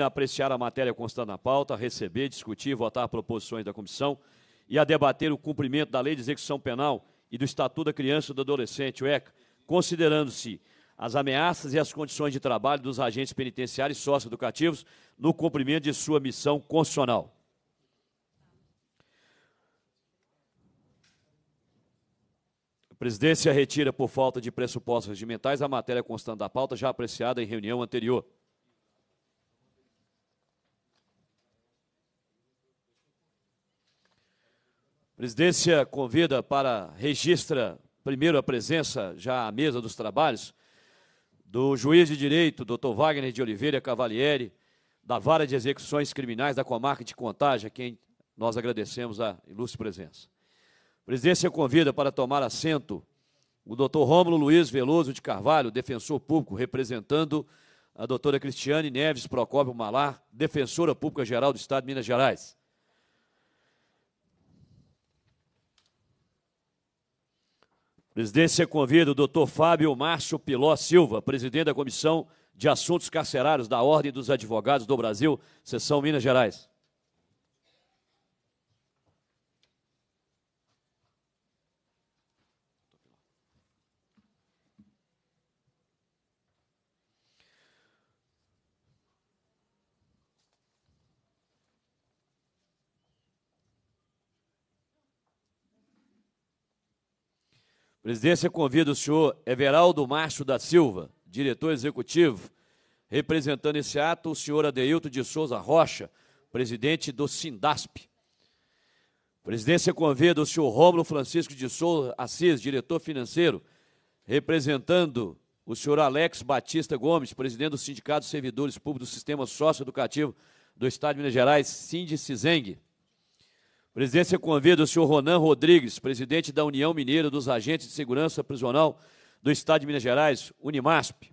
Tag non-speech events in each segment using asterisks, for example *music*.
apreciar a matéria constante na pauta, receber, discutir, votar proposições da comissão e a debater o cumprimento da Lei de Execução Penal e do Estatuto da Criança e do Adolescente, o ECA, considerando-se as ameaças e as condições de trabalho dos agentes penitenciários e socioeducativos no cumprimento de sua missão constitucional. A presidência retira, por falta de pressupostos regimentais, a matéria constante da pauta já apreciada em reunião anterior. Presidência convida para registra primeiro a presença já à mesa dos trabalhos do juiz de direito, Dr. Wagner de Oliveira Cavalieri, da Vara de Execuções Criminais da Comarca de Contagem, a quem nós agradecemos a ilustre presença. presidência convida para tomar assento o Dr. Rômulo Luiz Veloso de Carvalho, defensor público, representando a doutora Cristiane Neves Procópio Malar, defensora pública geral do Estado de Minas Gerais. Presidente, você convida o doutor Fábio Márcio Piló Silva, presidente da Comissão de Assuntos Carcerários da Ordem dos Advogados do Brasil, Sessão Minas Gerais. Presidência convida o senhor Everaldo Márcio da Silva, diretor executivo, representando esse ato o senhor Adeilto de Souza Rocha, presidente do Sindasp. Presidência convida o senhor Rômulo Francisco de Souza Assis, diretor financeiro, representando o senhor Alex Batista Gomes, presidente do Sindicato de Servidores Públicos do Sistema Sócio Educativo do Estado de Minas Gerais, Sindicizeng. Presidência convida o senhor Ronan Rodrigues, presidente da União Mineira dos Agentes de Segurança Prisional do Estado de Minas Gerais, Unimasp.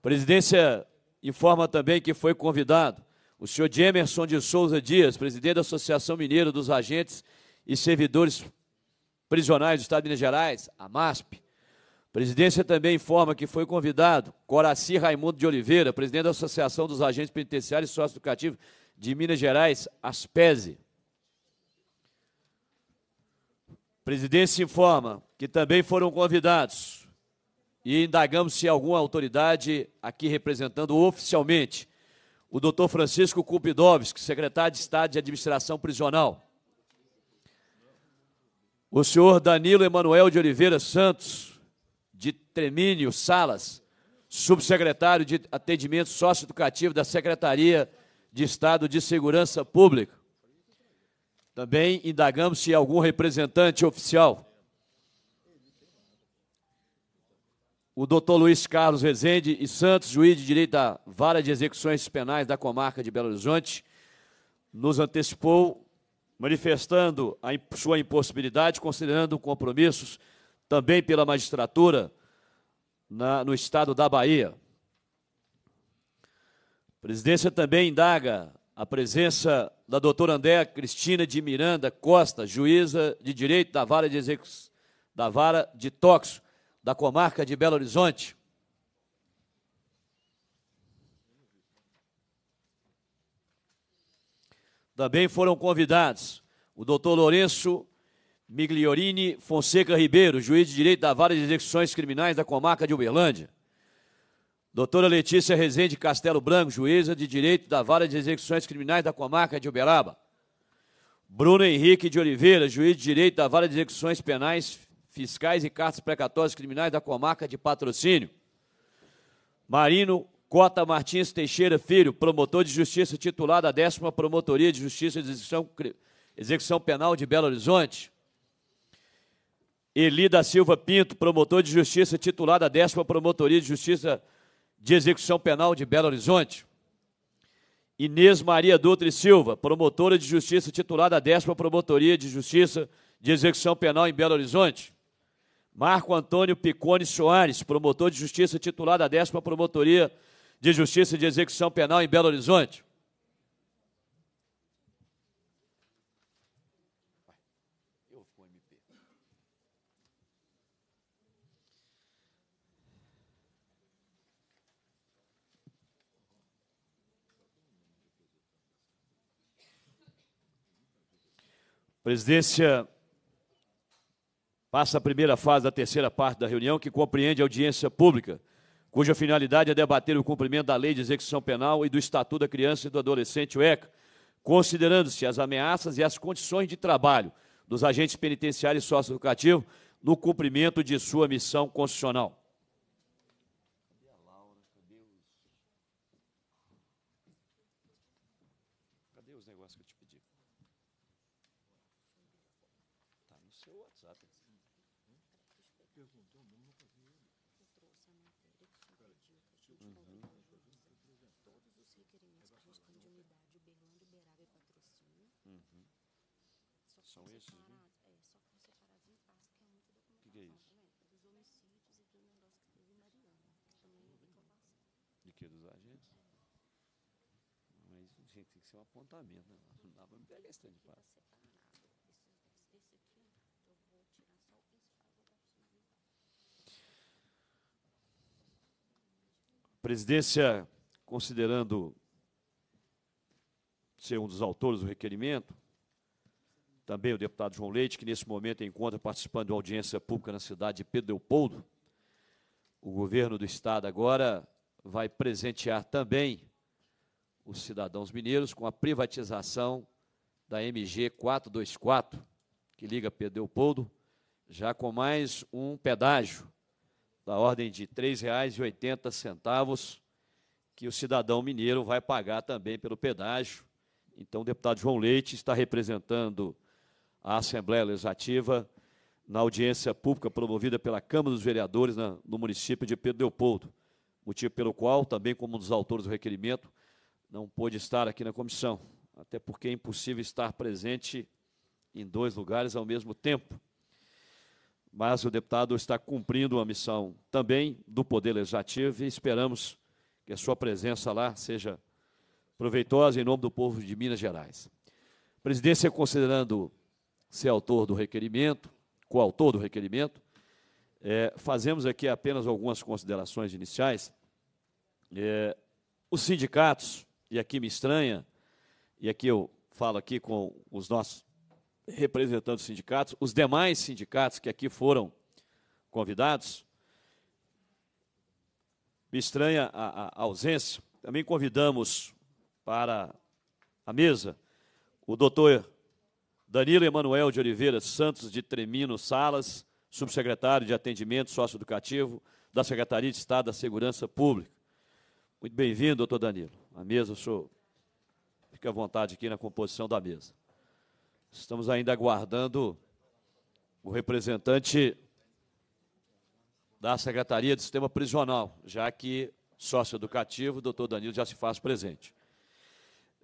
Presidência informa também que foi convidado o senhor Jemerson de Souza Dias, presidente da Associação Mineira dos Agentes e Servidores Prisionais do Estado de Minas Gerais, a MASP. Presidência também informa que foi convidado Coraci Raimundo de Oliveira, presidente da Associação dos Agentes Penitenciários e Educativos de Minas Gerais, ASPESE. presidência informa que também foram convidados e indagamos se alguma autoridade aqui representando oficialmente o doutor Francisco Kupidovski, secretário de Estado de Administração Prisional, o senhor Danilo Emanuel de Oliveira Santos, de Tremínio Salas, subsecretário de Atendimento Socioeducativo da Secretaria de Estado de Segurança Pública, também indagamos se algum representante oficial. O doutor Luiz Carlos Rezende e Santos, juiz de direito à vara de execuções penais da comarca de Belo Horizonte, nos antecipou, manifestando a sua impossibilidade, considerando compromissos também pela magistratura na, no estado da Bahia. A presidência também indaga a presença da doutora Andréa Cristina de Miranda Costa, juíza de direito da vara de, Execução da vara de Toxo, da comarca de Belo Horizonte. Também foram convidados o doutor Lourenço Migliorini Fonseca Ribeiro, juiz de direito da vara de execuções criminais da comarca de Uberlândia, Doutora Letícia Rezende Castelo Branco, juíza de direito da Vara de Execuções Criminais da Comarca de Uberaba. Bruno Henrique de Oliveira, juiz de direito da Vara de Execuções Penais, Fiscais e Cartas Precatórias Criminais da Comarca de Patrocínio. Marino Cota Martins Teixeira Filho, promotor de justiça titular da 10 Promotoria de Justiça de Execução, Execução Penal de Belo Horizonte. Eli da Silva Pinto, promotor de justiça titular da 10 Promotoria de Justiça de Execução Penal de Belo Horizonte. Inês Maria Dutra e Silva, promotora de justiça titulada da 10 Promotoria de Justiça de Execução Penal em Belo Horizonte. Marco Antônio Picone Soares, promotor de justiça titulada da 10 Promotoria de Justiça de Execução Penal em Belo Horizonte. presidência passa a primeira fase da terceira parte da reunião, que compreende a audiência pública, cuja finalidade é debater o cumprimento da Lei de Execução Penal e do Estatuto da Criança e do Adolescente, o ECA, considerando-se as ameaças e as condições de trabalho dos agentes penitenciários e socioeducativos no cumprimento de sua missão constitucional. gente, tem que ser um apontamento, né? não dá para me pegar esse tanto de passo. Presidência, considerando ser um dos autores do requerimento, também o deputado João Leite, que nesse momento encontra participando de uma audiência pública na cidade de Pedro Leopoldo, o governo do Estado agora vai presentear também os cidadãos mineiros com a privatização da MG 424, que liga Pedreopoldo, já com mais um pedágio da ordem de R$ 3,80, que o cidadão mineiro vai pagar também pelo pedágio. Então, o deputado João Leite está representando a Assembleia Legislativa na audiência pública promovida pela Câmara dos Vereadores no município de Pedro Leopoldo, motivo pelo qual, também como um dos autores do requerimento, não pôde estar aqui na comissão, até porque é impossível estar presente em dois lugares ao mesmo tempo. Mas o deputado está cumprindo uma missão também do Poder Legislativo e esperamos que a sua presença lá seja proveitosa em nome do povo de Minas Gerais. A presidência, considerando ser autor do requerimento, coautor do requerimento, é, fazemos aqui apenas algumas considerações iniciais. É, os sindicatos e aqui me estranha, e aqui eu falo aqui com os nossos representantes dos sindicatos, os demais sindicatos que aqui foram convidados, me estranha a, a ausência. Também convidamos para a mesa o doutor Danilo Emanuel de Oliveira Santos de Tremino Salas, subsecretário de Atendimento Socioeducativo da Secretaria de Estado da Segurança Pública. Muito bem-vindo, doutor Danilo. A mesa, o senhor fique à vontade aqui na composição da mesa. Estamos ainda aguardando o representante da Secretaria de Sistema Prisional, já que sócio educativo, o doutor Danilo já se faz presente.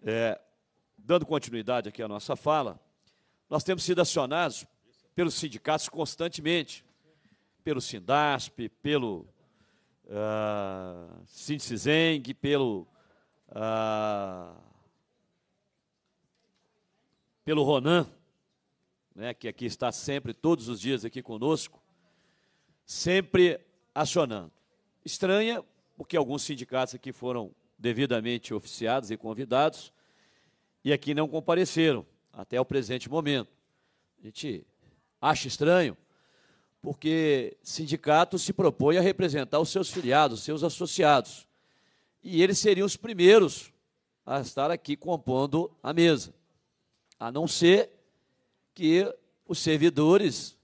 É, dando continuidade aqui à nossa fala, nós temos sido acionados pelos sindicatos constantemente, pelo Sindasp, pelo uh, pelo ah, pelo Ronan, né, que aqui está sempre, todos os dias aqui conosco, sempre acionando. Estranha, porque alguns sindicatos aqui foram devidamente oficiados e convidados e aqui não compareceram até o presente momento. A gente acha estranho, porque sindicato se propõe a representar os seus filiados, os seus associados e eles seriam os primeiros a estar aqui compondo a mesa, a não ser que os servidores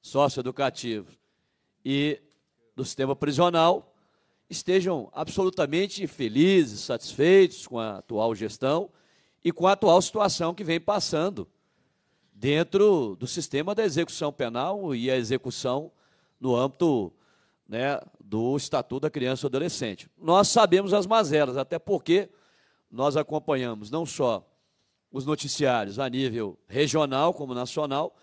socioeducativos e do sistema prisional estejam absolutamente felizes, satisfeitos com a atual gestão e com a atual situação que vem passando dentro do sistema da execução penal e a execução no âmbito né, do Estatuto da Criança e Adolescente. Nós sabemos as mazelas, até porque nós acompanhamos não só os noticiários a nível regional como nacional,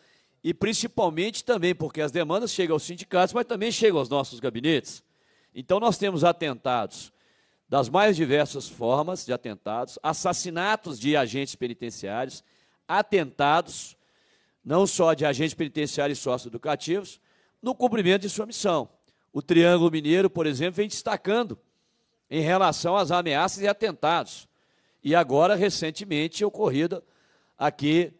e principalmente também porque as demandas chegam aos sindicatos, mas também chegam aos nossos gabinetes. Então nós temos atentados das mais diversas formas de atentados, assassinatos de agentes penitenciários, atentados não só de agentes penitenciários e socioeducativos, no cumprimento de sua missão. O Triângulo Mineiro, por exemplo, vem destacando em relação às ameaças e atentados. E agora, recentemente, ocorrida aqui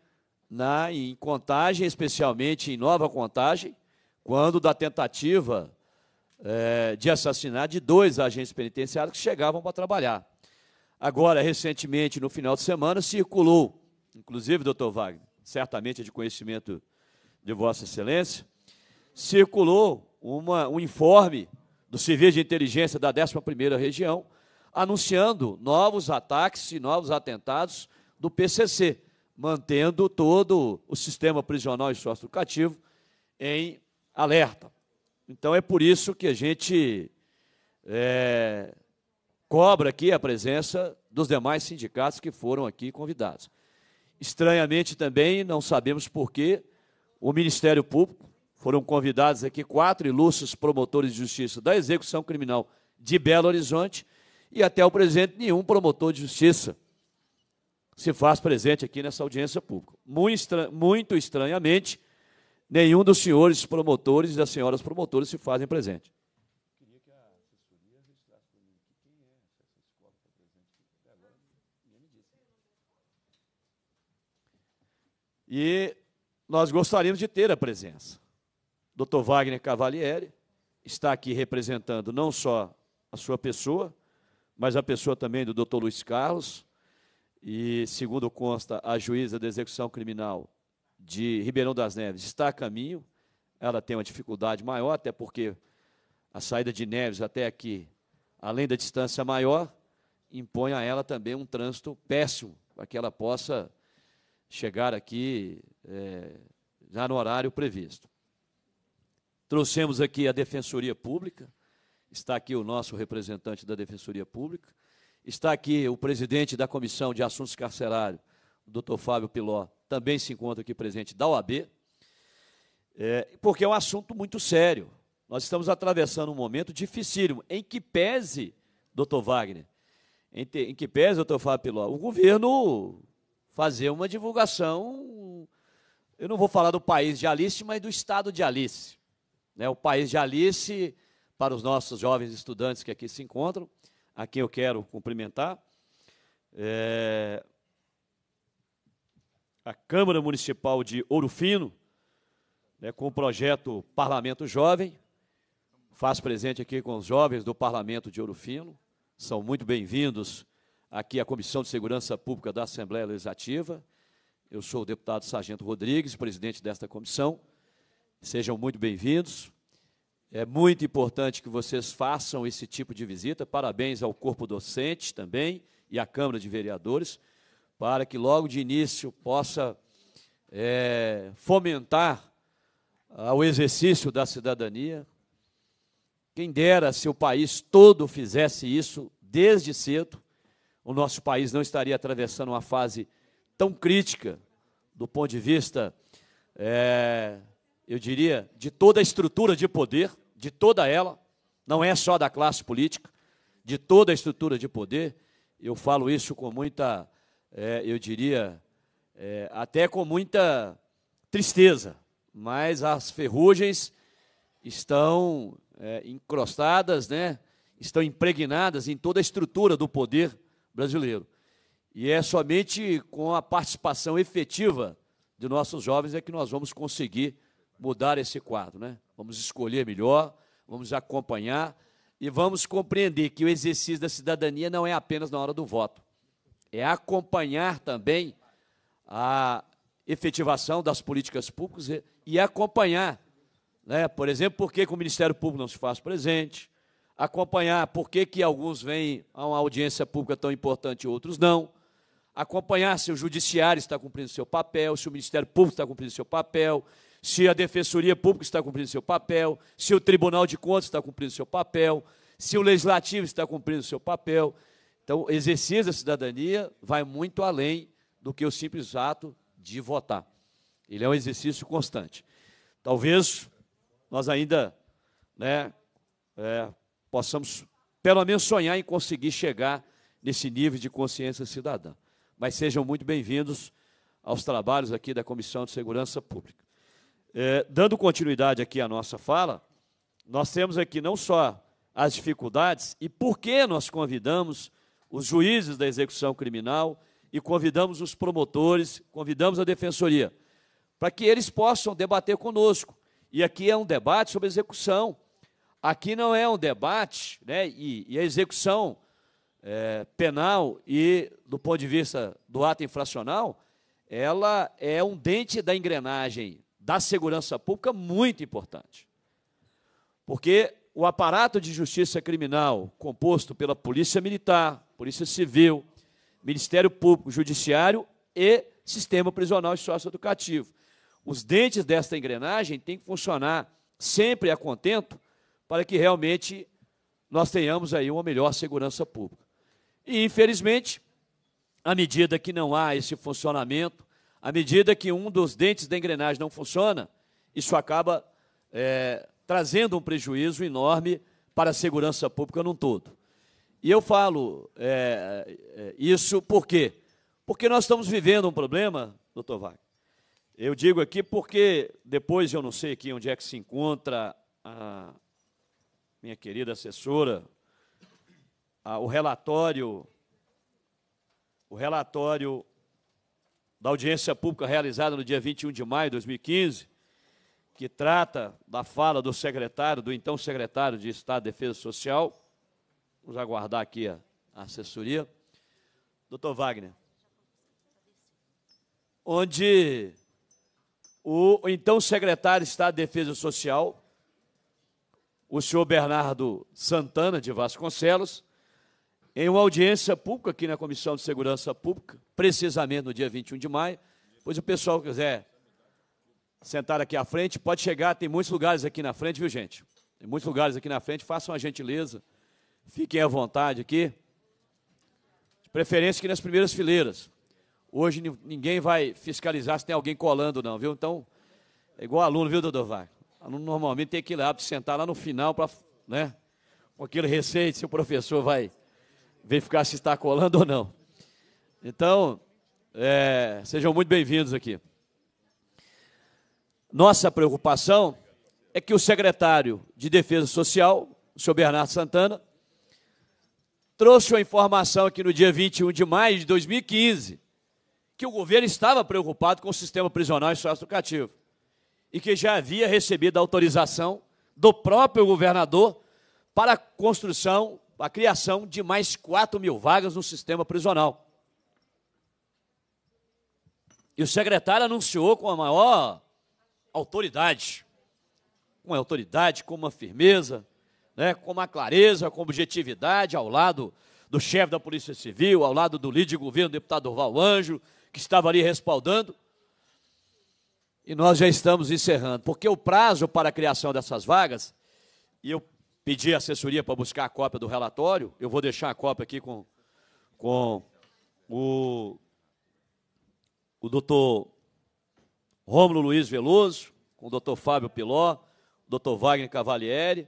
na, em Contagem, especialmente em Nova Contagem, quando da tentativa é, de assassinar de dois agentes penitenciários que chegavam para trabalhar. Agora, recentemente, no final de semana, circulou, inclusive, doutor Wagner, certamente é de conhecimento de Vossa Excelência, circulou uma, um informe do Serviço de Inteligência da 11ª Região, anunciando novos ataques e novos atentados do PCC, mantendo todo o sistema prisional e sócio-educativo em alerta. Então, é por isso que a gente é, cobra aqui a presença dos demais sindicatos que foram aqui convidados. Estranhamente também, não sabemos por que o Ministério Público foram convidados aqui quatro ilustres promotores de justiça da execução criminal de Belo Horizonte e até o presente nenhum promotor de justiça se faz presente aqui nessa audiência pública. Muito, estran muito estranhamente, nenhum dos senhores promotores e das senhoras promotoras se fazem presente. E nós gostaríamos de ter a presença. Dr. Wagner Cavalieri está aqui representando não só a sua pessoa, mas a pessoa também do Dr. Luiz Carlos. E, segundo consta, a juíza da execução criminal de Ribeirão das Neves está a caminho. Ela tem uma dificuldade maior, até porque a saída de Neves até aqui, além da distância maior, impõe a ela também um trânsito péssimo, para que ela possa chegar aqui é, já no horário previsto. Trouxemos aqui a Defensoria Pública, está aqui o nosso representante da Defensoria Pública, está aqui o presidente da Comissão de Assuntos Carcerários, o doutor Fábio Piló, também se encontra aqui presente da OAB, é, porque é um assunto muito sério. Nós estamos atravessando um momento dificílimo, em que pese, doutor Wagner, em, te, em que pese, doutor Fábio Piló, o governo fazer uma divulgação, eu não vou falar do país de Alice, mas do estado de Alice. Né, o país de Alice, para os nossos jovens estudantes que aqui se encontram, a quem eu quero cumprimentar. É, a Câmara Municipal de Ouro Fino, né, com o projeto Parlamento Jovem, faz presente aqui com os jovens do Parlamento de Ouro Fino. São muito bem-vindos aqui à Comissão de Segurança Pública da Assembleia Legislativa. Eu sou o deputado Sargento Rodrigues, presidente desta comissão. Sejam muito bem-vindos. É muito importante que vocês façam esse tipo de visita. Parabéns ao corpo docente também e à Câmara de Vereadores, para que logo de início possa é, fomentar ah, o exercício da cidadania. Quem dera se o país todo fizesse isso desde cedo, o nosso país não estaria atravessando uma fase tão crítica do ponto de vista é, eu diria, de toda a estrutura de poder, de toda ela, não é só da classe política, de toda a estrutura de poder. Eu falo isso com muita, é, eu diria, é, até com muita tristeza, mas as ferrugens estão é, encrostadas, né? estão impregnadas em toda a estrutura do poder brasileiro. E é somente com a participação efetiva de nossos jovens é que nós vamos conseguir mudar esse quadro, né? Vamos escolher melhor, vamos acompanhar e vamos compreender que o exercício da cidadania não é apenas na hora do voto, é acompanhar também a efetivação das políticas públicas e acompanhar, né? Por exemplo, por que, que o Ministério Público não se faz presente? Acompanhar por que, que alguns vêm a uma audiência pública tão importante e outros não acompanhar se o judiciário está cumprindo seu papel, se o Ministério Público está cumprindo seu papel, se a Defensoria Pública está cumprindo seu papel, se o Tribunal de Contas está cumprindo seu papel, se o Legislativo está cumprindo seu papel. Então, exercício da cidadania vai muito além do que o simples ato de votar. Ele é um exercício constante. Talvez nós ainda né, é, possamos, pelo menos, sonhar em conseguir chegar nesse nível de consciência cidadã. Mas sejam muito bem-vindos aos trabalhos aqui da Comissão de Segurança Pública. É, dando continuidade aqui à nossa fala, nós temos aqui não só as dificuldades e por que nós convidamos os juízes da execução criminal e convidamos os promotores, convidamos a defensoria, para que eles possam debater conosco. E aqui é um debate sobre execução. Aqui não é um debate, né, e, e a execução é, penal e do ponto de vista do ato infracional, ela é um dente da engrenagem da segurança pública muito importante. Porque o aparato de justiça criminal, composto pela Polícia Militar, Polícia Civil, Ministério Público, Judiciário e Sistema Prisional e Socioeducativo. Os dentes desta engrenagem têm que funcionar sempre a contento para que realmente nós tenhamos aí uma melhor segurança pública. E, infelizmente, à medida que não há esse funcionamento, à medida que um dos dentes da engrenagem não funciona, isso acaba é, trazendo um prejuízo enorme para a segurança pública num todo. E eu falo é, é, isso por quê? Porque nós estamos vivendo um problema, doutor Wagner. Eu digo aqui porque depois eu não sei aqui onde é que se encontra a minha querida assessora, a, o relatório, o relatório da audiência pública realizada no dia 21 de maio de 2015, que trata da fala do secretário, do então secretário de Estado de Defesa Social. Vamos aguardar aqui a assessoria. Doutor Wagner. Onde o então secretário de Estado de Defesa Social, o senhor Bernardo Santana de Vasconcelos, em uma audiência pública aqui na Comissão de Segurança Pública, precisamente no dia 21 de maio, pois o pessoal quiser sentar aqui à frente, pode chegar, tem muitos lugares aqui na frente, viu, gente? Tem muitos lugares aqui na frente, façam a gentileza, fiquem à vontade aqui. De preferência que nas primeiras fileiras. Hoje ninguém vai fiscalizar se tem alguém colando, não, viu? Então, é igual aluno, viu, doutor Wagner? Aluno normalmente tem aquele hábito de sentar lá no final para, né? Com aquele receio de se o professor vai verificar se está colando ou não. Então, é, sejam muito bem-vindos aqui. Nossa preocupação é que o secretário de Defesa Social, o senhor Bernardo Santana, trouxe uma informação aqui no dia 21 de maio de 2015, que o governo estava preocupado com o sistema prisional e socioeducativo e que já havia recebido autorização do próprio governador para a construção a criação de mais 4 mil vagas no sistema prisional. E o secretário anunciou com a maior autoridade, com autoridade, com uma firmeza, né, com uma clareza, com objetividade, ao lado do chefe da Polícia Civil, ao lado do líder de governo, deputado Durval Anjo, que estava ali respaldando. E nós já estamos encerrando, porque o prazo para a criação dessas vagas, e eu pedir assessoria para buscar a cópia do relatório. Eu vou deixar a cópia aqui com, com o, o doutor Rômulo Luiz Veloso, com o doutor Fábio Piló, o doutor Wagner Cavalieri,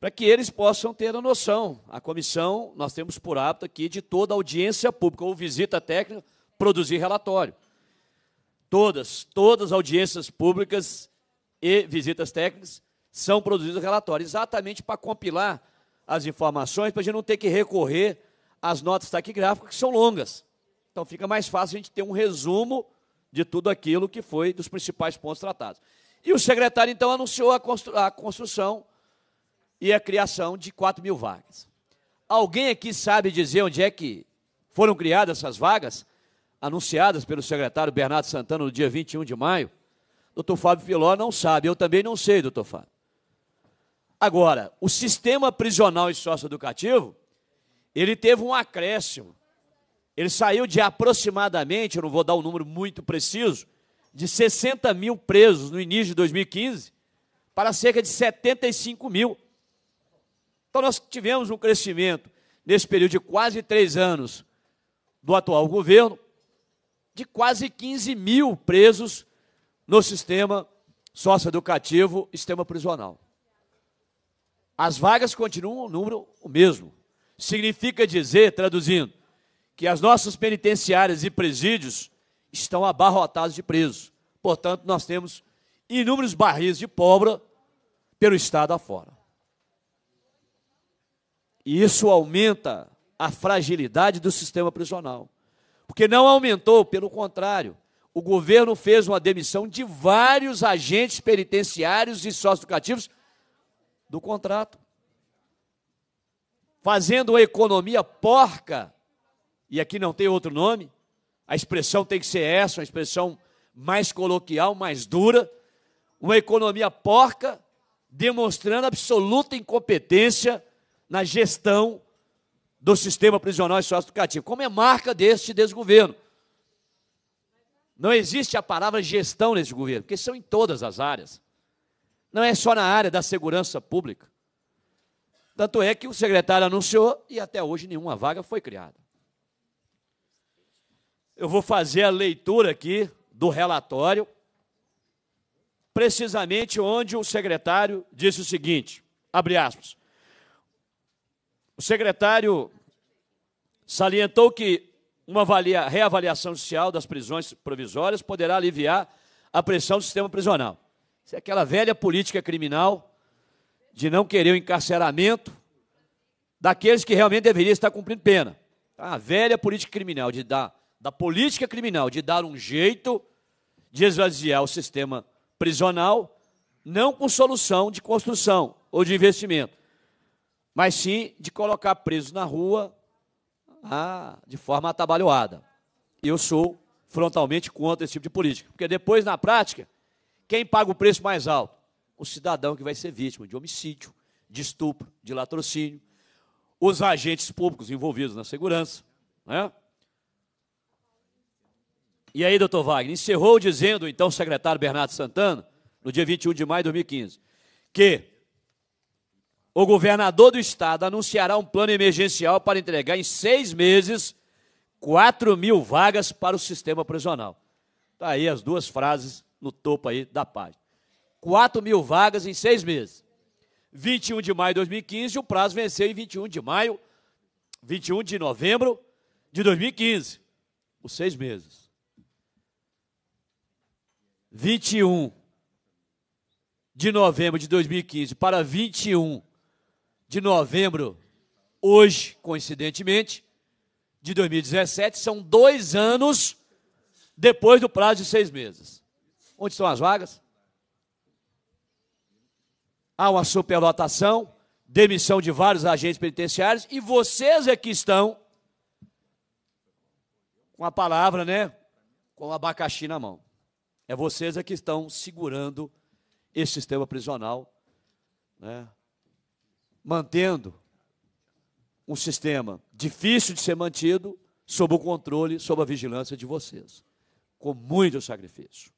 para que eles possam ter a noção. A comissão, nós temos por hábito aqui de toda audiência pública ou visita técnica produzir relatório. Todas, todas audiências públicas e visitas técnicas são produzidos relatórios, exatamente para compilar as informações, para a gente não ter que recorrer às notas taquigráficas, que são longas. Então fica mais fácil a gente ter um resumo de tudo aquilo que foi dos principais pontos tratados. E o secretário, então, anunciou a, construção e a criação de 4 mil vagas. Alguém aqui sabe dizer onde é que foram criadas essas vagas? Anunciadas pelo secretário Bernardo Santana no dia 21 de maio? Doutor Fábio Filó não sabe, eu também não sei, doutor Fábio. Agora, o sistema prisional e socioeducativo, ele teve um acréscimo. Ele saiu de aproximadamente, eu não vou dar um número muito preciso, de 60 mil presos no início de 2015 para cerca de 75 mil. Então, nós tivemos um crescimento nesse período de quase três anos do atual governo, de quase 15 mil presos no sistema socioeducativo e sistema prisional. As vagas continuam o número o mesmo. Significa dizer, traduzindo, que as nossas penitenciárias e presídios estão abarrotados de presos. Portanto, nós temos inúmeros barris de pobre pelo estado afora. E isso aumenta a fragilidade do sistema prisional. Porque não aumentou, pelo contrário, o governo fez uma demissão de vários agentes penitenciários e socioeducativos do contrato. Fazendo uma economia porca, e aqui não tem outro nome, a expressão tem que ser essa, uma expressão mais coloquial, mais dura, uma economia porca, demonstrando absoluta incompetência na gestão do sistema prisional e socioeducativo, como é marca deste desgoverno. Não existe a palavra gestão nesse governo, porque são em todas as áreas não é só na área da segurança pública. Tanto é que o secretário anunciou e até hoje nenhuma vaga foi criada. Eu vou fazer a leitura aqui do relatório, precisamente onde o secretário disse o seguinte: abre aspas. O secretário salientou que uma reavaliação social das prisões provisórias poderá aliviar a pressão do sistema prisional isso é aquela velha política criminal de não querer o encarceramento daqueles que realmente deveriam estar cumprindo pena. Tá A velha política criminal de dar, da política criminal de dar um jeito de esvaziar o sistema prisional, não com solução de construção ou de investimento, mas sim de colocar presos na rua ah, de forma atabalhoada. Eu sou frontalmente contra esse tipo de política, porque depois, na prática, quem paga o preço mais alto? O cidadão que vai ser vítima de homicídio, de estupro, de latrocínio, os agentes públicos envolvidos na segurança. Né? E aí, doutor Wagner, encerrou dizendo então o secretário Bernardo Santana, no dia 21 de maio de 2015, que o governador do estado anunciará um plano emergencial para entregar em seis meses 4 mil vagas para o sistema prisional. Está aí as duas frases no topo aí da página. 4 mil vagas em seis meses. 21 de maio de 2015, o prazo venceu em 21 de maio, 21 de novembro de 2015. Os seis meses. 21 de novembro de 2015 para 21 de novembro, hoje, coincidentemente, de 2017, são dois anos depois do prazo de seis meses. Onde estão as vagas? Há uma superlotação, demissão de vários agentes penitenciários e vocês aqui é estão com a palavra, né? Com o abacaxi na mão. É vocês aqui é estão segurando esse sistema prisional, né? Mantendo um sistema difícil de ser mantido sob o controle, sob a vigilância de vocês, com muito sacrifício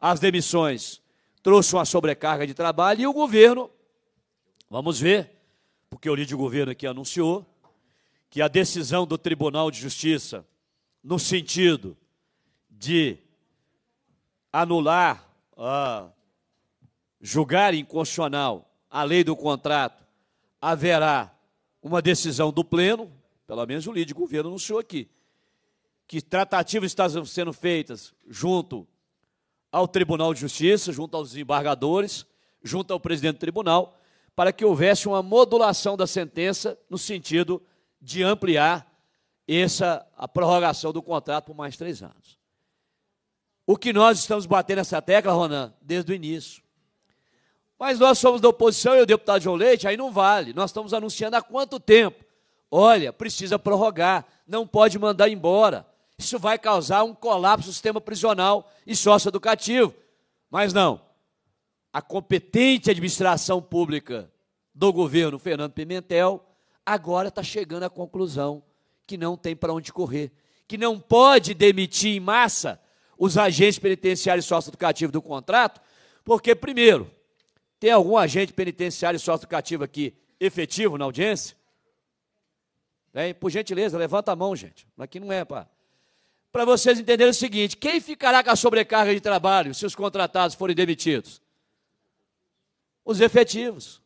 as demissões trouxe uma sobrecarga de trabalho e o governo, vamos ver, porque eu li de governo aqui anunciou, que a decisão do Tribunal de Justiça no sentido de anular, uh, julgar inconstitucional a lei do contrato, haverá uma decisão do Pleno, pelo menos o líder de governo anunciou aqui, que tratativas estão sendo feitas junto ao Tribunal de Justiça, junto aos desembargadores, junto ao presidente do tribunal, para que houvesse uma modulação da sentença no sentido de ampliar essa a prorrogação do contrato por mais três anos. O que nós estamos batendo essa tecla, Ronan, desde o início. Mas nós somos da oposição e o deputado João Leite, aí não vale. Nós estamos anunciando há quanto tempo? Olha, precisa prorrogar, não pode mandar embora isso vai causar um colapso do sistema prisional e socioeducativo. Mas não. A competente administração pública do governo Fernando Pimentel agora está chegando à conclusão que não tem para onde correr, que não pode demitir em massa os agentes penitenciários socioeducativos do contrato, porque, primeiro, tem algum agente penitenciário socioeducativo aqui efetivo na audiência? Tem? Por gentileza, levanta a mão, gente. Aqui não é para para vocês entenderem o seguinte: quem ficará com a sobrecarga de trabalho se os contratados forem demitidos? Os efetivos.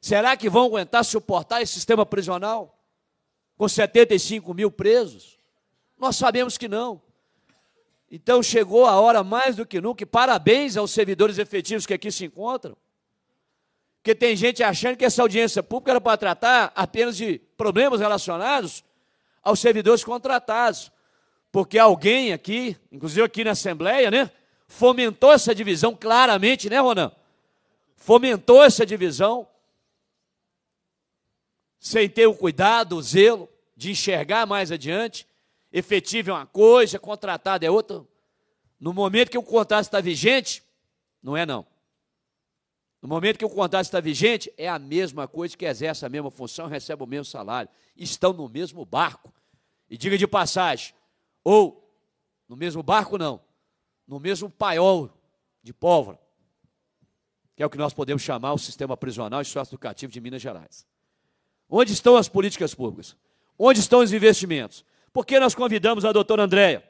Será que vão aguentar suportar esse sistema prisional? Com 75 mil presos? Nós sabemos que não. Então chegou a hora mais do que nunca, e parabéns aos servidores efetivos que aqui se encontram. Porque tem gente achando que essa audiência pública era para tratar apenas de problemas relacionados aos servidores contratados porque alguém aqui, inclusive aqui na Assembleia, né, fomentou essa divisão claramente, né, Ronan? Fomentou essa divisão sem ter o cuidado, o zelo de enxergar mais adiante. Efetivo é uma coisa, contratado é outra. No momento que o contrato está vigente, não é não. No momento que o contrato está vigente, é a mesma coisa que exerce a mesma função, recebe o mesmo salário. Estão no mesmo barco. E diga de passagem, ou no mesmo barco, não, no mesmo paiol de pólvora, que é o que nós podemos chamar o sistema prisional e socioeducativo de Minas Gerais. Onde estão as políticas públicas? Onde estão os investimentos? Por que nós convidamos a doutora Andréia?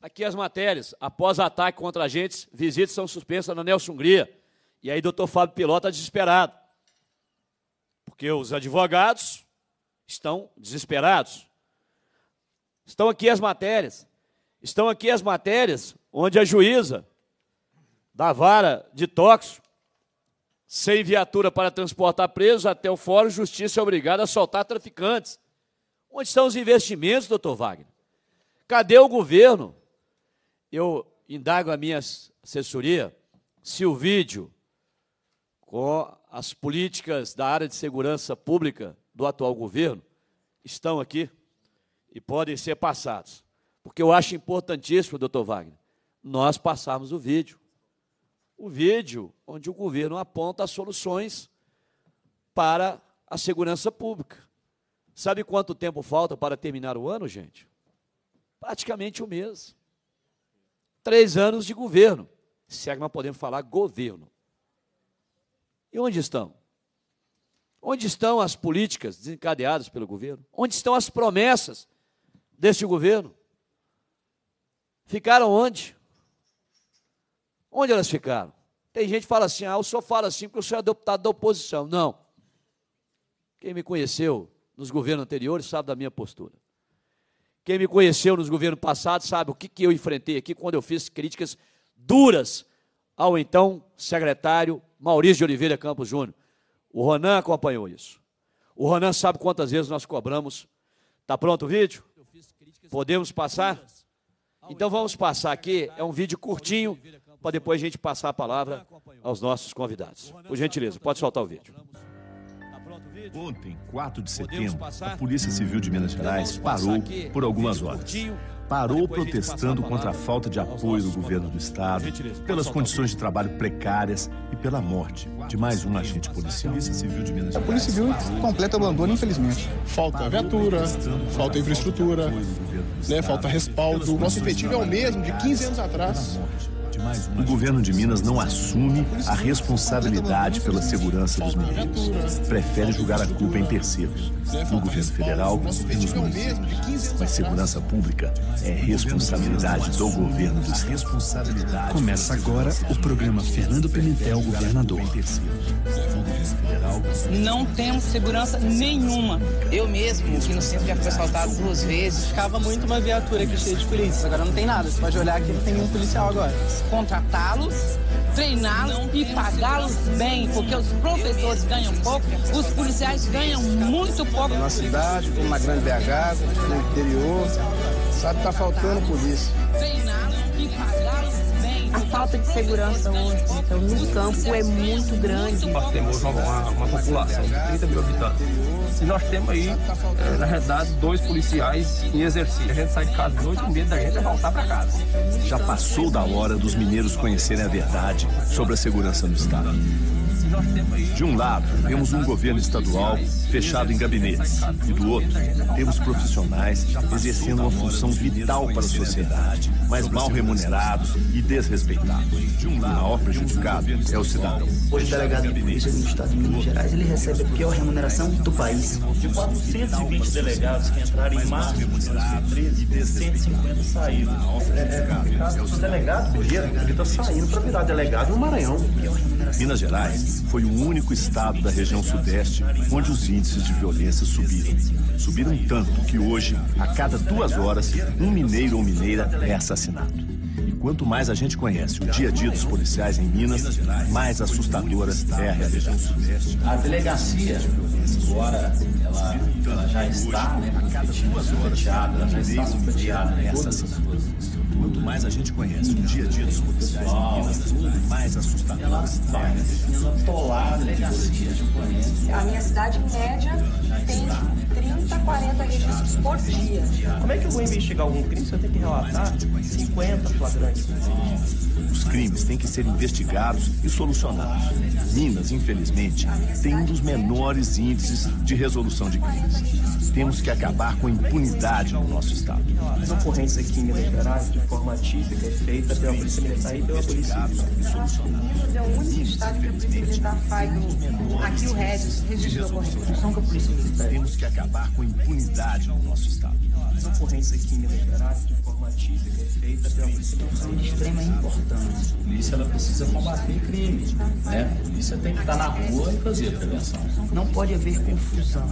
Aqui as matérias. Após ataque contra agentes, visitas são suspensas na Nelson Hungria. E aí, doutor Fábio Pilota está desesperado. Porque os advogados estão desesperados. Estão aqui as matérias. Estão aqui as matérias onde a juíza da vara de Tóxico, sem viatura para transportar presos até o fórum, justiça é obrigada a soltar traficantes. Onde estão os investimentos, doutor Wagner? Cadê o governo? Eu indago a minha assessoria se o vídeo com as políticas da área de segurança pública do atual governo estão aqui e podem ser passados. Porque eu acho importantíssimo, doutor Wagner, nós passarmos o vídeo. O vídeo onde o governo aponta soluções para a segurança pública. Sabe quanto tempo falta para terminar o ano, gente? Praticamente um mês. Três anos de governo. Se é que nós podemos falar governo. E onde estão? Onde estão as políticas desencadeadas pelo governo? Onde estão as promessas deste governo? Ficaram onde? Onde elas ficaram? Tem gente que fala assim: ah, o senhor fala assim porque o senhor é deputado da oposição. Não. Quem me conheceu nos governos anteriores sabe da minha postura. Quem me conheceu nos governos passados sabe o que, que eu enfrentei aqui quando eu fiz críticas duras ao então secretário Maurício de Oliveira Campos Júnior. O Ronan acompanhou isso. O Ronan sabe quantas vezes nós cobramos. Está pronto o vídeo? Podemos passar? Então vamos passar aqui, é um vídeo curtinho, para depois a gente passar a palavra aos nossos convidados. Por gentileza, pode soltar o vídeo. Ontem, 4 de setembro, a Polícia Civil de Minas então Gerais parou por algumas horas parou protestando contra a falta de apoio do governo do estado, pelas condições de trabalho precárias e pela morte de mais um agente policial. A Polícia Civil completa abandono, infelizmente. Falta viatura, falta infraestrutura, né, falta respaldo. O nosso efetivo é o mesmo de 15 anos atrás o governo de Minas não assume a responsabilidade pela segurança dos mineiros. Prefere julgar a culpa em terceiros, no governo federal e nos municípios. Mas segurança pública é responsabilidade do governo do Estado. Começa agora o programa Fernando Pimentel, governador. Não temos segurança nenhuma. Eu mesmo, que no centro já fui assaltado duas vezes. Ficava muito uma viatura aqui cheia de polícia. Agora não tem nada. Você pode olhar aqui, não tem nenhum policial agora contratá-los, treiná-los e pagá-los bem, porque os professores ganham pouco, os policiais ganham muito pouco. Na cidade, como na Grande BH, no interior, sabe, que está faltando polícia. Treiná-los e pagá-los a falta de segurança hoje então, no campo é muito grande. Nós temos uma, uma, uma população de 30 mil habitantes. E nós temos aí, é, na realidade, dois policiais em exercício. A gente sai de casa de noite o medo da gente é voltar para casa. Já passou da hora dos mineiros conhecerem a verdade sobre a segurança no Estado. De um lado, temos um governo estadual fechado em gabinetes, e do outro, temos profissionais exercendo uma função vital para a sociedade, mas mal remunerados e desrespeitados. O maior prejudicado é o cidadão. Hoje, o delegado de polícia do Estado de Minas Gerais ele recebe a pior remuneração do país. De 420 delegados que entraram em março de 2013, 150 saíram. É, é, o delegado, que está saindo para virar delegado no Maranhão. Minas Gerais foi o único estado da região sudeste onde os índices de violência subiram. Subiram tanto que hoje, a cada duas horas, um mineiro ou mineira é assassinado. E quanto mais a gente conhece o dia a dia dos policiais em Minas, mais assustadora é a região sudeste. A delegacia, agora, ela, ela já está, né, a cada duas horas, ela já está sucateada, né, é todas as Quanto mais a gente conhece o dia a dia dos policiais em Minas, mais assustador está. A minha cidade, em média, tem 30, 40 registros por dia. Como é que eu vou investigar algum crime se eu tenho que relatar 50 flagrantes? Os crimes têm que ser investigados e solucionados. Minas, infelizmente, tem um dos menores índices de resolução de crimes. Temos que acabar com a impunidade no nosso Estado. As ocorrências aqui em Minas Gerais é é forma típica, é feita pela Polícia Militar e pela Polícia Civil. É o único estado que a Polícia Militar faz o, aqui o Regis, registro da corrupção com a Polícia Militar. Temos que acabar com a impunidade no nosso estado. As ocorrências aqui em Minas Gerais, de forma típica, é feita pela Polícia Militar. de extrema importância. A polícia ela precisa combater crime, né? A polícia tem que estar tá na rua e fazer a prevenção. Não pode haver confusão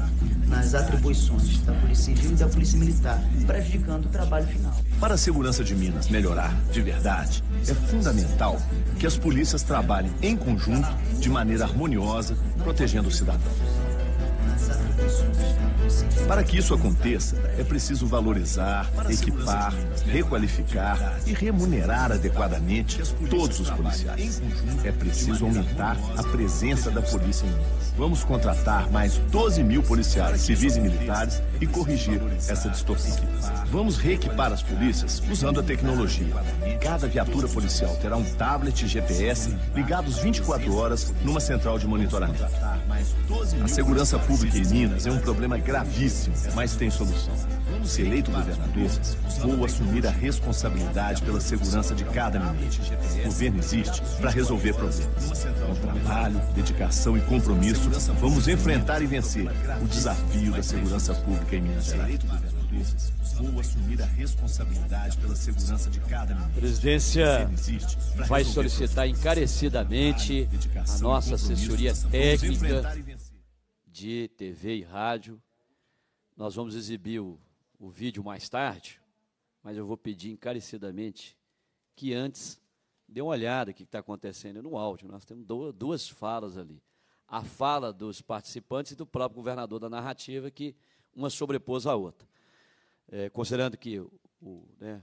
nas atribuições da Polícia Civil e da Polícia Militar, prejudicando o trabalho final. Para a segurança de Minas melhorar de verdade, é fundamental que as polícias trabalhem em conjunto, de maneira harmoniosa, protegendo o cidadão. Para que isso aconteça, é preciso valorizar, equipar, né? requalificar e remunerar adequadamente todos os policiais. É preciso aumentar a presença da polícia em Minas. Vamos contratar mais 12 mil policiais civis e militares e corrigir essa distorção. Vamos reequipar as polícias usando a tecnologia. Cada viatura policial terá um tablet GPS ligados 24 horas numa central de monitoramento. A segurança pública em Minas é um problema gravíssimo, mas tem solução. Se eleito governador, vou assumir a responsabilidade pela segurança de cada mineiro. O governo existe para resolver problemas. Com trabalho, dedicação e compromisso, vamos enfrentar e vencer o desafio da segurança pública em Minas Gerais. Vou assumir a responsabilidade pela segurança de cada A presidência vai solicitar encarecidamente a nossa assessoria técnica de TV e rádio. Nós vamos exibir o, o vídeo mais tarde, mas eu vou pedir encarecidamente que antes dê uma olhada o que está acontecendo no áudio. Nós temos duas falas ali. A fala dos participantes e do próprio governador da narrativa, que uma sobrepôs à outra. É, considerando que o, né,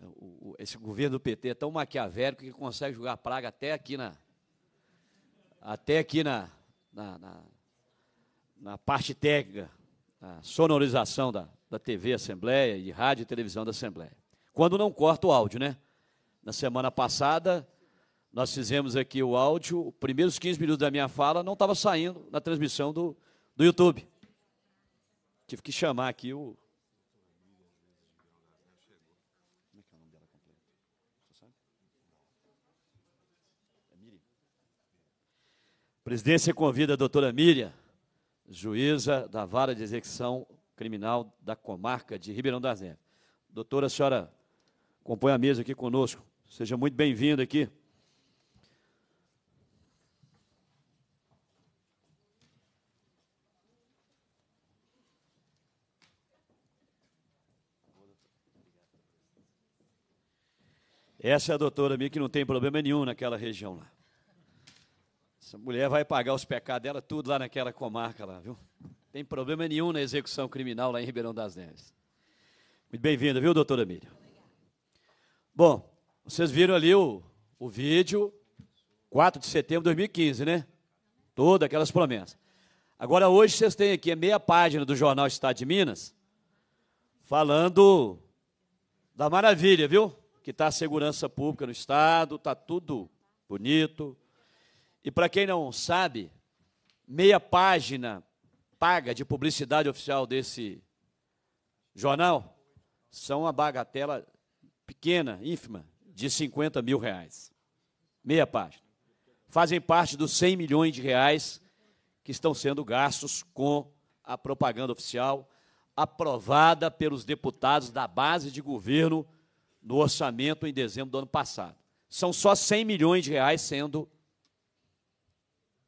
o, esse governo do PT é tão maquiavélico que consegue jogar praga até aqui na até aqui na, na, na na parte técnica, a sonorização da, da TV Assembleia e rádio e televisão da Assembleia. Quando não corta o áudio, né? Na semana passada, nós fizemos aqui o áudio, os primeiros 15 minutos da minha fala não estava saindo na transmissão do, do YouTube. Tive que chamar aqui o. Como é que é o nome dela Você sabe? É A presidência convida a doutora Miriam juíza da vara de execução criminal da comarca de Ribeirão das Neves. Doutora, a senhora compõe a mesa aqui conosco. Seja muito bem-vinda aqui. Essa é a doutora minha que não tem problema nenhum naquela região lá. Essa mulher vai pagar os pecados dela tudo lá naquela comarca lá, viu? Tem problema nenhum na execução criminal lá em Ribeirão das Neves. Muito bem-vinda, viu, doutora Miriam? Bom, vocês viram ali o, o vídeo, 4 de setembro de 2015, né? Todas aquelas promessas. Agora, hoje, vocês têm aqui a meia página do Jornal Estado de Minas, falando da maravilha, viu? Que está a segurança pública no Estado, está tudo bonito, e para quem não sabe, meia página paga de publicidade oficial desse jornal são uma bagatela pequena, ínfima, de 50 mil reais. Meia página. Fazem parte dos 100 milhões de reais que estão sendo gastos com a propaganda oficial aprovada pelos deputados da base de governo no orçamento em dezembro do ano passado. São só 100 milhões de reais sendo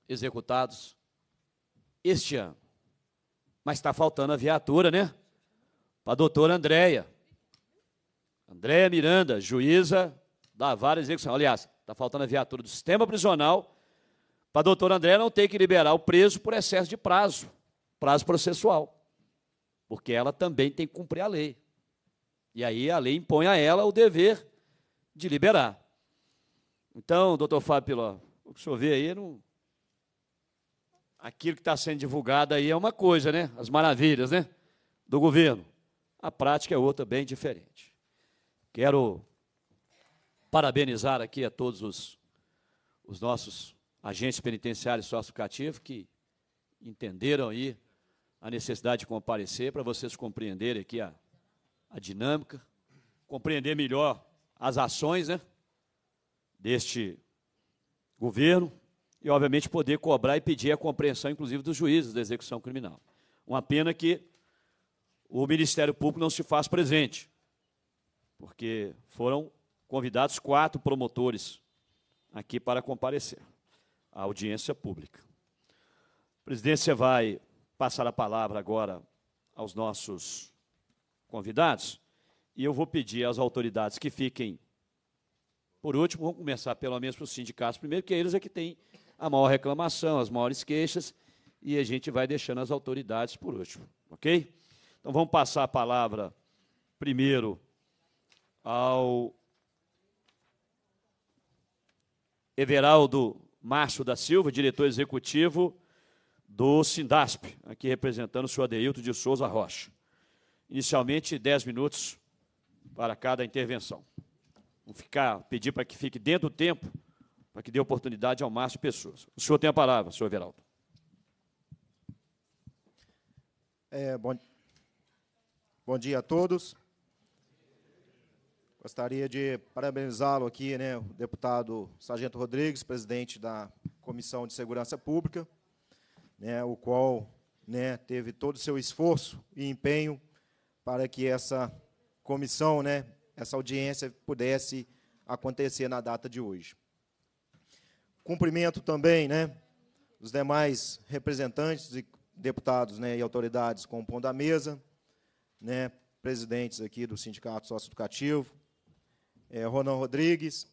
executados este ano. Mas está faltando a viatura, né? Para a doutora Andréia. Andréia Miranda, juíza da vara execução. Aliás, está faltando a viatura do sistema prisional para a doutora Andréia não ter que liberar o preso por excesso de prazo, prazo processual. Porque ela também tem que cumprir a lei. E aí a lei impõe a ela o dever de liberar. Então, doutor Fábio Piló, o que o senhor vê aí não aquilo que está sendo divulgado aí é uma coisa, né? As maravilhas, né? Do governo. A prática é outra, bem diferente. Quero parabenizar aqui a todos os, os nossos agentes penitenciários sócio que entenderam aí a necessidade de comparecer para vocês compreenderem aqui a, a dinâmica, compreender melhor as ações né, deste governo, e, obviamente, poder cobrar e pedir a compreensão, inclusive, dos juízes da execução criminal. Uma pena que o Ministério Público não se faz presente, porque foram convidados quatro promotores aqui para comparecer à audiência pública. A presidência vai passar a palavra agora aos nossos convidados e eu vou pedir às autoridades que fiquem por último, vamos começar pelo menos pelos sindicatos primeiro, que eles é que têm a maior reclamação, as maiores queixas, e a gente vai deixando as autoridades por último, ok? Então vamos passar a palavra primeiro ao Everaldo Márcio da Silva, diretor executivo do Sindasp, aqui representando o senhor Adeilto de Souza Rocha. Inicialmente, 10 minutos para cada intervenção. Vou ficar, pedir para que fique dentro do tempo, para que dê oportunidade ao máximo de pessoas. O senhor tem a palavra, senhor Veraldo. É, bom, bom dia a todos. Gostaria de parabenizá-lo aqui, né, o deputado Sargento Rodrigues, presidente da Comissão de Segurança Pública, né, o qual né, teve todo o seu esforço e empenho para que essa comissão, né, essa audiência pudesse acontecer na data de hoje. Cumprimento também né, os demais representantes e deputados né, e autoridades compondo a mesa, né, presidentes aqui do Sindicato Socioeducativo, é, eh, Ronan Rodrigues,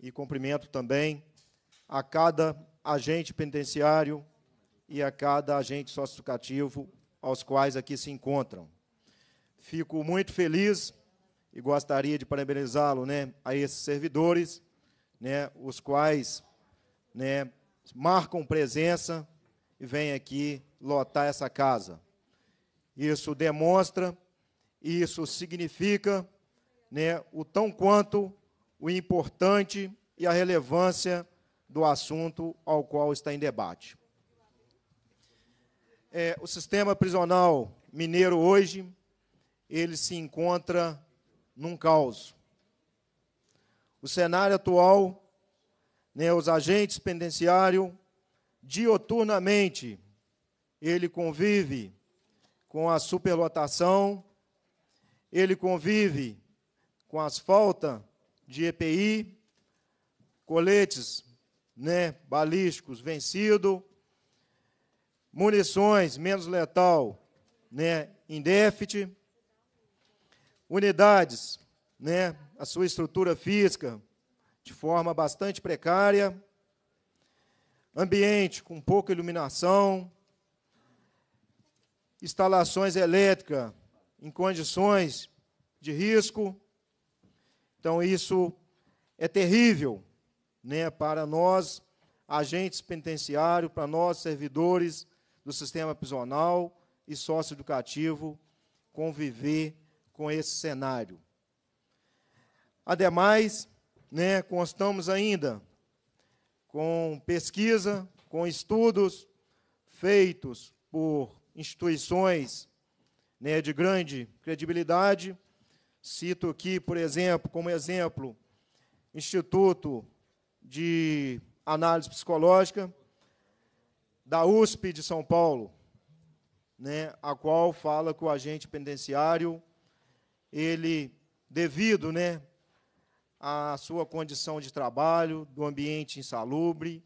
e cumprimento também a cada agente penitenciário e a cada agente socioeducativo aos quais aqui se encontram. Fico muito feliz e gostaria de parabenizá-lo né, a esses servidores, né, os quais né, marcam presença e vêm aqui lotar essa casa. Isso demonstra, isso significa né, o tão quanto o importante e a relevância do assunto ao qual está em debate. É, o sistema prisional mineiro hoje ele se encontra num caos. O cenário atual né, os agentes penitenciários, dioturnamente, ele convive com a superlotação, ele convive com as faltas de EPI, coletes né, balísticos vencido, munições menos letal né, em déficit, unidades, né, a sua estrutura física de forma bastante precária, ambiente com pouca iluminação, instalações elétricas em condições de risco. Então, isso é terrível né, para nós, agentes penitenciários, para nós, servidores do sistema prisional e socioeducativo, conviver com esse cenário. Ademais, né, constamos ainda com pesquisa, com estudos feitos por instituições né, de grande credibilidade. Cito aqui, por exemplo, como exemplo, Instituto de Análise Psicológica da USP de São Paulo, né, a qual fala que o agente penitenciário, ele, devido né, a sua condição de trabalho, do ambiente insalubre,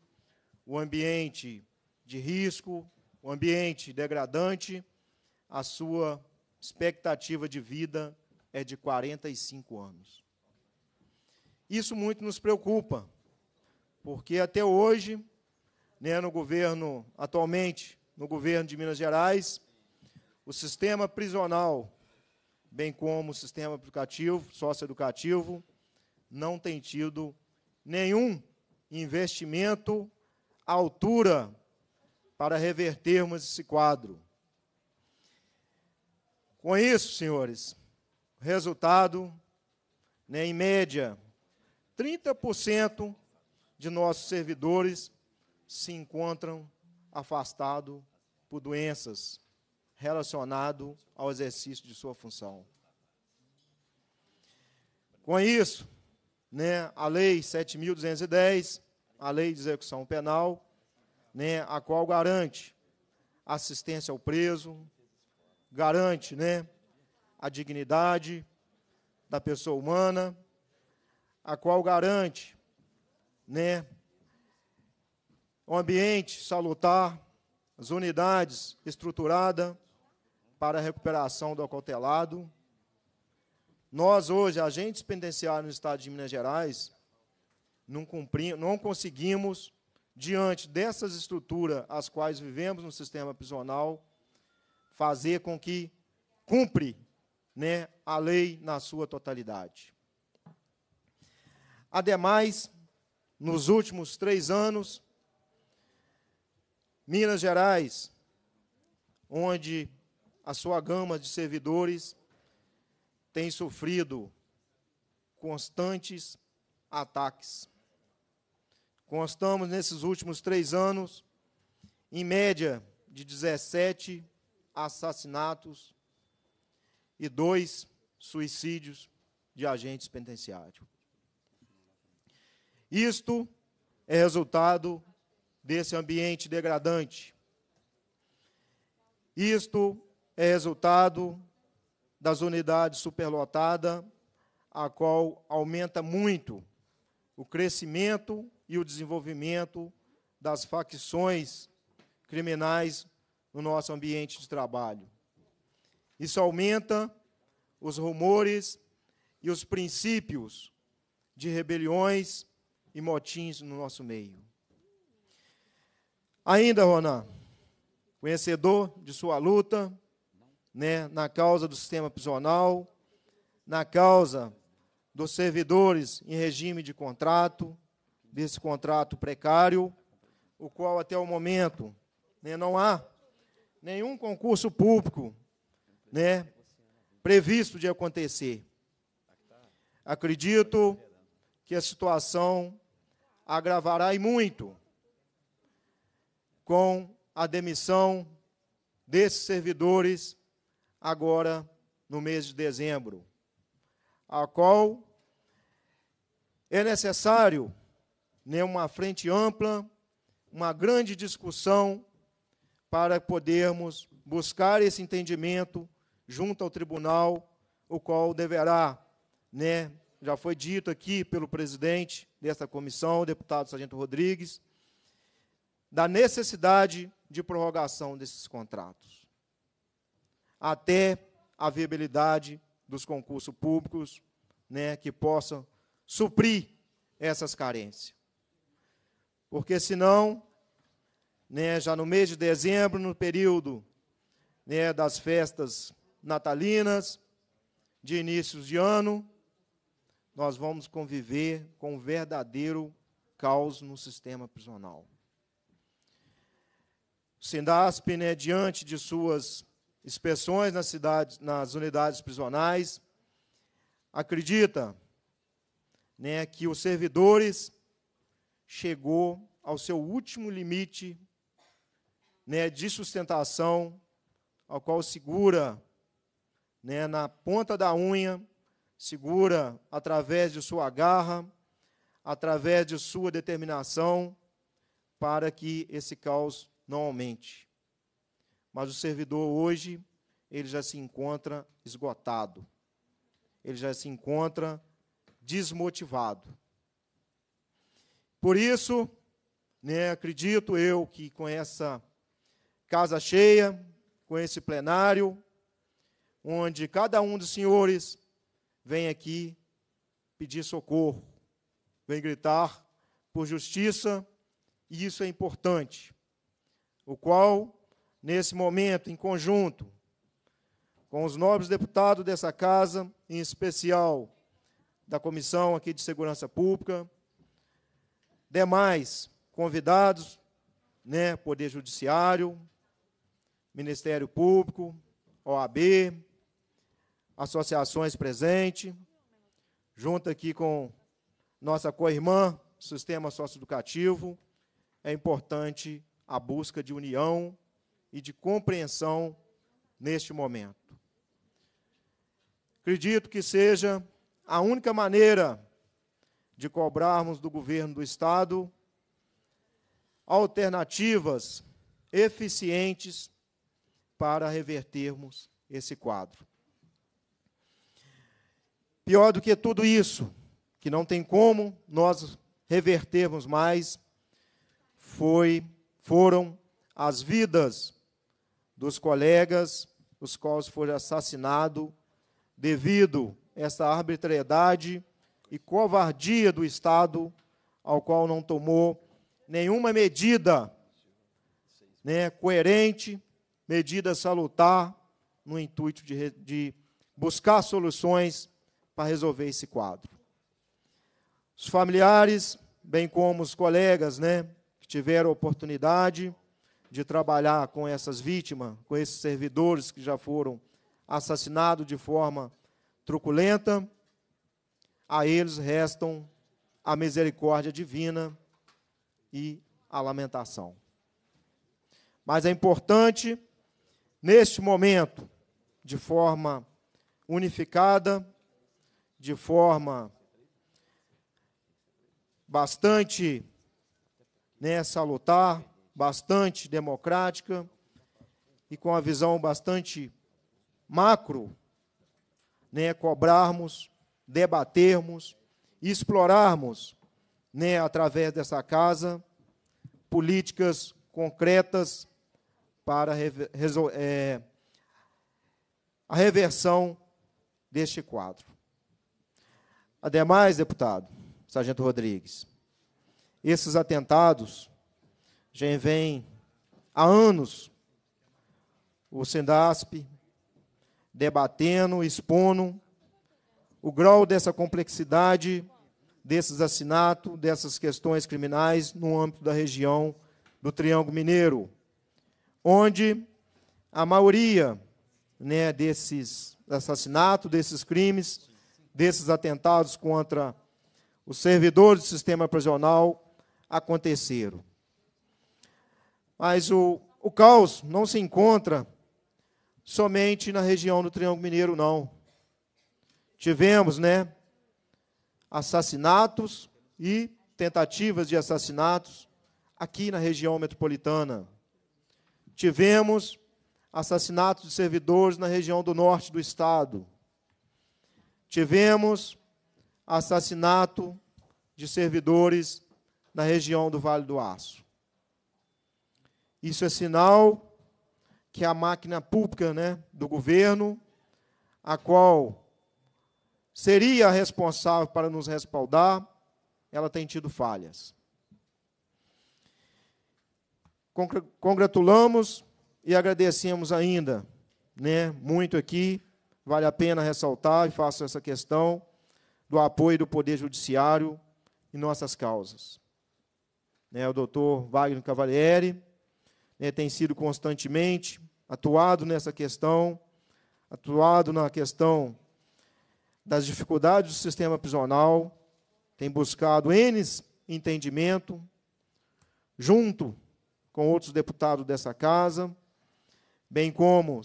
o ambiente de risco, o ambiente degradante, a sua expectativa de vida é de 45 anos. Isso muito nos preocupa, porque até hoje, né, no governo, atualmente, no governo de Minas Gerais, o sistema prisional, bem como o sistema educativo, socioeducativo, não tem tido nenhum investimento à altura para revertermos esse quadro. Com isso, senhores, resultado, né, em média, 30% de nossos servidores se encontram afastados por doenças relacionadas ao exercício de sua função. Com isso, né, a Lei 7.210, a Lei de Execução Penal, né, a qual garante assistência ao preso, garante né, a dignidade da pessoa humana, a qual garante né, um ambiente salutar, as unidades estruturadas para a recuperação do acotelado, nós, hoje, agentes penitenciários no estado de Minas Gerais, não, cumprimos, não conseguimos, diante dessas estruturas as quais vivemos no sistema prisional, fazer com que cumpre né, a lei na sua totalidade. Ademais, nos últimos três anos, Minas Gerais, onde a sua gama de servidores tem sofrido constantes ataques. Constamos nesses últimos três anos, em média, de 17 assassinatos e dois suicídios de agentes penitenciários. Isto é resultado desse ambiente degradante. Isto é resultado das unidades superlotadas, a qual aumenta muito o crescimento e o desenvolvimento das facções criminais no nosso ambiente de trabalho. Isso aumenta os rumores e os princípios de rebeliões e motins no nosso meio. Ainda, Ronan, conhecedor de sua luta, né, na causa do sistema prisional, na causa dos servidores em regime de contrato, desse contrato precário, o qual até o momento né, não há nenhum concurso público né, previsto de acontecer. Acredito que a situação agravará e muito com a demissão desses servidores agora no mês de dezembro, a qual é necessário né, uma frente ampla, uma grande discussão para podermos buscar esse entendimento junto ao tribunal, o qual deverá, né, já foi dito aqui pelo presidente desta comissão, o deputado Sargento Rodrigues, da necessidade de prorrogação desses contratos até a viabilidade dos concursos públicos, né, que possam suprir essas carências. Porque senão, né, já no mês de dezembro, no período né, das festas natalinas, de inícios de ano, nós vamos conviver com um verdadeiro caos no sistema prisional. Sindasp, né, diante de suas inspeções nas, cidades, nas unidades prisionais, acredita né, que os servidores chegou ao seu último limite né, de sustentação, ao qual segura né, na ponta da unha, segura através de sua garra, através de sua determinação, para que esse caos não aumente. Mas o servidor hoje, ele já se encontra esgotado. Ele já se encontra desmotivado. Por isso, né, acredito eu que com essa casa cheia, com esse plenário, onde cada um dos senhores vem aqui pedir socorro, vem gritar por justiça, e isso é importante, o qual nesse momento, em conjunto, com os nobres deputados dessa casa, em especial da Comissão aqui de Segurança Pública, demais convidados, né, Poder Judiciário, Ministério Público, OAB, associações presentes, junto aqui com nossa co-irmã, Sistema Socioeducativo, é importante a busca de união e de compreensão neste momento. Acredito que seja a única maneira de cobrarmos do governo do Estado alternativas eficientes para revertermos esse quadro. Pior do que tudo isso, que não tem como nós revertermos mais, foi, foram as vidas dos colegas, os quais foram assassinados devido a essa arbitrariedade e covardia do Estado, ao qual não tomou nenhuma medida né, coerente, medida salutar, no intuito de, de buscar soluções para resolver esse quadro. Os familiares, bem como os colegas né, que tiveram oportunidade de trabalhar com essas vítimas, com esses servidores que já foram assassinados de forma truculenta, a eles restam a misericórdia divina e a lamentação. Mas é importante, neste momento, de forma unificada, de forma bastante né, salutar, bastante democrática e com a visão bastante macro, né, cobrarmos, debatermos, explorarmos, né, através dessa casa, políticas concretas para é, a reversão deste quadro. Ademais, deputado Sargento Rodrigues, esses atentados vem há anos, o Sendasp, debatendo, expondo o grau dessa complexidade desses assassinatos, dessas questões criminais no âmbito da região do Triângulo Mineiro, onde a maioria né, desses assassinatos, desses crimes, desses atentados contra os servidores do sistema prisional aconteceram. Mas o, o caos não se encontra somente na região do Triângulo Mineiro, não. Tivemos, né? Assassinatos e tentativas de assassinatos aqui na região metropolitana. Tivemos assassinatos de servidores na região do norte do estado. Tivemos assassinato de servidores na região do Vale do Aço. Isso é sinal que é a máquina pública né, do governo, a qual seria responsável para nos respaldar, ela tem tido falhas. Congratulamos e agradecemos ainda, né, muito aqui, vale a pena ressaltar e faço essa questão do apoio do Poder Judiciário em nossas causas. Né, o doutor Wagner Cavalieri, né, tem sido constantemente atuado nessa questão, atuado na questão das dificuldades do sistema prisional, tem buscado N entendimento, junto com outros deputados dessa casa, bem como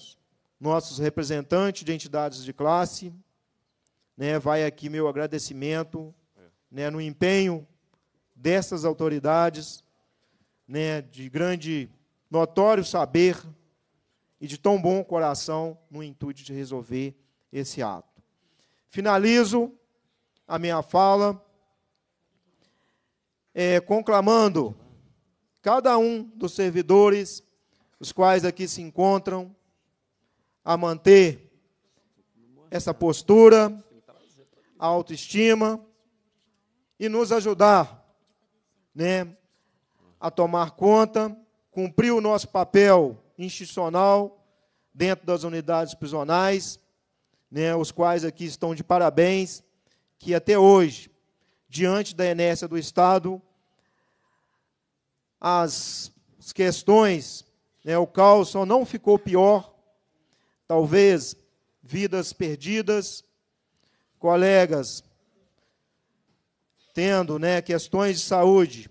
nossos representantes de entidades de classe. Né, vai aqui meu agradecimento né, no empenho dessas autoridades né, de grande notório saber e de tão bom coração no intuito de resolver esse ato. Finalizo a minha fala é, conclamando cada um dos servidores, os quais aqui se encontram, a manter essa postura, a autoestima e nos ajudar né, a tomar conta cumpriu o nosso papel institucional dentro das unidades prisionais, né, os quais aqui estão de parabéns, que até hoje, diante da inércia do Estado, as questões, né, o caos só não ficou pior, talvez vidas perdidas, colegas tendo né, questões de saúde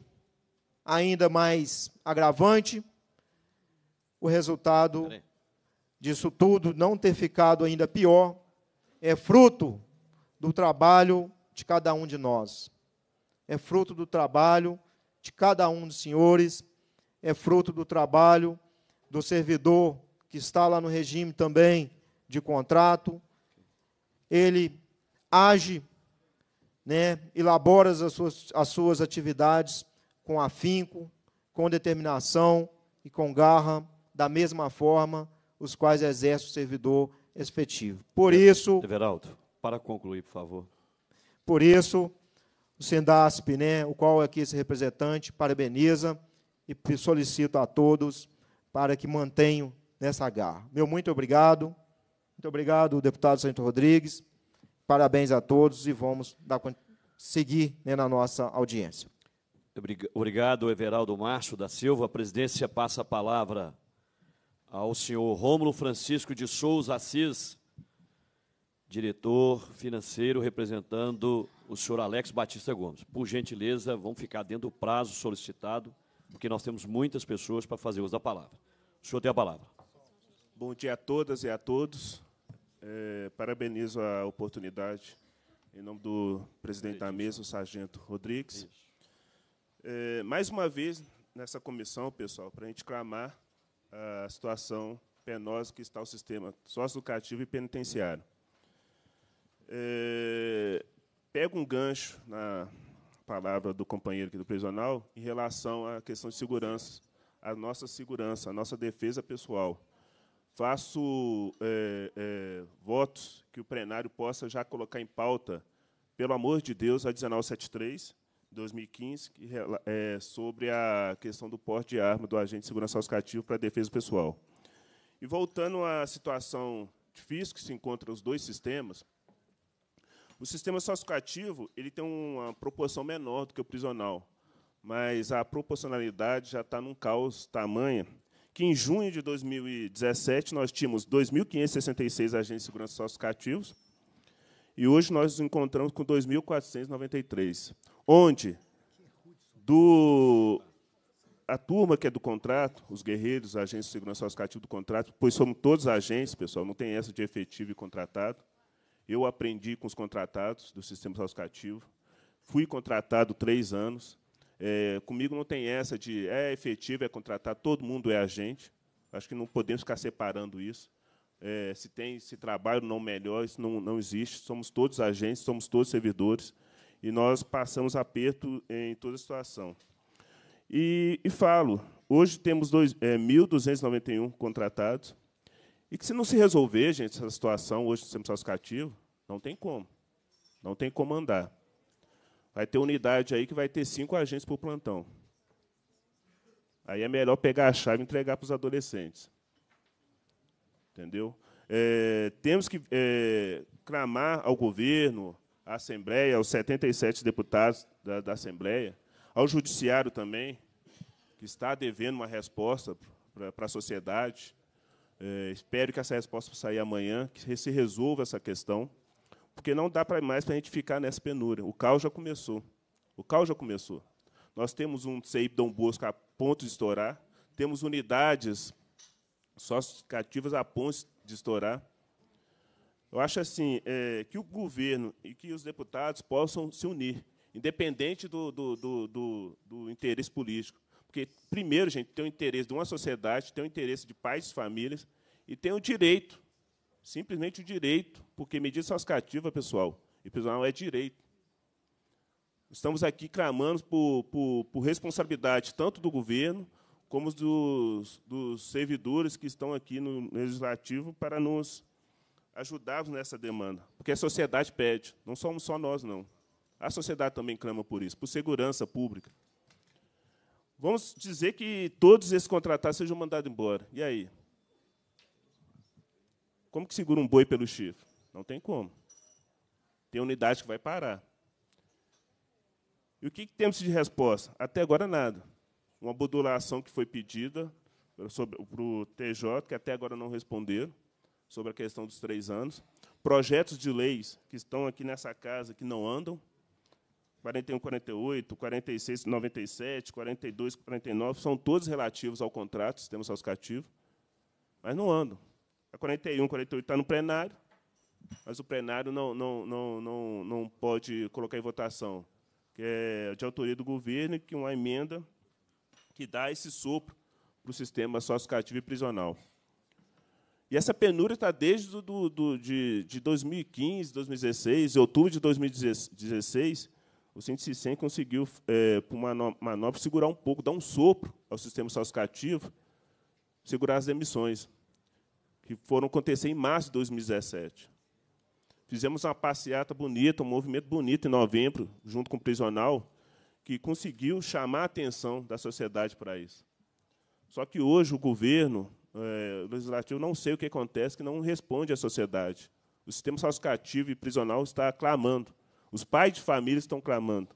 ainda mais agravante, o resultado disso tudo não ter ficado ainda pior é fruto do trabalho de cada um de nós. É fruto do trabalho de cada um dos senhores, é fruto do trabalho do servidor que está lá no regime também de contrato. Ele age, né, elabora as suas, as suas atividades com afinco, com determinação e com garra, da mesma forma, os quais exerce o servidor efetivo. Por é, isso. Everaldo, para concluir, por favor. Por isso, o SENDASP, né, o qual é aqui esse representante parabeniza e solicito a todos para que mantenham nessa garra. Meu muito obrigado. Muito obrigado, deputado Santo Rodrigues. Parabéns a todos e vamos dar, seguir né, na nossa audiência. Obrigado, Everaldo Márcio da Silva. A presidência passa a palavra ao senhor Rômulo Francisco de Souza Assis, diretor financeiro representando o senhor Alex Batista Gomes. Por gentileza, vamos ficar dentro do prazo solicitado, porque nós temos muitas pessoas para fazer uso da palavra. O senhor tem a palavra. Bom dia a todas e a todos. É, parabenizo a oportunidade em nome do presidente da mesa, o sargento Rodrigues. Isso. É, mais uma vez, nessa comissão, pessoal, para a gente clamar a situação penosa que está o sistema socioeducativo e penitenciário. É, pego um gancho na palavra do companheiro aqui do prisional em relação à questão de segurança, a nossa segurança, a nossa defesa pessoal. Faço é, é, votos que o plenário possa já colocar em pauta, pelo amor de Deus, a 1973, 2015, que, é, sobre a questão do porte de arma do agente de segurança associativo para a defesa pessoal. E voltando à situação difícil que se encontra os dois sistemas, o sistema socioativo ele tem uma proporção menor do que o prisional, mas a proporcionalidade já está num caos tamanho que em junho de 2017 nós tínhamos 2.566 agentes de segurança socioativos e hoje nós nos encontramos com 2.493. Onde do a turma que é do contrato, os guerreiros, agentes de segurança associativa do contrato, pois somos todos agentes, pessoal, não tem essa de efetivo e contratado. Eu aprendi com os contratados do sistema associativo, fui contratado três anos. É, comigo não tem essa de é efetivo, é contratado, todo mundo é agente. Acho que não podemos ficar separando isso. É, se tem esse trabalho não melhor, isso não, não existe. Somos todos agentes, somos todos servidores e nós passamos aperto em toda a situação. E, e falo, hoje temos dois, é, 1.291 contratados, e que se não se resolver, gente, essa situação hoje do sistema cativos não tem como. Não tem como andar. Vai ter unidade aí que vai ter cinco agentes por plantão. Aí é melhor pegar a chave e entregar para os adolescentes. Entendeu? É, temos que é, clamar ao governo, à Assembleia, aos 77 deputados da, da Assembleia, ao Judiciário também, que está devendo uma resposta para a sociedade. É, espero que essa resposta saia amanhã, que se resolva essa questão, porque não dá para mais para a gente ficar nessa penúria. O caos já começou. O caos já começou. Nós temos um CI Dom Bosco a ponto de estourar, temos unidades sócios cativas a ponto de estourar, eu acho assim é, que o governo e que os deputados possam se unir, independente do, do, do, do, do interesse político. Porque, primeiro, gente, tem o interesse de uma sociedade, tem o interesse de pais e famílias, e tem o direito, simplesmente o direito, porque medida sociocativa, pessoal, e prisional é direito. Estamos aqui clamando por, por, por responsabilidade tanto do governo como dos, dos servidores que estão aqui no legislativo para nos ajudar nessa demanda, porque a sociedade pede, não somos só nós, não. A sociedade também clama por isso, por segurança pública. Vamos dizer que todos esses contratados sejam mandados embora. E aí? Como que segura um boi pelo chifre? Não tem como. Tem unidade que vai parar. E o que, que temos de resposta? Até agora, nada. Uma modulação que foi pedida para o TJ, que até agora não responderam sobre a questão dos três anos, projetos de leis que estão aqui nessa casa que não andam, 41, 48, 46, 97, 42, 49, são todos relativos ao contrato, sistema sociativo, mas não andam. A 41, 48 está no plenário, mas o plenário não, não, não, não, não pode colocar em votação, que é de autoria do governo, que é uma emenda que dá esse sopro para o sistema sociativo e prisional. E essa penúria está desde do, do, de, de 2015, 2016, outubro de 2016, o Síndice 100 conseguiu, é, por uma manobra, segurar um pouco, dar um sopro ao sistema socioativo, segurar as emissões, que foram acontecer em março de 2017. Fizemos uma passeata bonita, um movimento bonito em novembro, junto com o prisional, que conseguiu chamar a atenção da sociedade para isso. Só que hoje o governo, é, legislativo não sei o que acontece, que não responde à sociedade. O sistema sociativo e prisional está clamando. Os pais de família estão clamando.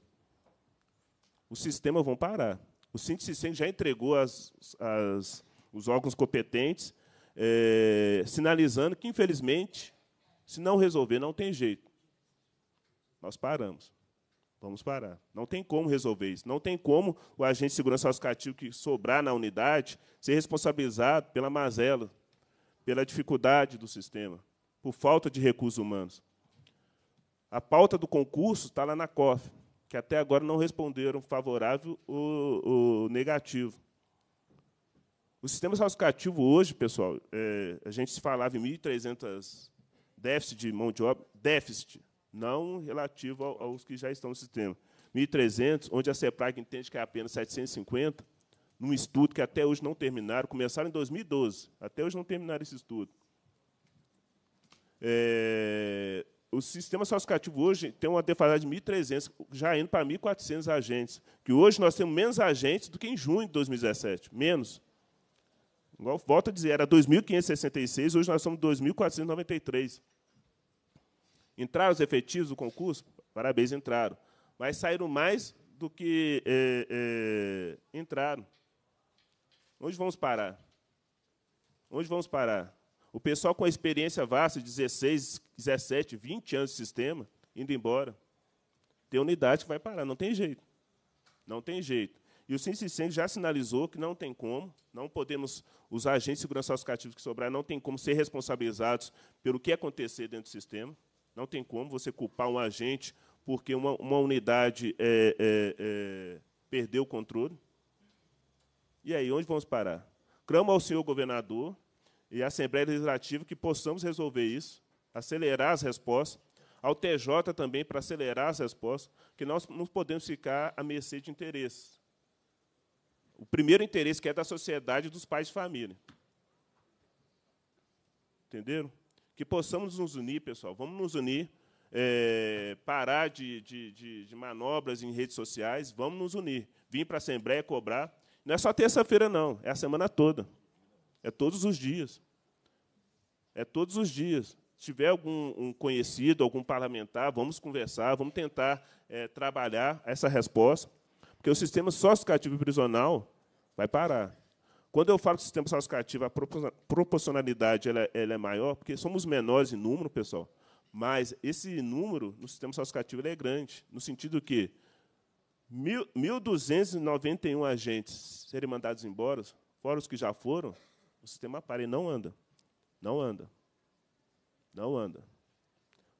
O sistema vão parar. O Sinticicem já entregou as, as, os órgãos competentes, é, sinalizando que, infelizmente, se não resolver, não tem jeito. Nós paramos. Vamos parar. Não tem como resolver isso. Não tem como o agente de segurança associativo que sobrar na unidade ser responsabilizado pela mazela, pela dificuldade do sistema, por falta de recursos humanos. A pauta do concurso está lá na COF, que até agora não responderam favorável ou, negativo. O sistema associativo hoje, pessoal, é, a gente se falava em 1.300 déficit de mão de obra, déficit não relativo aos que já estão no sistema. 1.300, onde a CEPRAG entende que é apenas 750, num estudo que até hoje não terminaram, começaram em 2012, até hoje não terminaram esse estudo. É, o sistema sociocultivo hoje tem uma defasagem de 1.300, já indo para 1.400 agentes, que hoje nós temos menos agentes do que em junho de 2017, menos. Igual, volto a dizer, era 2.566, hoje nós somos 2.493. Entraram os efetivos do concurso? Parabéns, entraram. Mas saíram mais do que é, é, entraram. Onde vamos parar? Onde vamos parar? O pessoal com a experiência vasta, 16, 17, 20 anos de sistema, indo embora. Tem unidade que vai parar, não tem jeito. Não tem jeito. E o Sincisem já sinalizou que não tem como, não podemos, os agentes de segurança associativos que sobraram, não tem como ser responsabilizados pelo que acontecer dentro do sistema. Não tem como você culpar um agente porque uma, uma unidade é, é, é, perdeu o controle. E aí, onde vamos parar? Clamo ao senhor governador e à Assembleia Legislativa que possamos resolver isso, acelerar as respostas, ao TJ também para acelerar as respostas, que nós não podemos ficar à mercê de interesses. O primeiro interesse que é da sociedade e dos pais de família. Entenderam? que possamos nos unir, pessoal. Vamos nos unir, é, parar de, de, de, de, manobras em redes sociais, vamos nos unir. Vim para a Assembleia cobrar. Não é só terça-feira, não, é a semana toda. É todos os dias. É todos os dias. Se tiver algum um conhecido, algum parlamentar, vamos conversar, vamos tentar é, trabalhar essa resposta, porque o sistema socioeducativo prisional vai parar. Quando eu falo que o sistema socioeducativo, a proporcionalidade ela, é, ela, é maior, porque somos menores em número, pessoal, mas esse número no sistema socioeducativo é grande, no sentido que 1.291 agentes serem mandados embora, fora os que já foram, o sistema para e não anda. Não anda. Não anda.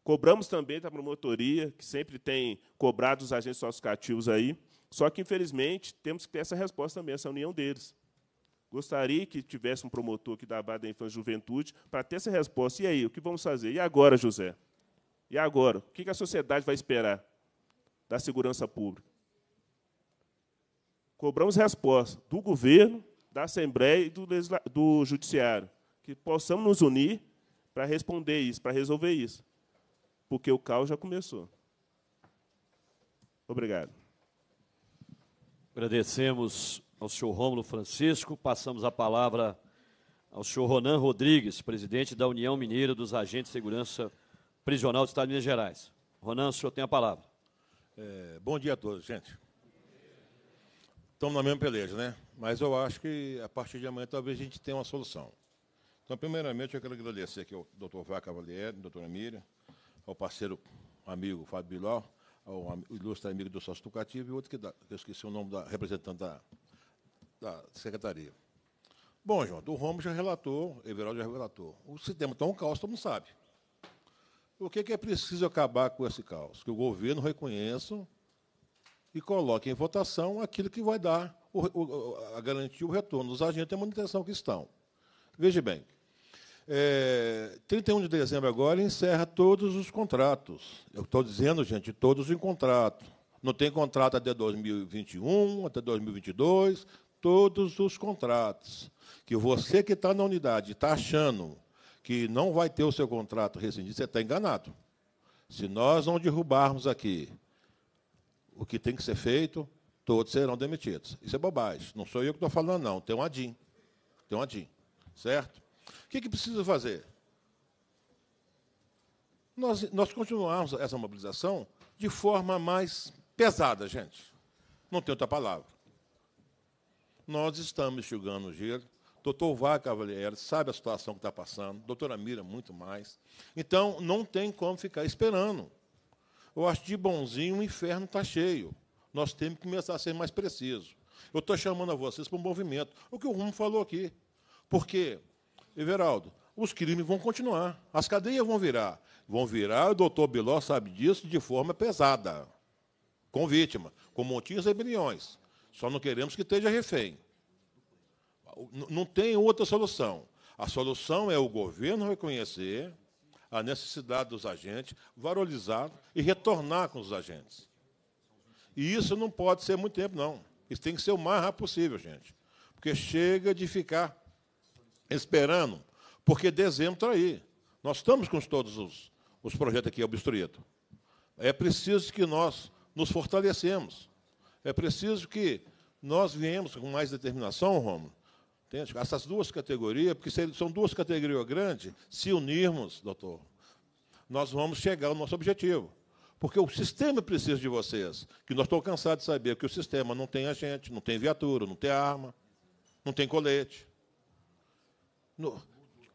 Cobramos também da promotoria, que sempre tem cobrado os agentes sociocativos aí, só que, infelizmente, temos que ter essa resposta também, essa união deles. Gostaria que tivesse um promotor que da base da infância e juventude para ter essa resposta. E aí, o que vamos fazer? E agora, José? E agora? O que a sociedade vai esperar da segurança pública? Cobramos resposta do governo, da Assembleia e do, do Judiciário, que possamos nos unir para responder isso, para resolver isso, porque o caos já começou. Obrigado. Agradecemos ao senhor Rômulo Francisco, passamos a palavra ao senhor Ronan Rodrigues, presidente da União Mineira dos Agentes de Segurança Prisional do Estado de Minas Gerais. Ronan, o senhor tem a palavra. É, bom dia a todos, gente. Estamos na mesma peleja, né? Mas eu acho que a partir de amanhã talvez a gente tenha uma solução. Então, primeiramente, eu quero agradecer aqui ao doutor Vá Cavalieri, doutora Miriam, ao parceiro amigo Fábio Biló, ao ilustre amigo do sócio educativo e outro que dá, eu esqueci o nome da representante da da secretaria. Bom, João, o Romo já relatou, Everaldo já relatou. O sistema está um caos, todo mundo sabe. O que é, que é preciso acabar com esse caos? Que o governo reconheça e coloque em votação aquilo que vai dar o, o, a garantir o retorno dos agentes e manutenção que estão. Veja bem, é, 31 de dezembro agora encerra todos os contratos. Eu estou dizendo, gente, todos em contrato. Não tem contrato até 2021, até 2022, todos os contratos. Que você que está na unidade está achando que não vai ter o seu contrato rescindido, você está enganado. Se nós não derrubarmos aqui o que tem que ser feito, todos serão demitidos. Isso é bobagem. Não sou eu que estou falando, não. Tem um ADIM. Tem um ADIM. Certo? O que, que precisa fazer? Nós, nós continuarmos essa mobilização de forma mais pesada, gente. Não tem outra palavra. Nós estamos enxugando o gelo. Doutor Vá Cavalieri sabe a situação que está passando, doutora Mira, muito mais. Então, não tem como ficar esperando. Eu acho de bonzinho o inferno está cheio. Nós temos que começar a ser mais precisos. Eu estou chamando a vocês para um movimento. O que o Rumo falou aqui. Porque, Everaldo, os crimes vão continuar, as cadeias vão virar. Vão virar, o doutor Biló sabe disso de forma pesada, com vítima, com montinhos e bilhões. Só não queremos que esteja refém. Não tem outra solução. A solução é o governo reconhecer a necessidade dos agentes, valorizar e retornar com os agentes. E isso não pode ser muito tempo, não. Isso tem que ser o mais rápido possível, gente. Porque chega de ficar esperando, porque dezembro está aí. Nós estamos com todos os, os projetos aqui obstruídos. É preciso que nós nos fortalecemos. É preciso que nós viemos com mais determinação, Romulo, Essas duas categorias, porque são duas categorias grandes, se unirmos, doutor, nós vamos chegar ao nosso objetivo. Porque o sistema precisa de vocês. Que nós estamos cansados de saber que o sistema não tem agente, não tem viatura, não tem arma, não tem colete.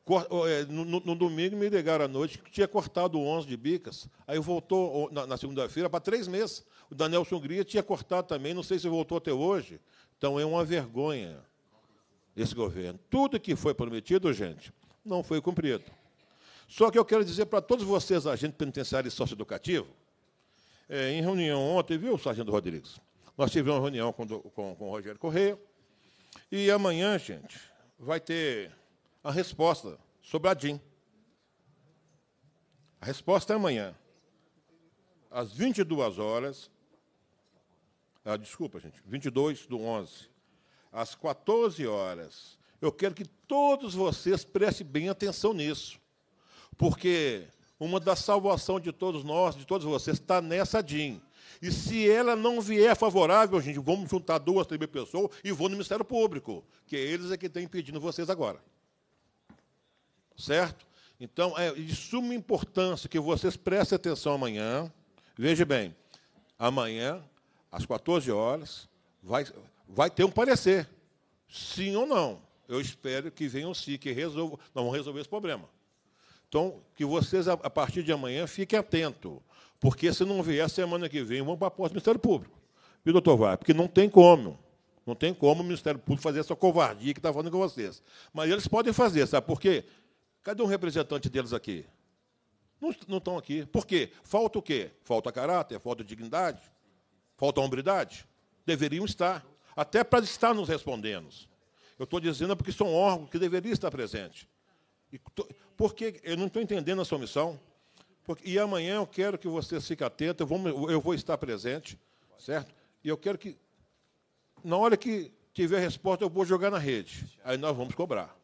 É, no, no, no, domingo me ligaram à noite que tinha cortado 11 de bicas. Aí voltou na, na segunda-feira para três meses. O Daniel Sungria tinha cortado também, não sei se voltou até hoje. Então é uma vergonha esse governo. Tudo que foi prometido, gente, não foi cumprido. Só que eu quero dizer para todos vocês, agente penitenciário e socioeducativo, é, em reunião ontem, viu, Sargento Rodrigues? Nós tivemos uma reunião com, com, com o Rogério Correia. E amanhã, gente, vai ter a resposta, sobre A a resposta é amanhã. Às 22 horas. Ah, desculpa, gente. 22 do 11. Às 14 horas. Eu quero que todos vocês prestem bem atenção nisso. Porque uma da salvação de todos nós, de todos vocês, está nessa DIN. E se ela não vier favorável, gente, vamos juntar duas, três pessoas e vou no Ministério Público, que eles é que estão impedindo vocês agora. Certo? Então, é de suma importância que vocês prestem atenção amanhã. Veja bem, amanhã, às 14 horas, vai, vai ter um parecer. Sim ou não. Eu espero que venham sim, que resolvam. Não vão resolver esse problema. Então, que vocês, a, partir de amanhã, fiquem atentos. Porque se não vier semana que vem, vamos para a porta do Ministério Público. Viu, doutor Vai? Porque não tem como. Não tem como o Ministério Público fazer essa covardia que está falando com vocês. Mas eles podem fazer, sabe por quê? Cadê um representante deles aqui? Não, estão aqui. Por quê? Falta o quê? Falta caráter, falta dignidade, falta hombridade. Deveriam estar. Até para estar nos respondendo. Eu estou dizendo é porque são órgãos que deveriam estar presentes. Por quê? porque eu não estou entendendo a sua missão. Porque, e amanhã eu quero que você fique atento, eu vou, eu vou estar presente, certo? E eu quero que, na hora que tiver resposta, eu vou jogar na rede. Aí nós vamos cobrar.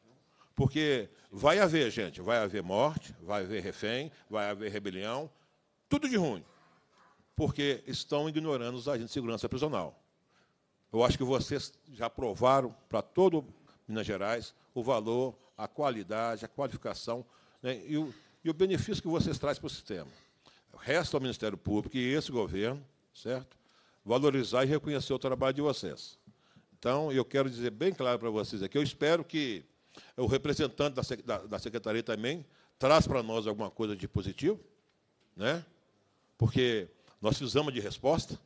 Porque Vai haver, gente, vai haver morte, vai haver refém, vai haver rebelião, tudo de ruim, porque estão ignorando os agentes de segurança prisional. Eu acho que vocês já provaram para todo Minas Gerais o valor, a qualidade, a qualificação né, e, o, e o benefício que vocês trazem para o sistema. Resta ao Ministério Público e esse governo, certo? Valorizar e reconhecer o trabalho de vocês. Então, eu quero dizer bem claro para vocês aqui, eu espero que o representante da, da, da secretaria também traz para nós alguma coisa de positivo, né? porque nós precisamos de resposta,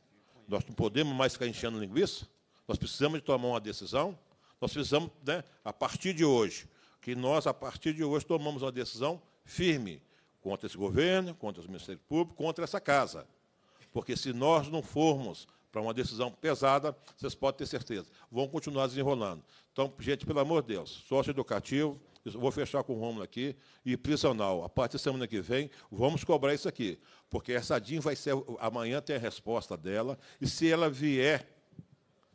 nós não podemos mais ficar enchendo linguiça, nós precisamos de tomar uma decisão, nós precisamos, né, a partir de hoje, que nós, a partir de hoje, tomamos uma decisão firme contra esse governo, contra o Ministério Público, contra essa casa. Porque se nós não formos para uma decisão pesada, vocês podem ter certeza. Vão continuar desenrolando. Então, gente, pelo amor de Deus, sócio educativo, vou fechar com o Romulo aqui, e prisional. A partir da semana que vem, vamos cobrar isso aqui. Porque essa DIN vai ser. Amanhã tem a resposta dela, e se ela vier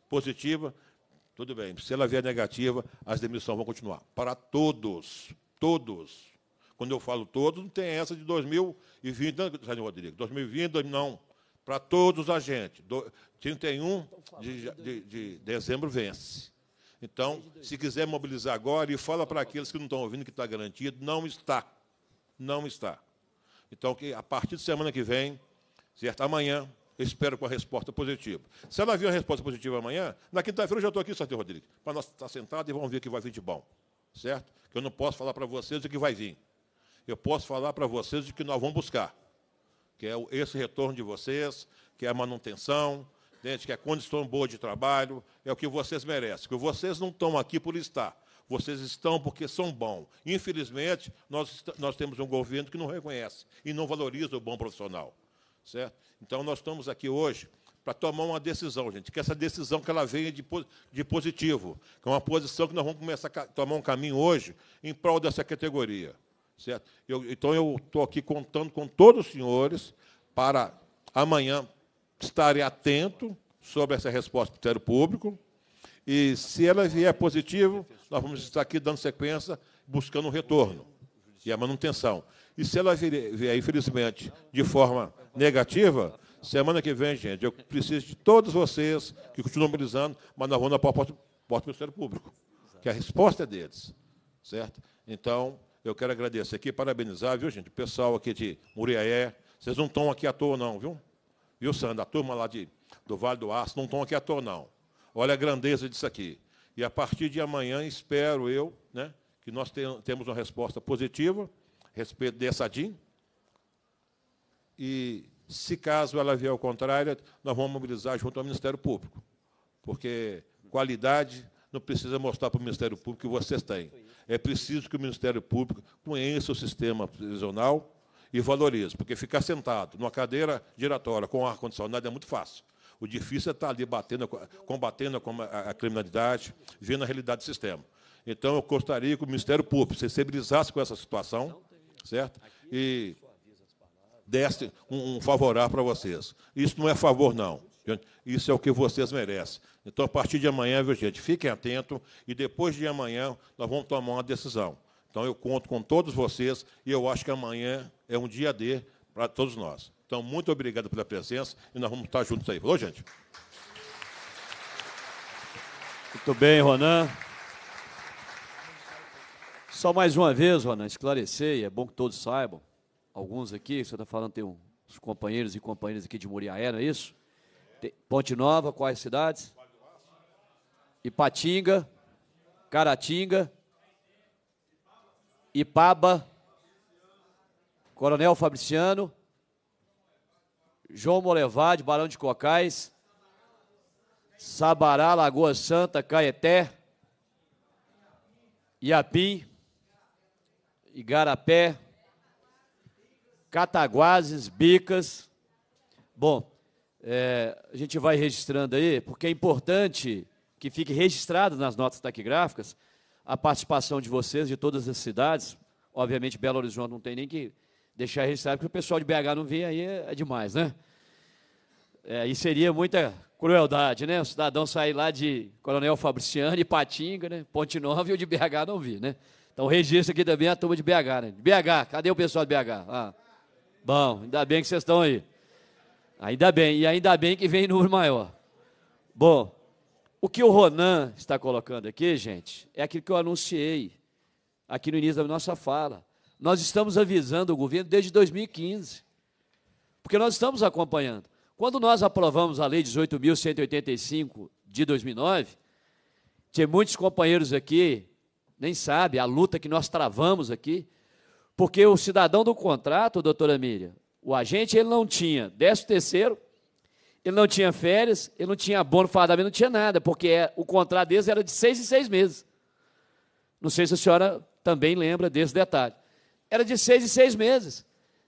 positiva, tudo bem. Se ela vier negativa, as demissões vão continuar. Para todos. Todos. Quando eu falo todos, não tem essa de 2020, não, Rodrigo. 2020, não para todos os agentes. Do, 31 de, de, de dezembro vence. Então, se quiser mobilizar agora, e fala para aqueles que não estão ouvindo que está garantido, não está. Não está. Então, que a partir de semana que vem, certo? Amanhã, espero com a resposta positiva. Se ela vir a resposta positiva amanhã, na quinta-feira eu já estou aqui, Sartre Rodrigues, para nós estar tá sentados e vamos ver o que vai vir de bom. Certo? Que eu não posso falar para vocês o que vai vir. Eu posso falar para vocês o que nós vamos buscar que é esse retorno de vocês, que é a manutenção, entende? que é a condição boa de trabalho, é o que vocês merecem. Que vocês não estão aqui por estar, vocês estão porque são bons. Infelizmente, nós, nós temos um governo que não reconhece e não valoriza o bom profissional. Certo? Então, nós estamos aqui hoje para tomar uma decisão, gente, que essa decisão que ela venha de, de positivo, que é uma posição que nós vamos começar a tomar um caminho hoje em prol dessa categoria. Certo? Eu, então, eu estou aqui contando com todos os senhores para amanhã estarem atento sobre essa resposta do Ministério Público. E se ela vier positivo, nós vamos estar aqui dando sequência, buscando um retorno e a manutenção. E se ela vier, infelizmente, de forma negativa, semana que vem, gente, eu preciso de todos vocês que continuam mobilizando, mas nós vamos na porta, porta do Ministério Público, que a resposta é deles. Certo? Então, eu quero agradecer aqui, parabenizar, viu, gente? O pessoal aqui de Muriaé. Vocês não estão aqui à toa, não, viu? Viu, Sandra? A turma lá de, do Vale do Aço não estão aqui à toa, não. Olha a grandeza disso aqui. E a partir de amanhã, espero eu, né, que nós temos uma resposta positiva a respeito dessa DIN. E se caso ela vier ao contrário, nós vamos mobilizar junto ao Ministério Público. Porque qualidade não precisa mostrar para o Ministério Público que vocês têm. É preciso que o Ministério Público conheça o sistema prisional e valorize, porque ficar sentado numa cadeira giratória com ar-condicionado é muito fácil. O difícil é estar ali batendo, combatendo a criminalidade, vendo a realidade do sistema. Então, eu gostaria que o Ministério Público se sensibilizasse com essa situação, certo? E desse um, um favorável para vocês. Isso não é favor, não. Isso é o que vocês merecem. Então, a partir de amanhã, viu, gente, fiquem atentos e depois de amanhã nós vamos tomar uma decisão. Então, eu conto com todos vocês e eu acho que amanhã é um dia D para todos nós. Então, muito obrigado pela presença e nós vamos estar juntos aí. Falou, gente? Muito bem, Ronan. Só mais uma vez, Ronan, esclarecer, e é bom que todos saibam, alguns aqui, você está falando, tem uns companheiros e companheiras aqui de Muriaé, não é isso? Ponte Nova, quais cidades? Ipatinga, Caratinga, Ipaba, Coronel Fabriciano, João Molevade, Barão de Cocais, Sabará, Lagoa Santa, Caeté, Iapim, Igarapé, Cataguases, Bicas. Bom, é, a gente vai registrando aí, porque é importante que fique registrado nas notas taquigráficas a participação de vocês, de todas as cidades. Obviamente, Belo Horizonte não tem nem que deixar registrado, porque o pessoal de BH não vem aí, é demais, né? É, e seria muita crueldade, né? O cidadão sair lá de Coronel Fabriciano, e Patinga, né? Ponte Nova e o de BH não vi, né? Então registra aqui também a turma de BH, né? BH, cadê o pessoal de BH? Ah. Bom, ainda bem que vocês estão aí. Ainda bem, e ainda bem que vem número maior. Bom, o que o Ronan está colocando aqui, gente, é aquilo que eu anunciei aqui no início da nossa fala. Nós estamos avisando o governo desde 2015, porque nós estamos acompanhando. Quando nós aprovamos a Lei 18.185 de 2009, tinha muitos companheiros aqui, nem sabe a luta que nós travamos aqui, porque o cidadão do contrato, doutora Miriam, o agente ele não tinha décimo terceiro, ele não tinha férias, ele não tinha bônus fardamento, não tinha nada, porque é, o contrato deles era de seis em seis meses. Não sei se a senhora também lembra desse detalhe. Era de seis em seis meses.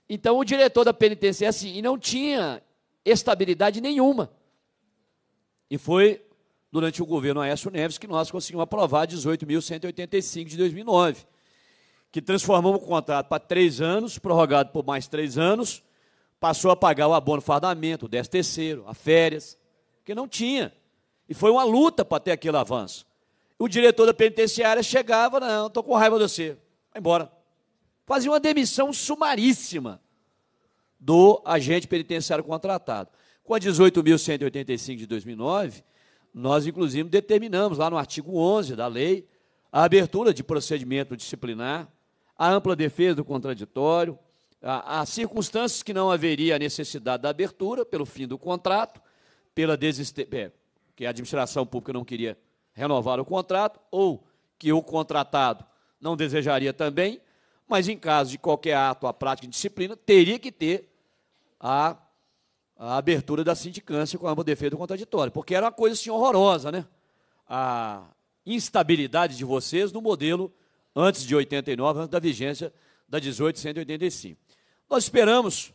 Então o diretor da penitenciária é assim, e não tinha estabilidade nenhuma. E foi durante o governo Aécio Neves que nós conseguimos aprovar 18.185 de 2009 que transformamos o contrato para três anos, prorrogado por mais três anos, passou a pagar o abono fardamento, o décimo terceiro, as férias, que não tinha. E foi uma luta para ter aquele avanço. O diretor da penitenciária chegava, não, estou com raiva de você, vai embora. Fazia uma demissão sumaríssima do agente penitenciário contratado. Com a 18.185 de 2009, nós, inclusive, determinamos lá no artigo 11 da lei a abertura de procedimento disciplinar a ampla defesa do contraditório, há circunstâncias que não haveria a necessidade da abertura pelo fim do contrato, pela desistência, é, que a administração pública não queria renovar o contrato, ou que o contratado não desejaria também, mas em caso de qualquer ato à prática de disciplina, teria que ter a, a abertura da sindicância com a ampla defesa do contraditório, porque era uma coisa assim, horrorosa, né? A instabilidade de vocês no modelo antes de 89, antes da vigência da 1885. Nós esperamos,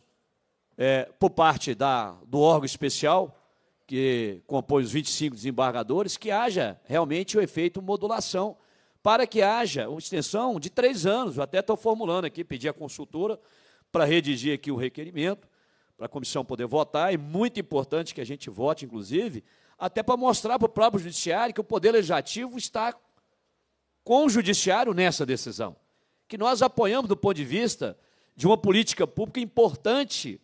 é, por parte da, do órgão especial, que compõe os 25 desembargadores, que haja realmente o efeito modulação, para que haja uma extensão de três anos. Eu até estou formulando aqui, pedi a consultora para redigir aqui o requerimento, para a comissão poder votar. É muito importante que a gente vote, inclusive, até para mostrar para o próprio judiciário que o Poder Legislativo está com o judiciário nessa decisão, que nós apoiamos do ponto de vista de uma política pública importante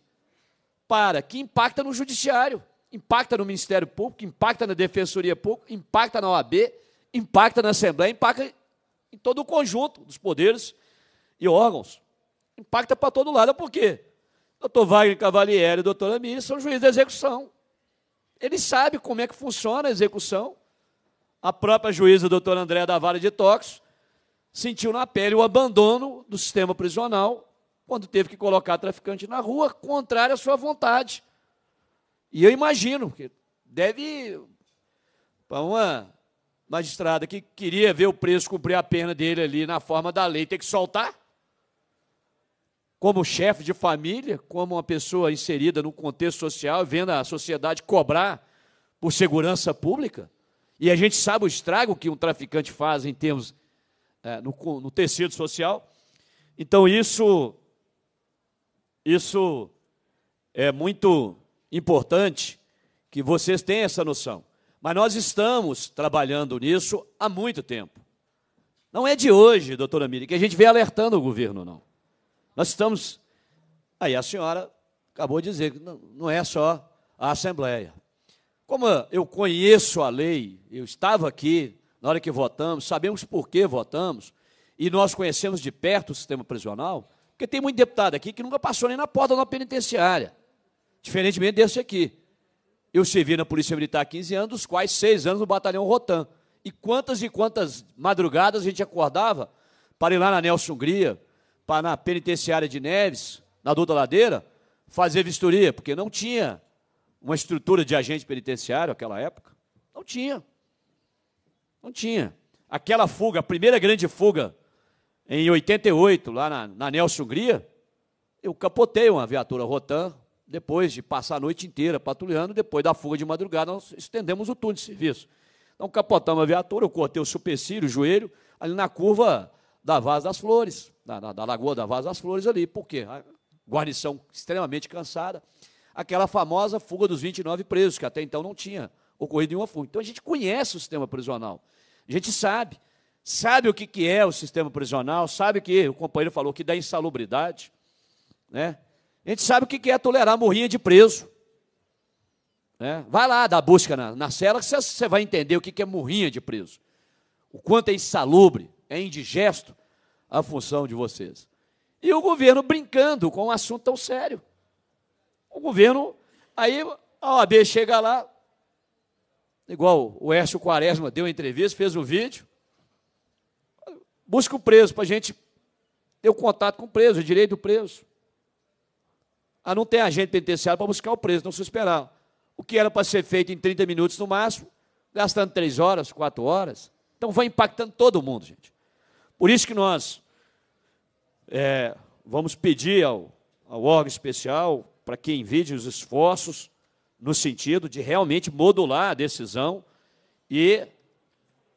para que impacta no judiciário, impacta no Ministério Público, impacta na Defensoria Pública, impacta na OAB, impacta na Assembleia, impacta em todo o conjunto dos poderes e órgãos. Impacta para todo lado. Por quê? Doutor Wagner Cavalieri e doutora Miri são juízes da execução. Eles sabem como é que funciona a execução a própria juíza, doutora Andréa da Vara de Tox, sentiu na pele o abandono do sistema prisional quando teve que colocar traficante na rua, contrário à sua vontade. E eu imagino que deve, para uma magistrada que queria ver o preso cumprir a pena dele ali na forma da lei, ter que soltar, como chefe de família, como uma pessoa inserida no contexto social, vendo a sociedade cobrar por segurança pública, e a gente sabe o estrago que um traficante faz em termos é, no, no tecido social. Então isso isso é muito importante que vocês tenham essa noção. Mas nós estamos trabalhando nisso há muito tempo. Não é de hoje, doutora Miri, que a gente vem alertando o governo, não. Nós estamos. Aí a senhora acabou de dizer que não é só a Assembleia. Como eu conheço a lei, eu estava aqui na hora que votamos, sabemos por que votamos, e nós conhecemos de perto o sistema prisional, porque tem muito deputado aqui que nunca passou nem na porta da penitenciária, diferentemente desse aqui. Eu servi na Polícia Militar há 15 anos, dos quais seis anos no Batalhão Rotan. E quantas e quantas madrugadas a gente acordava para ir lá na Nelson Hungria, para na penitenciária de Neves, na Duda Ladeira, fazer vistoria, porque não tinha uma estrutura de agente penitenciário naquela época? Não tinha. Não tinha. Aquela fuga, a primeira grande fuga, em 88, lá na, na Nelson Hungria, eu capotei uma viatura Rotan, depois de passar a noite inteira patrulhando, depois da fuga de madrugada, nós estendemos o turno de serviço. Então, capotamos a viatura, eu cortei o supercílio, o joelho, ali na curva da Vaz das Flores, da, da, da Lagoa da Vaz das Flores ali. Por quê? A guarnição extremamente cansada aquela famosa fuga dos 29 presos, que até então não tinha ocorrido nenhuma fuga. Então a gente conhece o sistema prisional, a gente sabe, sabe o que, que é o sistema prisional, sabe que o companheiro falou que dá insalubridade, né? A gente sabe o que, que é tolerar morrinha de preso. Né? Vai lá dar busca na, na cela que você vai entender o que, que é morrinha de preso. O quanto é insalubre, é indigesto a função de vocês. E o governo brincando com um assunto tão sério. O governo, aí a OAB chega lá, igual o Hércio Quaresma deu entrevista, fez um vídeo, busca o preso para a gente ter o contato com o preso, o direito do preso. Ah, não tem agente penitenciário para buscar o preso, não se esperar. O que era para ser feito em 30 minutos no máximo, gastando 3 horas, 4 horas. Então vai impactando todo mundo, gente. Por isso que nós é, vamos pedir ao, ao órgão especial, para que envide os esforços no sentido de realmente modular a decisão e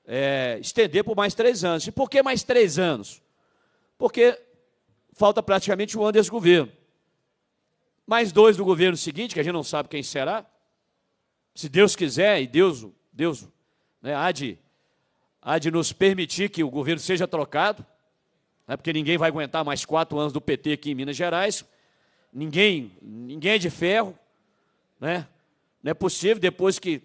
é, estender por mais três anos. E por que mais três anos? Porque falta praticamente um ano desse governo. Mais dois do governo seguinte, que a gente não sabe quem será. Se Deus quiser, e Deus, Deus né, há, de, há de nos permitir que o governo seja trocado, né, porque ninguém vai aguentar mais quatro anos do PT aqui em Minas Gerais, Ninguém, ninguém é de ferro, né? Não é possível depois que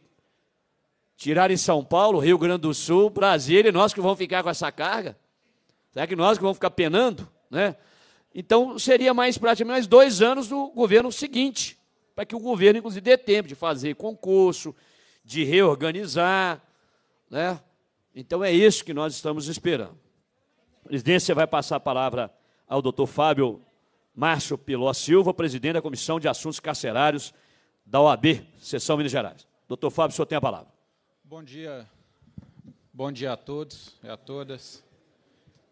tirarem São Paulo, Rio Grande do Sul, Brasília, e nós que vamos ficar com essa carga? Será que nós que vamos ficar penando, né? Então seria mais praticamente mais dois anos do governo seguinte, para que o governo inclusive dê tempo de fazer concurso, de reorganizar, né? Então é isso que nós estamos esperando. A presidência vai passar a palavra ao doutor Fábio Márcio Piló Silva, presidente da Comissão de Assuntos Carcerários da OAB, Sessão Minas Gerais. Doutor Fábio, o senhor tem a palavra. Bom dia, bom dia a todos e a todas.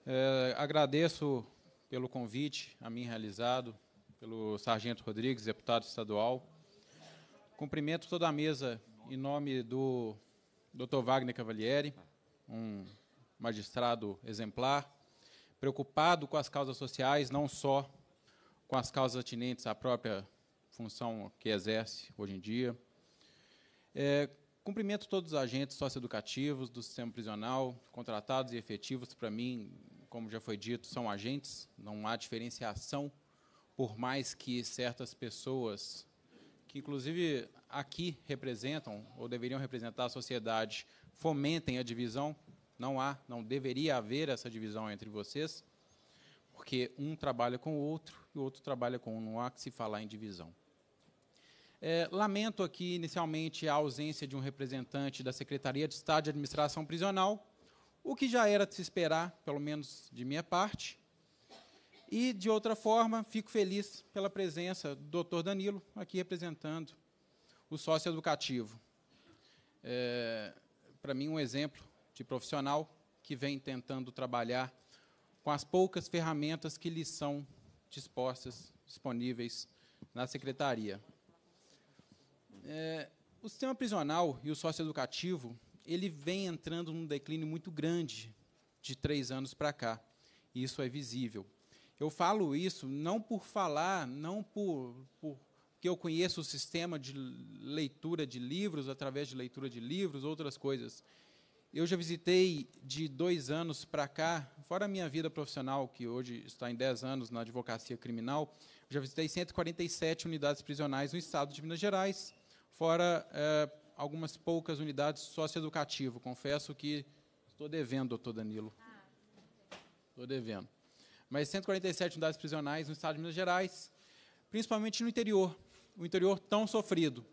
É, agradeço pelo convite a mim realizado, pelo Sargento Rodrigues, deputado estadual. Cumprimento toda a mesa em nome do Dr. Wagner Cavalieri, um magistrado exemplar, preocupado com as causas sociais, não só com as causas atinentes à própria função que exerce hoje em dia. É, cumprimento todos os agentes socioeducativos do sistema prisional, contratados e efetivos, para mim, como já foi dito, são agentes, não há diferenciação, por mais que certas pessoas, que inclusive aqui representam ou deveriam representar a sociedade, fomentem a divisão, não há, não deveria haver essa divisão entre vocês porque um trabalha com o outro e o outro trabalha com um, não há que se falar em divisão. É, lamento aqui, inicialmente, a ausência de um representante da Secretaria de Estado de Administração Prisional, o que já era de se esperar, pelo menos de minha parte. E, de outra forma, fico feliz pela presença do Dr. Danilo, aqui representando o sócio educativo. É, Para mim, um exemplo de profissional que vem tentando trabalhar com as poucas ferramentas que lhes são dispostas, disponíveis na secretaria. É, o sistema prisional e o socioeducativo ele vem entrando num declínio muito grande de três anos para cá. E isso é visível. Eu falo isso não por falar, não por, por que eu conheço o sistema de leitura de livros através de leitura de livros, outras coisas. Eu já visitei de dois anos para cá, fora a minha vida profissional, que hoje está em 10 anos na advocacia criminal, já visitei 147 unidades prisionais no estado de Minas Gerais, fora eh, algumas poucas unidades socioeducativo. Confesso que estou devendo, doutor Danilo. Ah, estou devendo. Mas 147 unidades prisionais no estado de Minas Gerais, principalmente no interior, o interior tão sofrido.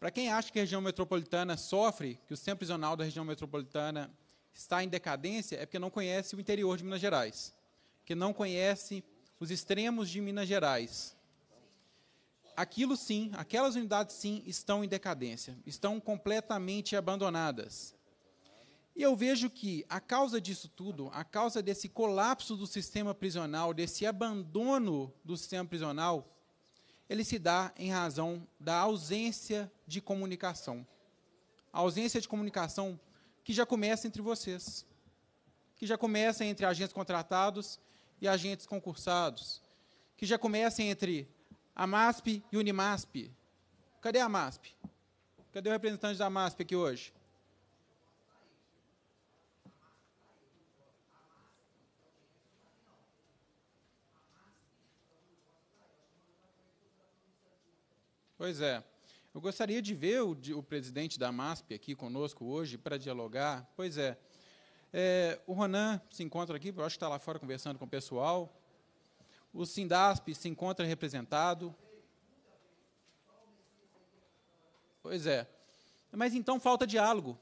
Para quem acha que a região metropolitana sofre, que o sistema prisional da região metropolitana está em decadência, é porque não conhece o interior de Minas Gerais, que não conhece os extremos de Minas Gerais. Aquilo sim, aquelas unidades sim estão em decadência, estão completamente abandonadas. E eu vejo que a causa disso tudo, a causa desse colapso do sistema prisional, desse abandono do sistema prisional, ele se dá em razão da ausência de comunicação. A ausência de comunicação que já começa entre vocês, que já começa entre agentes contratados e agentes concursados, que já começa entre a MASP e o Unimasp. Cadê a MASP? Cadê o representante da MASP aqui hoje? Pois é. Eu gostaria de ver o, o presidente da MASP aqui conosco hoje para dialogar. Pois é. é. O Ronan se encontra aqui, eu acho que está lá fora conversando com o pessoal. O Sindasp se encontra representado. Pois é. Mas então falta diálogo.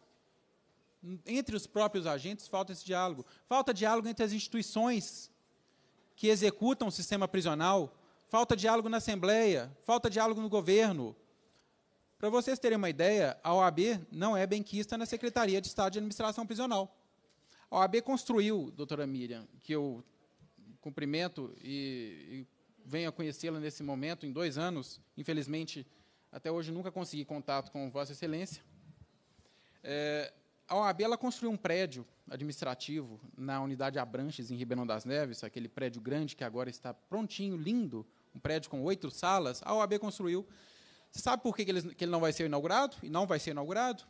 Entre os próprios agentes falta esse diálogo. Falta diálogo entre as instituições que executam o sistema prisional falta diálogo na Assembleia, falta diálogo no governo. Para vocês terem uma ideia, a OAB não é benquista na Secretaria de Estado de Administração Prisional. A OAB construiu, doutora Miriam, que eu cumprimento e, e venho a conhecê-la nesse momento, em dois anos, infelizmente, até hoje nunca consegui contato com Vossa Excelência. É, a OAB ela construiu um prédio administrativo na unidade Abranches, em Ribeirão das Neves, aquele prédio grande que agora está prontinho, lindo, um prédio com oito salas, a OAB construiu. Você sabe por que ele, que ele não vai ser inaugurado? E não vai ser inaugurado?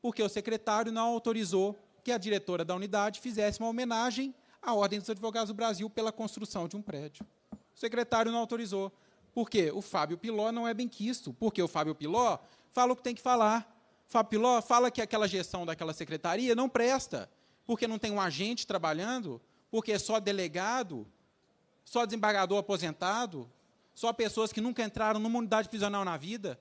Porque o secretário não autorizou que a diretora da unidade fizesse uma homenagem à Ordem dos Advogados do Brasil pela construção de um prédio. O secretário não autorizou. Por quê? O Fábio Piló não é bem quisto. Porque o Fábio Piló fala o que tem que falar. O Fábio Piló fala que aquela gestão daquela secretaria não presta, porque não tem um agente trabalhando, porque é só delegado, só desembargador aposentado, só pessoas que nunca entraram numa unidade prisional na vida?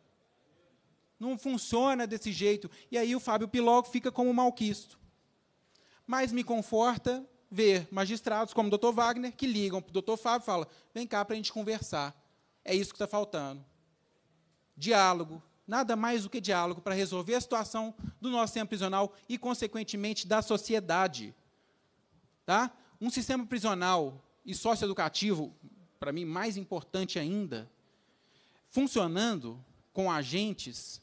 Não funciona desse jeito. E aí o Fábio Piloco fica como malquisto. Mas me conforta ver magistrados como o doutor Wagner que ligam para o doutor Fábio e falam: vem cá para a gente conversar. É isso que está faltando. Diálogo. Nada mais do que diálogo para resolver a situação do nosso sistema prisional e, consequentemente, da sociedade. Tá? Um sistema prisional e socioeducativo para mim mais importante ainda, funcionando com agentes,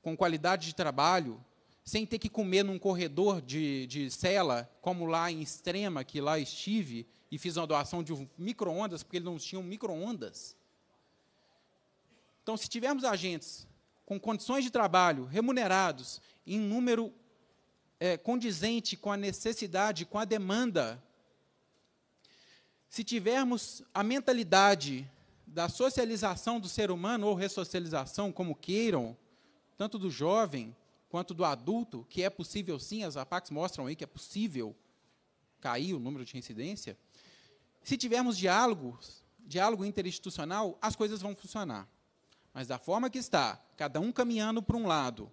com qualidade de trabalho, sem ter que comer num corredor de, de cela, como lá em Extrema, que lá estive, e fiz uma doação de micro-ondas, porque eles não tinham micro-ondas. Então, se tivermos agentes com condições de trabalho remunerados em número é, condizente com a necessidade, com a demanda se tivermos a mentalidade da socialização do ser humano ou ressocialização, como queiram, tanto do jovem quanto do adulto, que é possível sim, as APACs mostram aí que é possível cair o número de reincidência. Se tivermos diálogo, diálogo interinstitucional, as coisas vão funcionar. Mas da forma que está, cada um caminhando para um lado,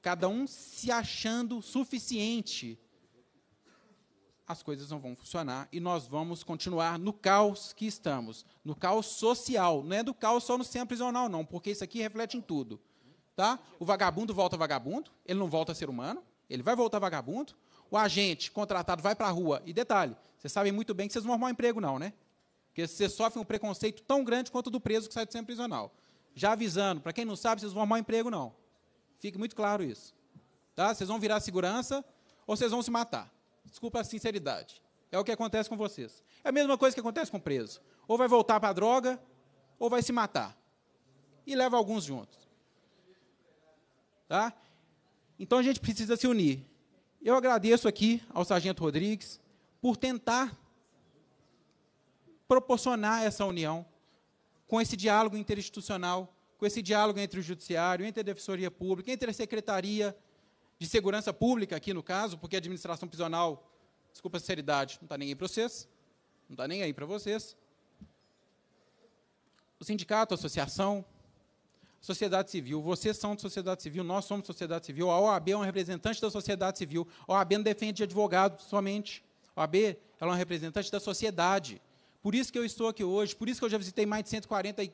cada um se achando suficiente as coisas não vão funcionar e nós vamos continuar no caos que estamos, no caos social, não é do caos só no centro prisional, não, porque isso aqui reflete em tudo. Tá? O vagabundo volta vagabundo, ele não volta a ser humano, ele vai voltar vagabundo. O agente contratado vai para a rua. E detalhe, vocês sabem muito bem que vocês não vão arrumar um emprego, não, né? Porque vocês sofrem um preconceito tão grande quanto o do preso que sai do centro prisional. Já avisando, para quem não sabe, vocês vão arrumar um emprego, não. Fique muito claro isso. Tá? Vocês vão virar segurança ou vocês vão se matar. Desculpa a sinceridade. É o que acontece com vocês. É a mesma coisa que acontece com o preso. Ou vai voltar para a droga, ou vai se matar. E leva alguns juntos. Tá? Então a gente precisa se unir. Eu agradeço aqui ao Sargento Rodrigues por tentar proporcionar essa união com esse diálogo interinstitucional, com esse diálogo entre o judiciário, entre a defensoria pública, entre a secretaria de segurança pública aqui no caso, porque a administração prisional, desculpa a sinceridade, não está nem aí para vocês, não está nem aí para vocês. O sindicato, a associação, a sociedade civil, vocês são de sociedade civil, nós somos de sociedade civil, a OAB é um representante da sociedade civil, a OAB não defende advogado somente, a OAB é uma representante da sociedade. Por isso que eu estou aqui hoje, por isso que eu já visitei mais de 140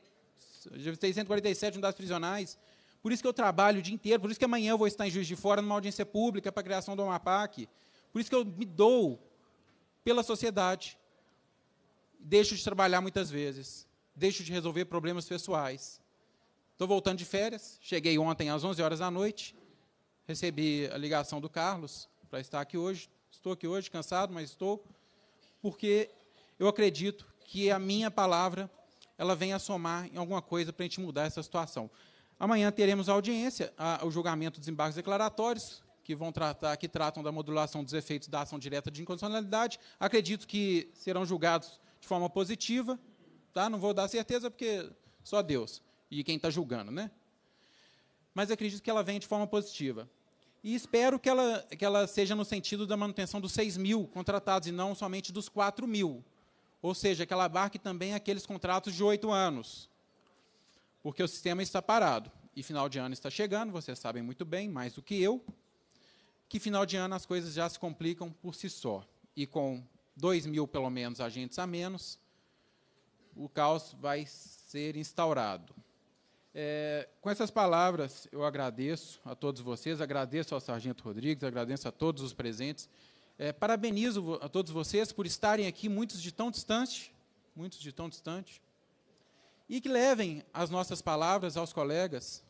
já visitei 147 unidades prisionais, por isso que eu trabalho o dia inteiro, por isso que amanhã eu vou estar em Juiz de Fora numa audiência pública para a criação do Amapac, por isso que eu me dou pela sociedade. Deixo de trabalhar muitas vezes, deixo de resolver problemas pessoais. Estou voltando de férias, cheguei ontem às 11 horas da noite, recebi a ligação do Carlos para estar aqui hoje. Estou aqui hoje, cansado, mas estou, porque eu acredito que a minha palavra ela venha a somar em alguma coisa para a gente mudar essa situação. Amanhã teremos a audiência, a, o julgamento dos embargos declaratórios, que vão tratar, que tratam da modulação dos efeitos da ação direta de inconstitucionalidade. Acredito que serão julgados de forma positiva, tá? Não vou dar certeza porque só Deus e quem está julgando, né? Mas acredito que ela venha de forma positiva. E espero que ela, que ela seja no sentido da manutenção dos 6 mil contratados e não somente dos 4 mil. Ou seja, que ela abarque também aqueles contratos de oito anos porque o sistema está parado. E final de ano está chegando, vocês sabem muito bem, mais do que eu, que final de ano as coisas já se complicam por si só. E com 2 mil, pelo menos, agentes a menos, o caos vai ser instaurado. É, com essas palavras, eu agradeço a todos vocês, agradeço ao Sargento Rodrigues, agradeço a todos os presentes, é, parabenizo a todos vocês por estarem aqui, muitos de tão distante, muitos de tão distante, e que levem as nossas palavras aos colegas,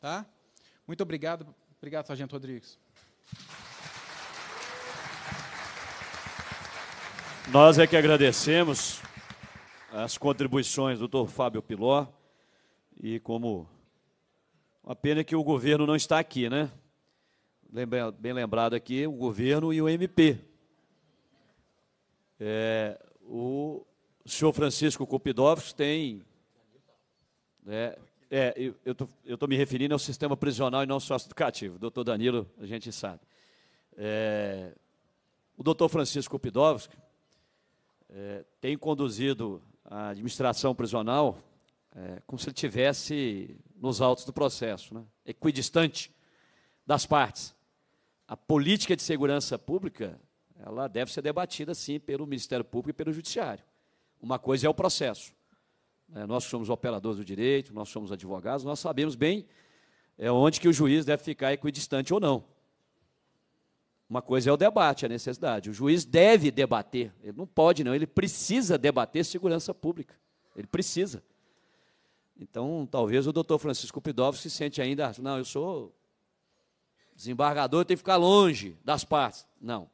tá? Muito obrigado, obrigado, Sargento Rodrigues. Nós é que agradecemos as contribuições do Dr. Fábio Piló e como uma pena que o governo não está aqui, né? Bem lembrado aqui, o governo e o MP. É, o senhor Francisco Kupidovski tem é, é eu estou eu tô me referindo ao sistema prisional e não sócio educativo. Doutor Danilo, a gente sabe. É, o doutor Francisco Pidovski é, tem conduzido a administração prisional é, como se ele tivesse nos autos do processo, né? equidistante das partes. A política de segurança pública ela deve ser debatida, sim, pelo Ministério Público e pelo Judiciário. Uma coisa é o processo, né? nós somos operadores do direito, nós somos advogados, nós sabemos bem é, onde que o juiz deve ficar equidistante ou não. Uma coisa é o debate, a necessidade. O juiz deve debater, ele não pode não, ele precisa debater segurança pública, ele precisa. Então, talvez o doutor Francisco Pidov se sente ainda, não, eu sou desembargador, eu tenho que ficar longe das partes. Não.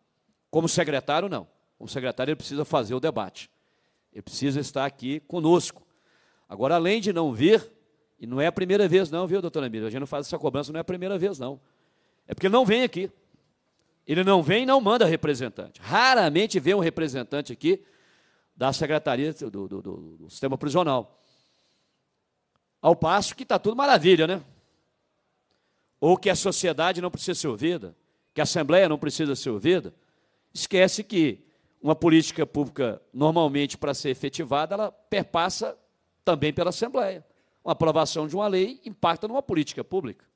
Como secretário, não. Como secretário, ele precisa fazer o debate. Ele precisa estar aqui conosco. Agora, além de não vir, e não é a primeira vez, não, viu, doutora Miriam? A gente não faz essa cobrança, não é a primeira vez, não. É porque ele não vem aqui. Ele não vem e não manda representante. Raramente vem um representante aqui da Secretaria do, do, do, do Sistema Prisional. Ao passo que está tudo maravilha, né? Ou que a sociedade não precisa ser ouvida, que a Assembleia não precisa ser ouvida. Esquece que uma política pública, normalmente, para ser efetivada, ela perpassa também pela Assembleia. Uma aprovação de uma lei impacta numa política pública.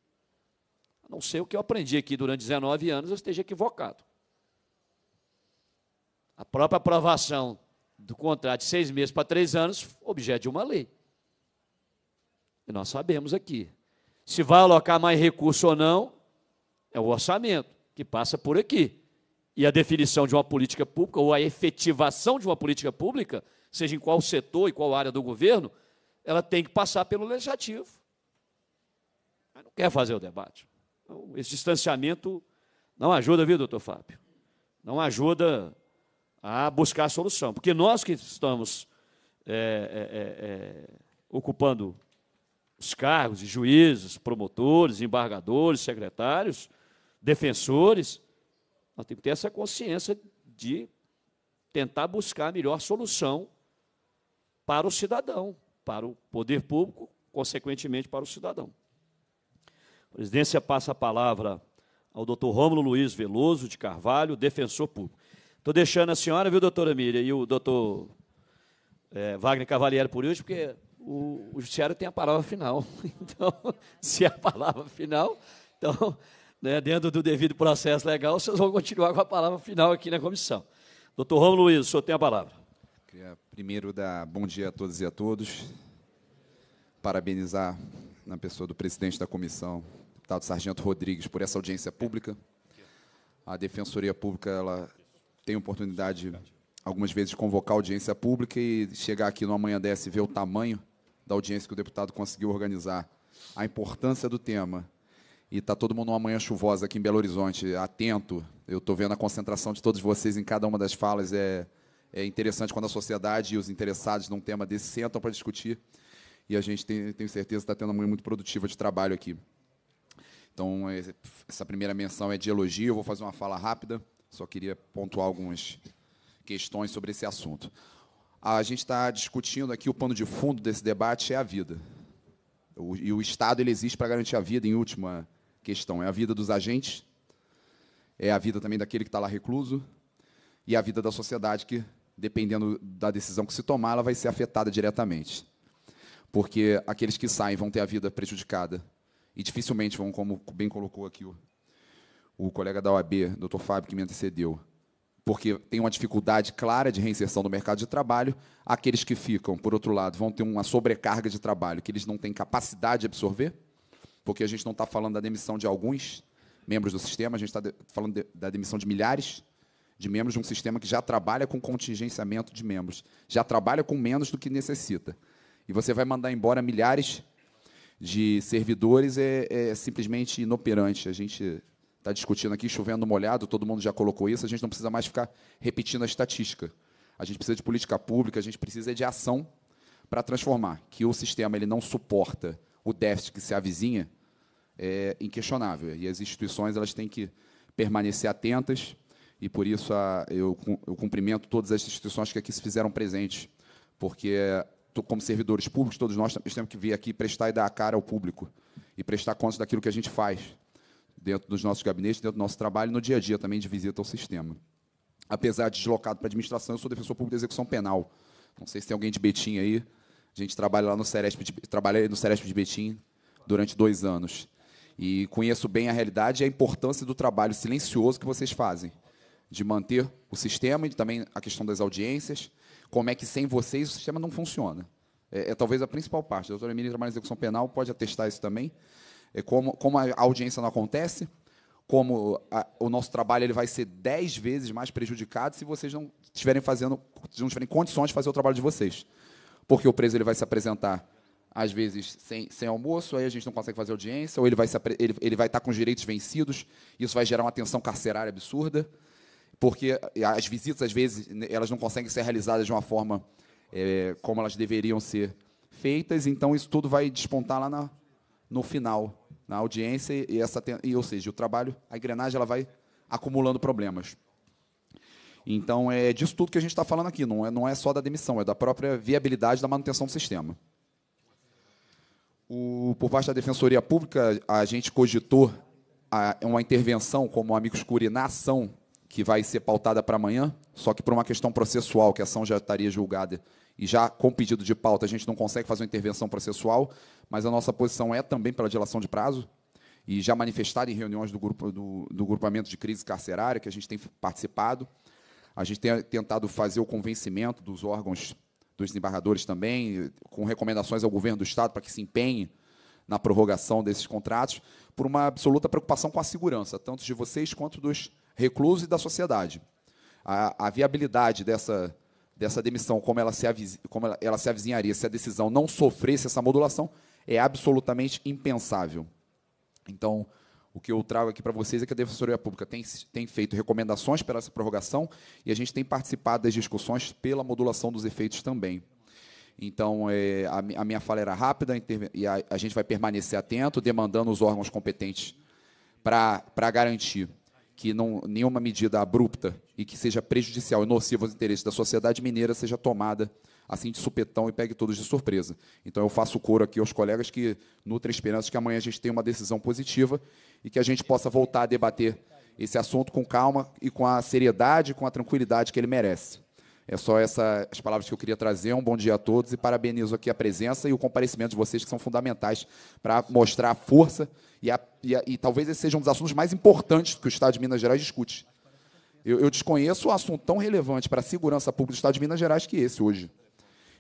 A não sei o que eu aprendi aqui durante 19 anos, eu esteja equivocado. A própria aprovação do contrato de seis meses para três anos, objeto de uma lei. E nós sabemos aqui. Se vai alocar mais recurso ou não, é o orçamento, que passa por aqui. E a definição de uma política pública, ou a efetivação de uma política pública, seja em qual setor e qual área do governo, ela tem que passar pelo legislativo. Mas não quer fazer o debate. Então, esse distanciamento não ajuda, viu, doutor Fábio? Não ajuda a buscar a solução. Porque nós que estamos é, é, é, é ocupando os cargos de juízes, promotores, embargadores, secretários, defensores, nós temos que ter essa consciência de tentar buscar a melhor solução para o cidadão, para o poder público, consequentemente para o cidadão. A presidência passa a palavra ao doutor Rômulo Luiz Veloso de Carvalho, defensor público. Estou deixando a senhora, viu, doutora Miriam, e o doutor é, Wagner Cavalieri por hoje, porque o, o judiciário tem a palavra final. *laughs* Então, se é a palavra final, então, né, dentro do devido processo legal, vocês vão continuar com a palavra final aqui na comissão. Doutor Romulo Luiz, o senhor tem a palavra. Queria primeiro dar bom dia a todas e a todos, parabenizar na pessoa do presidente da comissão, deputado Sargento Rodrigues, por essa audiência pública. A Defensoria Pública ela tem oportunidade, algumas vezes, de convocar audiência pública e chegar aqui numa manhã dessa e ver o tamanho da audiência que o deputado conseguiu organizar, a importância do tema. E está todo mundo numa manhã chuvosa aqui em Belo Horizonte, atento. Eu estou vendo a concentração de todos vocês em cada uma das falas. É é interessante quando a sociedade e os interessados num tema desse sentam para discutir. E a gente tem, certeza certeza está tendo uma manhã muito produtiva de trabalho aqui. Então, essa primeira menção é de elogio. Eu vou fazer uma fala rápida, só queria pontuar algumas questões sobre esse assunto. A gente está discutindo aqui o pano de fundo desse debate é a vida. O, e o Estado ele existe para garantir a vida, em última questão. É a vida dos agentes, é a vida também daquele que está lá recluso, e a vida da sociedade que dependendo da decisão que se tomar, ela vai ser afetada diretamente. Porque aqueles que saem vão ter a vida prejudicada e dificilmente vão, como bem colocou aqui o, o colega da OAB, Dr. Fábio, que me antecedeu, porque tem uma dificuldade clara de reinserção no mercado de trabalho, aqueles que ficam, por outro lado, vão ter uma sobrecarga de trabalho que eles não têm capacidade de absorver, porque a gente não está falando da demissão de alguns membros do sistema, a gente está falando de, da demissão de milhares de membros de um sistema que já trabalha com contingenciamento de membros, já trabalha com menos do que necessita. E você vai mandar embora milhares de servidores é, é simplesmente inoperante. A gente está discutindo aqui, chovendo molhado, todo mundo já colocou isso, a gente não precisa mais ficar repetindo a estatística. A gente precisa de política pública, a gente precisa de ação para transformar. Que o sistema ele não suporta o déficit que se avizinha é inquestionável. E as instituições elas têm que permanecer atentas, e por isso a, ah, eu, eu cumprimento todas as instituições que aqui se fizeram presentes, porque como servidores públicos, todos nós temos que vir aqui prestar e dar a cara ao público e prestar contas daquilo que a gente faz dentro dos nossos gabinetes, dentro do nosso trabalho e no dia a dia também de visita ao sistema. Apesar de deslocado para a administração, eu sou defensor público de execução penal. Não sei se tem alguém de Betim aí. A gente trabalha lá no Ceresp de, trabalhei no Ceresp de Betim durante dois anos. E conheço bem a realidade e a importância do trabalho silencioso que vocês fazem de manter o sistema e também a questão das audiências, como é que sem vocês o sistema não funciona. É, é talvez a principal parte. A doutora Emília trabalha na execução penal, pode atestar isso também. É como, como a audiência não acontece, como a, o nosso trabalho ele vai ser dez vezes mais prejudicado se vocês não estiverem fazendo, não tiverem condições de fazer o trabalho de vocês. Porque o preso ele vai se apresentar às vezes sem, sem almoço, aí a gente não consegue fazer audiência, ou ele vai, se, ele, ele vai estar com os direitos vencidos, isso vai gerar uma tensão carcerária absurda porque as visitas, às vezes, elas não conseguem ser realizadas de uma forma é, como elas deveriam ser feitas, então isso tudo vai despontar lá na, no final, na audiência, e, essa, e, ou seja, o trabalho, a engrenagem, ela vai acumulando problemas. Então, é disso tudo que a gente está falando aqui, não é, não é só da demissão, é da própria viabilidade da manutenção do sistema. O, por parte da Defensoria Pública, a gente cogitou a, uma intervenção como amigos curi na ação que vai ser pautada para amanhã, só que por uma questão processual, que a ação já estaria julgada e já com pedido de pauta, a gente não consegue fazer uma intervenção processual, mas a nossa posição é também pela dilação de prazo, e já manifestada em reuniões do, grupo, do, do grupamento de crise carcerária, que a gente tem participado. A gente tem tentado fazer o convencimento dos órgãos, dos desembargadores também, com recomendações ao governo do Estado para que se empenhe na prorrogação desses contratos, por uma absoluta preocupação com a segurança, tanto de vocês quanto dos recluso e da sociedade. A, a viabilidade dessa, dessa demissão, como, ela se, como ela, ela se avizinharia se a decisão não sofresse essa modulação, é absolutamente impensável. Então, o que eu trago aqui para vocês é que a Defensoria Pública tem, tem feito recomendações para essa prorrogação e a gente tem participado das discussões pela modulação dos efeitos também. Então, é, a, a, minha fala era rápida e a, a gente vai permanecer atento, demandando os órgãos competentes para garantir que não, nenhuma medida abrupta e que seja prejudicial e nociva aos interesses da sociedade mineira seja tomada assim de supetão e pegue todos de surpresa. Então eu faço coro aqui aos colegas que nutrem esperança que amanhã a gente tenha uma decisão positiva e que a gente possa voltar a debater esse assunto com calma e com a seriedade, com a tranquilidade que ele merece. É só essas palavras que eu queria trazer. Um bom dia a todos e parabenizo aqui a presença e o comparecimento de vocês, que são fundamentais para mostrar a força e, a, e, a, e, talvez esse seja um dos assuntos mais importantes que o Estado de Minas Gerais discute. Eu, eu desconheço um assunto tão relevante para a segurança pública do Estado de Minas Gerais que esse hoje.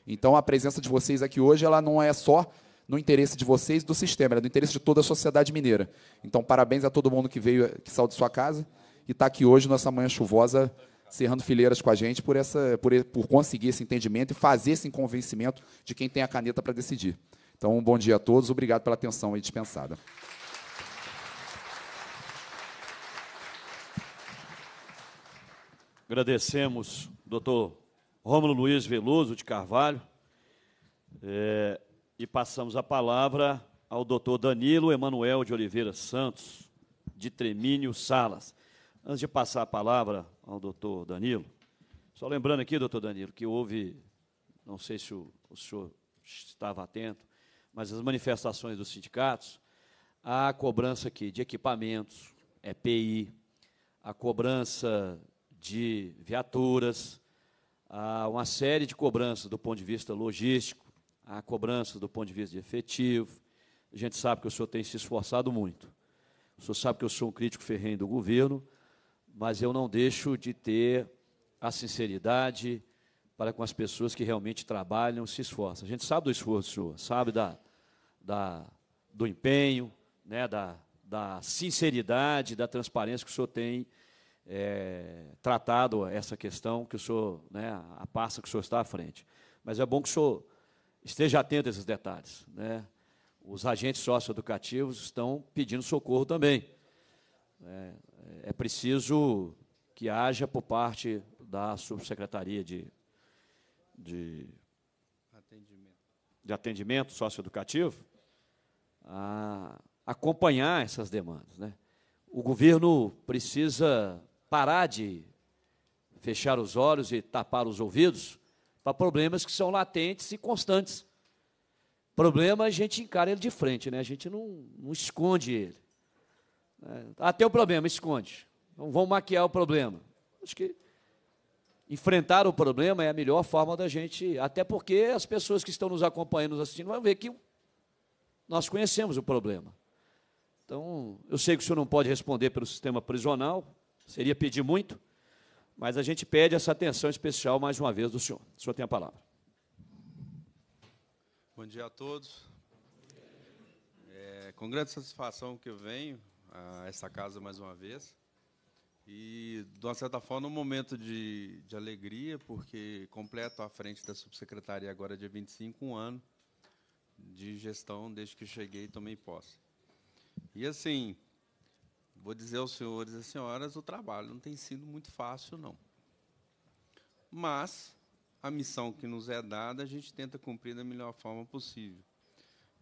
Então, a presença de vocês aqui hoje, ela não é só no interesse de vocês e do sistema, é do interesse de toda a sociedade mineira. Então, parabéns a todo mundo que veio, que saiu de sua casa e está aqui hoje nessa manhã chuvosa cerrando fileiras com a gente por, essa, por, por conseguir esse entendimento e fazer esse convencimento de quem tem a caneta para decidir. Então, um bom dia a todos, obrigado pela atenção aí dispensada. Agradecemos, doutor Rômulo Luiz Veloso de Carvalho, é, e passamos a palavra ao doutor Danilo Emanuel de Oliveira Santos, de Tremínio Salas. Antes de passar a palavra ao doutor Danilo. Só lembrando aqui, doutor Danilo, que houve, não sei se o, o senhor estava atento, mas as manifestações dos sindicatos, a cobrança aqui de equipamentos, EPI, a cobrança de viaturas, a uma série de cobranças do ponto de vista logístico, a cobrança do ponto de vista de efetivo. A gente sabe que o senhor tem se esforçado muito. O senhor sabe que eu sou um crítico ferrenho do governo, mas eu não deixo de ter a sinceridade para com as pessoas que realmente trabalham, se esforçam. A gente sabe do esforço, sabe da, da, do empenho, né, da, da sinceridade, da transparência que o senhor tem é, tratado essa questão, que o senhor, né, a pasta que o senhor está à frente. Mas é bom que o senhor esteja atento a esses detalhes. Né? Os agentes socioeducativos estão pedindo socorro também. É, é preciso que haja por parte da subsecretaria de, de atendimento, de atendimento socioeducativo a acompanhar essas demandas. Né? O governo precisa parar de fechar os olhos e tapar os ouvidos para problemas que são latentes e constantes. Problema a gente encara ele de frente, né? a gente não, não esconde ele. É, ah, tem o problema, esconde. Não vão maquiar o problema. Acho que enfrentar o problema é a melhor forma da gente, até porque as pessoas que estão nos acompanhando, nos assistindo, vão ver que nós conhecemos o problema. Então, eu sei que o senhor não pode responder pelo sistema prisional, seria pedir muito, mas a gente pede essa atenção especial mais uma vez do senhor. O senhor tem a palavra. Bom dia a todos. É com grande satisfação que eu venho a essa casa mais uma vez. E, de uma certa forma, um momento de, de alegria, porque completo à frente da subsecretaria agora, dia 25, um ano de gestão desde que cheguei e tomei posse. E, assim, vou dizer aos senhores e senhoras, o trabalho não tem sido muito fácil, não. Mas a missão que nos é dada, a gente tenta cumprir da melhor forma possível.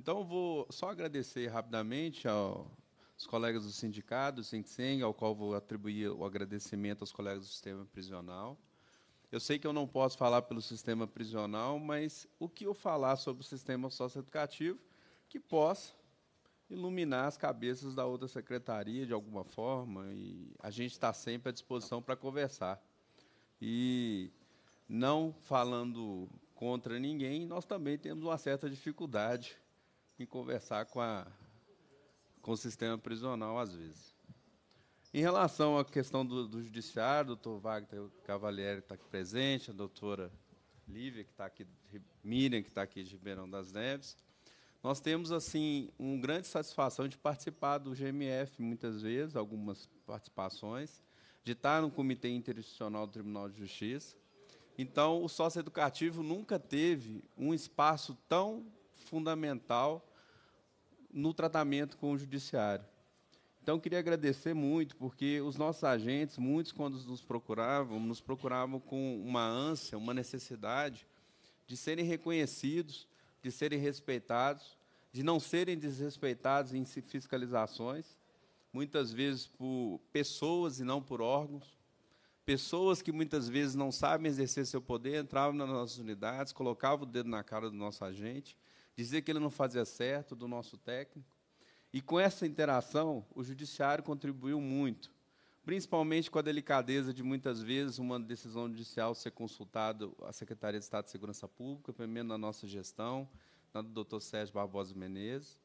Então, vou só agradecer rapidamente ao os colegas do sindicato, do Sinseng, ao qual vou atribuir o agradecimento aos colegas do sistema prisional. Eu sei que eu não posso falar pelo sistema prisional, mas o que eu falar sobre o sistema socioeducativo que possa iluminar as cabeças da outra secretaria de alguma forma e a gente está sempre à disposição para conversar. E não falando contra ninguém, nós também temos uma certa dificuldade em conversar com a com o sistema prisional, às vezes. Em relação à questão do, do judiciário, o doutor Wagner Cavalieri está aqui presente, a doutora Lívia, que está aqui, Miriam, que está aqui de Ribeirão das Neves. Nós temos, assim, uma grande satisfação de participar do GMF, muitas vezes, algumas participações, de estar no Comitê Interinstitucional do Tribunal de Justiça. Então, o sócio educativo nunca teve um espaço tão fundamental no tratamento com o judiciário. Então, queria agradecer muito, porque os nossos agentes, muitos, quando nos procuravam, nos procuravam com uma ânsia, uma necessidade de serem reconhecidos, de serem respeitados, de não serem desrespeitados em fiscalizações, muitas vezes por pessoas e não por órgãos. Pessoas que muitas vezes não sabem exercer seu poder entravam nas nossas unidades, colocavam o dedo na cara do nosso agente dizer que ele não fazia certo do nosso técnico. E com essa interação, o judiciário contribuiu muito, principalmente com a delicadeza de muitas vezes uma decisão judicial ser consultada à Secretaria de Estado de Segurança Pública, pelo menos na nossa gestão, na do Dr. Sérgio Barbosa Menezes.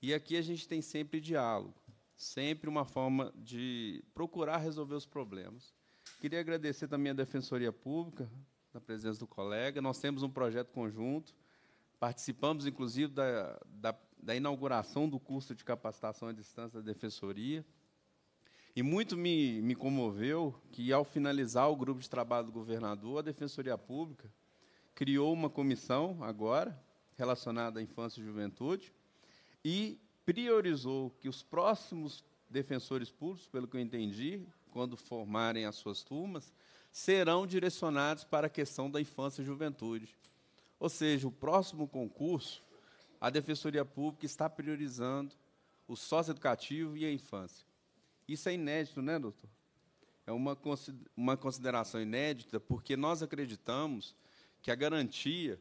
E aqui a gente tem sempre diálogo, sempre uma forma de procurar resolver os problemas. Queria agradecer também à Defensoria Pública, na presença do colega. Nós temos um projeto conjunto Participamos, inclusive, da, da, da inauguração do curso de capacitação à distância da Defensoria. E muito me, me comoveu que, ao finalizar o grupo de trabalho do governador, a Defensoria Pública criou uma comissão, agora, relacionada à infância e juventude, e priorizou que os próximos defensores públicos, pelo que eu entendi, quando formarem as suas turmas, serão direcionados para a questão da infância e juventude. Ou seja, o próximo concurso, a Defensoria Pública está priorizando o sócio educativo e a infância. Isso é inédito, né, doutor? É uma, uma consideração inédita, porque nós acreditamos que a garantia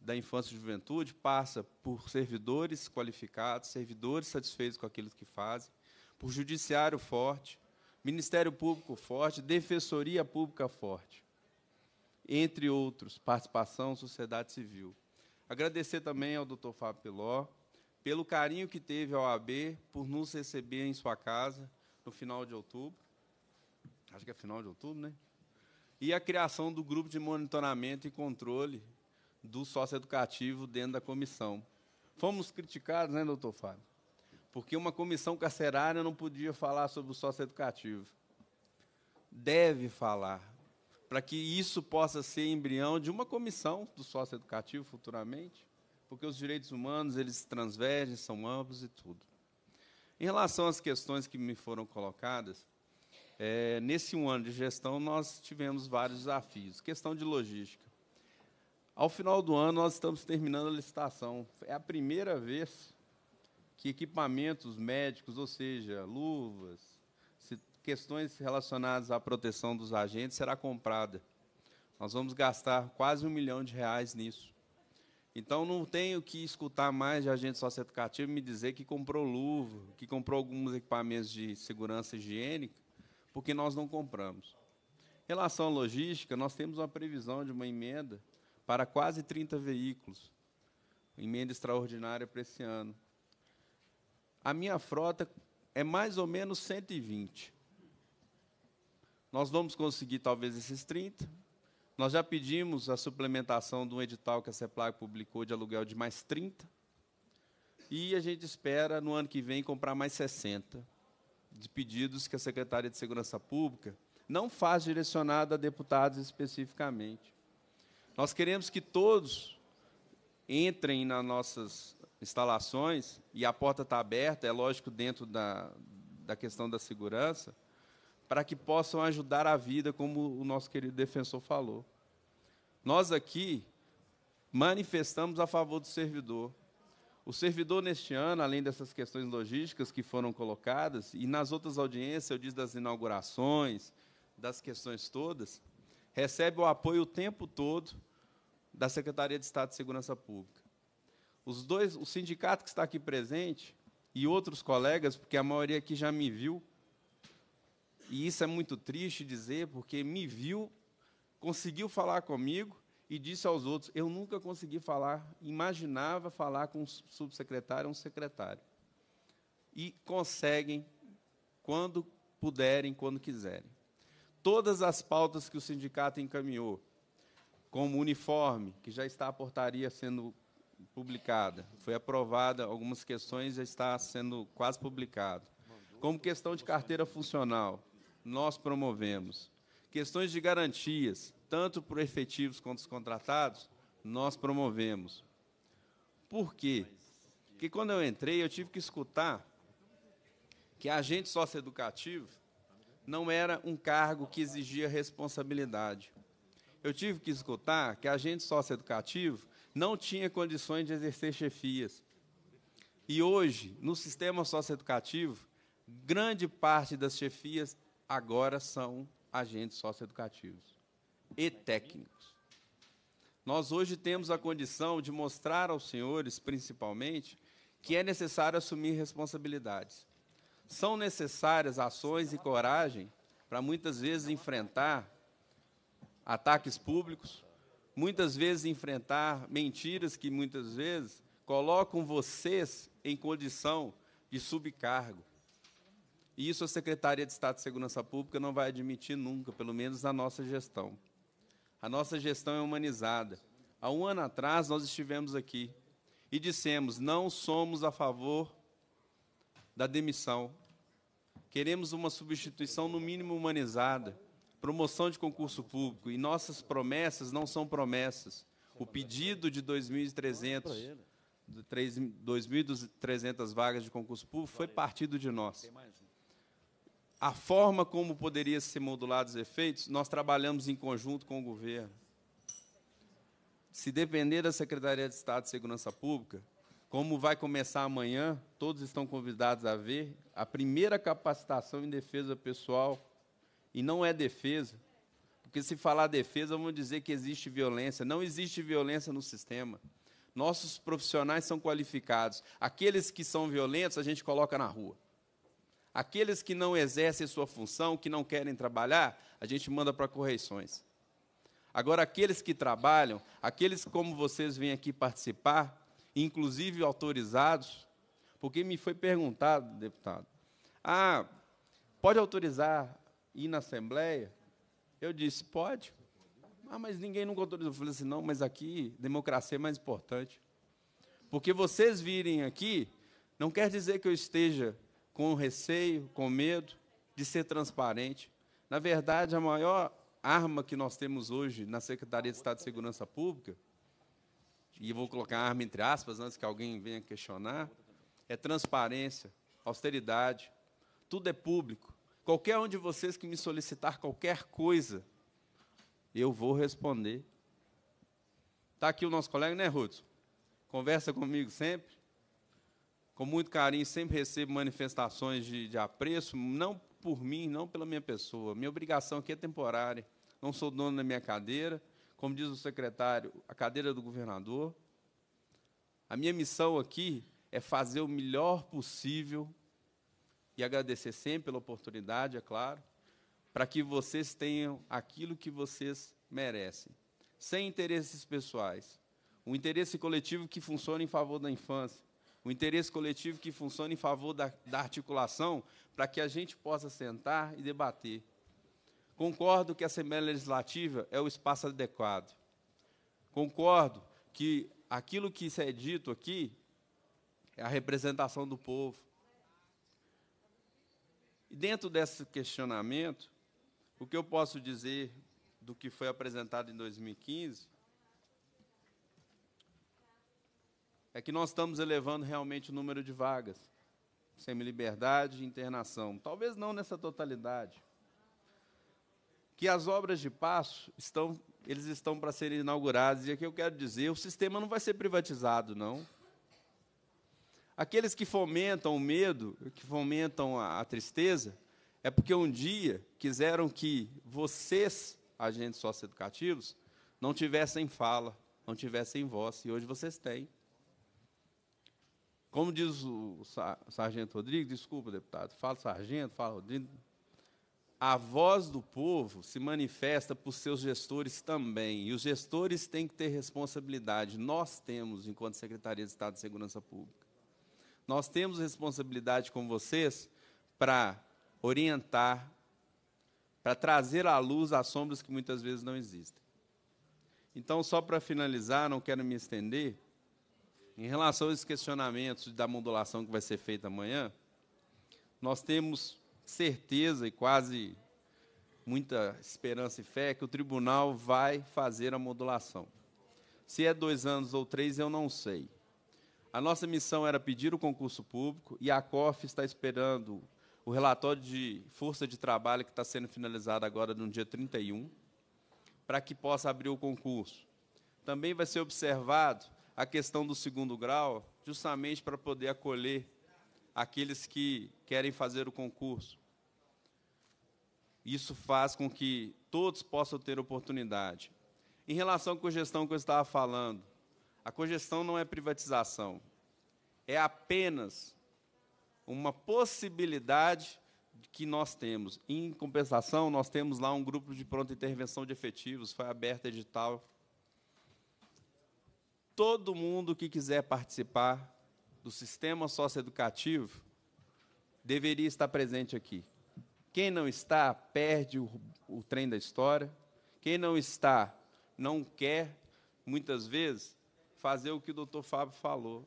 da infância e juventude passa por servidores qualificados, servidores satisfeitos com aquilo que fazem, por judiciário forte, Ministério Público forte, Defensoria Pública forte entre outros, participação, sociedade civil. Agradecer também ao doutor Fábio Piló pelo carinho que teve ao AB por nos receber em sua casa no final de outubro. Acho que é final de outubro, né? E a criação do grupo de monitoramento e controle do sócio educativo dentro da comissão. Fomos criticados, né, doutor Fábio? Porque uma comissão carcerária não podia falar sobre o sócio educativo. Deve falar, para que isso possa ser embrião de uma comissão do sócio educativo futuramente, porque os direitos humanos eles transvergem, são amplos e tudo. Em relação às questões que me foram colocadas, é, nesse um ano de gestão nós tivemos vários desafios. Questão de logística. Ao final do ano nós estamos terminando a licitação. É a primeira vez que equipamentos médicos, ou seja, luvas, questões relacionadas à proteção dos agentes será comprada. Nós vamos gastar quase um milhão de reais nisso. Então, não tenho que escutar mais de agente socioeducativo me dizer que comprou luva, que comprou alguns equipamentos de segurança higiênica, porque nós não compramos. Em relação à logística, nós temos uma previsão de uma emenda para quase 30 veículos, emenda extraordinária para esse ano. A minha frota é mais ou menos 120. Nós vamos conseguir talvez esses 30. Nós já pedimos a suplementação de um edital que a CEPLAG publicou de aluguel de mais 30. E a gente espera, no ano que vem, comprar mais 60 de pedidos que a Secretaria de Segurança Pública não faz direcionada a deputados especificamente. Nós queremos que todos entrem nas nossas instalações, e a porta está aberta, é lógico, dentro da, da questão da segurança, para que possam ajudar a vida, como o nosso querido defensor falou. Nós aqui manifestamos a favor do servidor. O servidor, neste ano, além dessas questões logísticas que foram colocadas, e nas outras audiências, eu disse das inaugurações, das questões todas, recebe o apoio o tempo todo da Secretaria de Estado de Segurança Pública. Os dois, o sindicato que está aqui presente e outros colegas, porque a maioria aqui já me viu, e isso é muito triste dizer, porque me viu, conseguiu falar comigo e disse aos outros: Eu nunca consegui falar, imaginava falar com um subsecretário ou um secretário. E conseguem quando puderem, quando quiserem. Todas as pautas que o sindicato encaminhou, como uniforme, que já está a portaria sendo publicada, foi aprovada algumas questões, já está sendo quase publicado. Como questão de carteira funcional, nós promovemos. Questões de garantias, tanto para efetivos quanto os contratados, nós promovemos. Por quê? Porque quando eu entrei, eu tive que escutar que agente socioeducativo não era um cargo que exigia responsabilidade. Eu tive que escutar que agente socioeducativo não tinha condições de exercer chefias. E hoje, no sistema socioeducativo, grande parte das chefias agora são agentes socioeducativos e técnicos. Nós hoje temos a condição de mostrar aos senhores, principalmente, que é necessário assumir responsabilidades. São necessárias ações e coragem para muitas vezes enfrentar ataques públicos, muitas vezes enfrentar mentiras que muitas vezes colocam vocês em condição de subcargo, e isso a Secretaria de Estado de Segurança Pública não vai admitir nunca, pelo menos na nossa gestão. A nossa gestão é humanizada. Há um ano atrás, nós estivemos aqui e dissemos: não somos a favor da demissão. Queremos uma substituição, no mínimo, humanizada, promoção de concurso público. E nossas promessas não são promessas. O pedido de 2.300 2.300 vagas de concurso público foi partido de nós a forma como poderia ser modulados os efeitos, nós trabalhamos em conjunto com o governo. Se depender da Secretaria de Estado de Segurança Pública, como vai começar amanhã, todos estão convidados a ver a primeira capacitação em defesa pessoal, e não é defesa, porque se falar defesa, vamos dizer que existe violência. Não existe violência no sistema. Nossos profissionais são qualificados. Aqueles que são violentos, a gente coloca na rua. Aqueles que não exercem sua função, que não querem trabalhar, a gente manda para correções. Agora, aqueles que trabalham, aqueles como vocês vêm aqui participar, inclusive autorizados, porque me foi perguntado, deputado, ah, pode autorizar ir na Assembleia? Eu disse, pode. Ah, mas ninguém nunca autorizou. Eu falei assim, não, mas aqui democracia é mais importante. Porque vocês virem aqui, não quer dizer que eu esteja com receio, com medo de ser transparente. Na verdade, a maior arma que nós temos hoje na Secretaria de Estado de Segurança Pública, e vou colocar arma entre aspas antes que alguém venha questionar, é transparência, austeridade. Tudo é público. Qualquer um de vocês que me solicitar qualquer coisa, eu vou responder. Está aqui o nosso colega, né, Hudson? Conversa comigo sempre com muito carinho, sempre recebo manifestações de, de apreço, não por mim, não pela minha pessoa. Minha obrigação aqui é temporária. Não sou dono da minha cadeira, como diz o secretário, a cadeira é do governador. A minha missão aqui é fazer o melhor possível e agradecer sempre pela oportunidade, é claro, para que vocês tenham aquilo que vocês merecem, sem interesses pessoais. Um interesse coletivo que funcione em favor da infância, o interesse coletivo que funciona em favor da, da articulação para que a gente possa sentar e debater. Concordo que a Assembleia Legislativa é o espaço adequado. Concordo que aquilo que isso é dito aqui é a representação do povo. E dentro desse questionamento, o que eu posso dizer do que foi apresentado em 2015 é que nós estamos elevando realmente o número de vagas. Semi-liberdade e internação. Talvez não nessa totalidade. Que as obras de passo estão, eles estão para serem inauguradas. E aqui eu quero dizer, o sistema não vai ser privatizado, não. Aqueles que fomentam o medo, que fomentam a, a tristeza, é porque um dia quiseram que vocês, agentes socioeducativos, não tivessem fala, não tivessem voz, e hoje vocês têm. Como diz o sargento Rodrigues, desculpa, deputado, fala sargento, fala, Rodrigues. A voz do povo se manifesta por seus gestores também, e os gestores têm que ter responsabilidade. Nós temos, enquanto Secretaria de Estado de Segurança Pública. Nós temos responsabilidade com vocês para orientar, para trazer à luz as sombras que muitas vezes não existem. Então, só para finalizar, não quero me estender, em relação aos questionamentos da modulação que vai ser feita amanhã, nós temos certeza e quase muita esperança e fé que o tribunal vai fazer a modulação. Se é dois anos ou três, eu não sei. A nossa missão era pedir o concurso público e a COF está esperando o relatório de força de trabalho que está sendo finalizado agora no dia 31, para que possa abrir o concurso. Também vai ser observado a questão do segundo grau, justamente para poder acolher aqueles que querem fazer o concurso. Isso faz com que todos possam ter oportunidade. Em relação à congestão que eu estava falando, a congestão não é privatização, é apenas uma possibilidade que nós temos. Em compensação, nós temos lá um grupo de pronta intervenção de efetivos, foi aberto edital todo mundo que quiser participar do sistema socioeducativo deveria estar presente aqui. Quem não está, perde o, o trem da história. Quem não está, não quer, muitas vezes, fazer o que o doutor Fábio falou: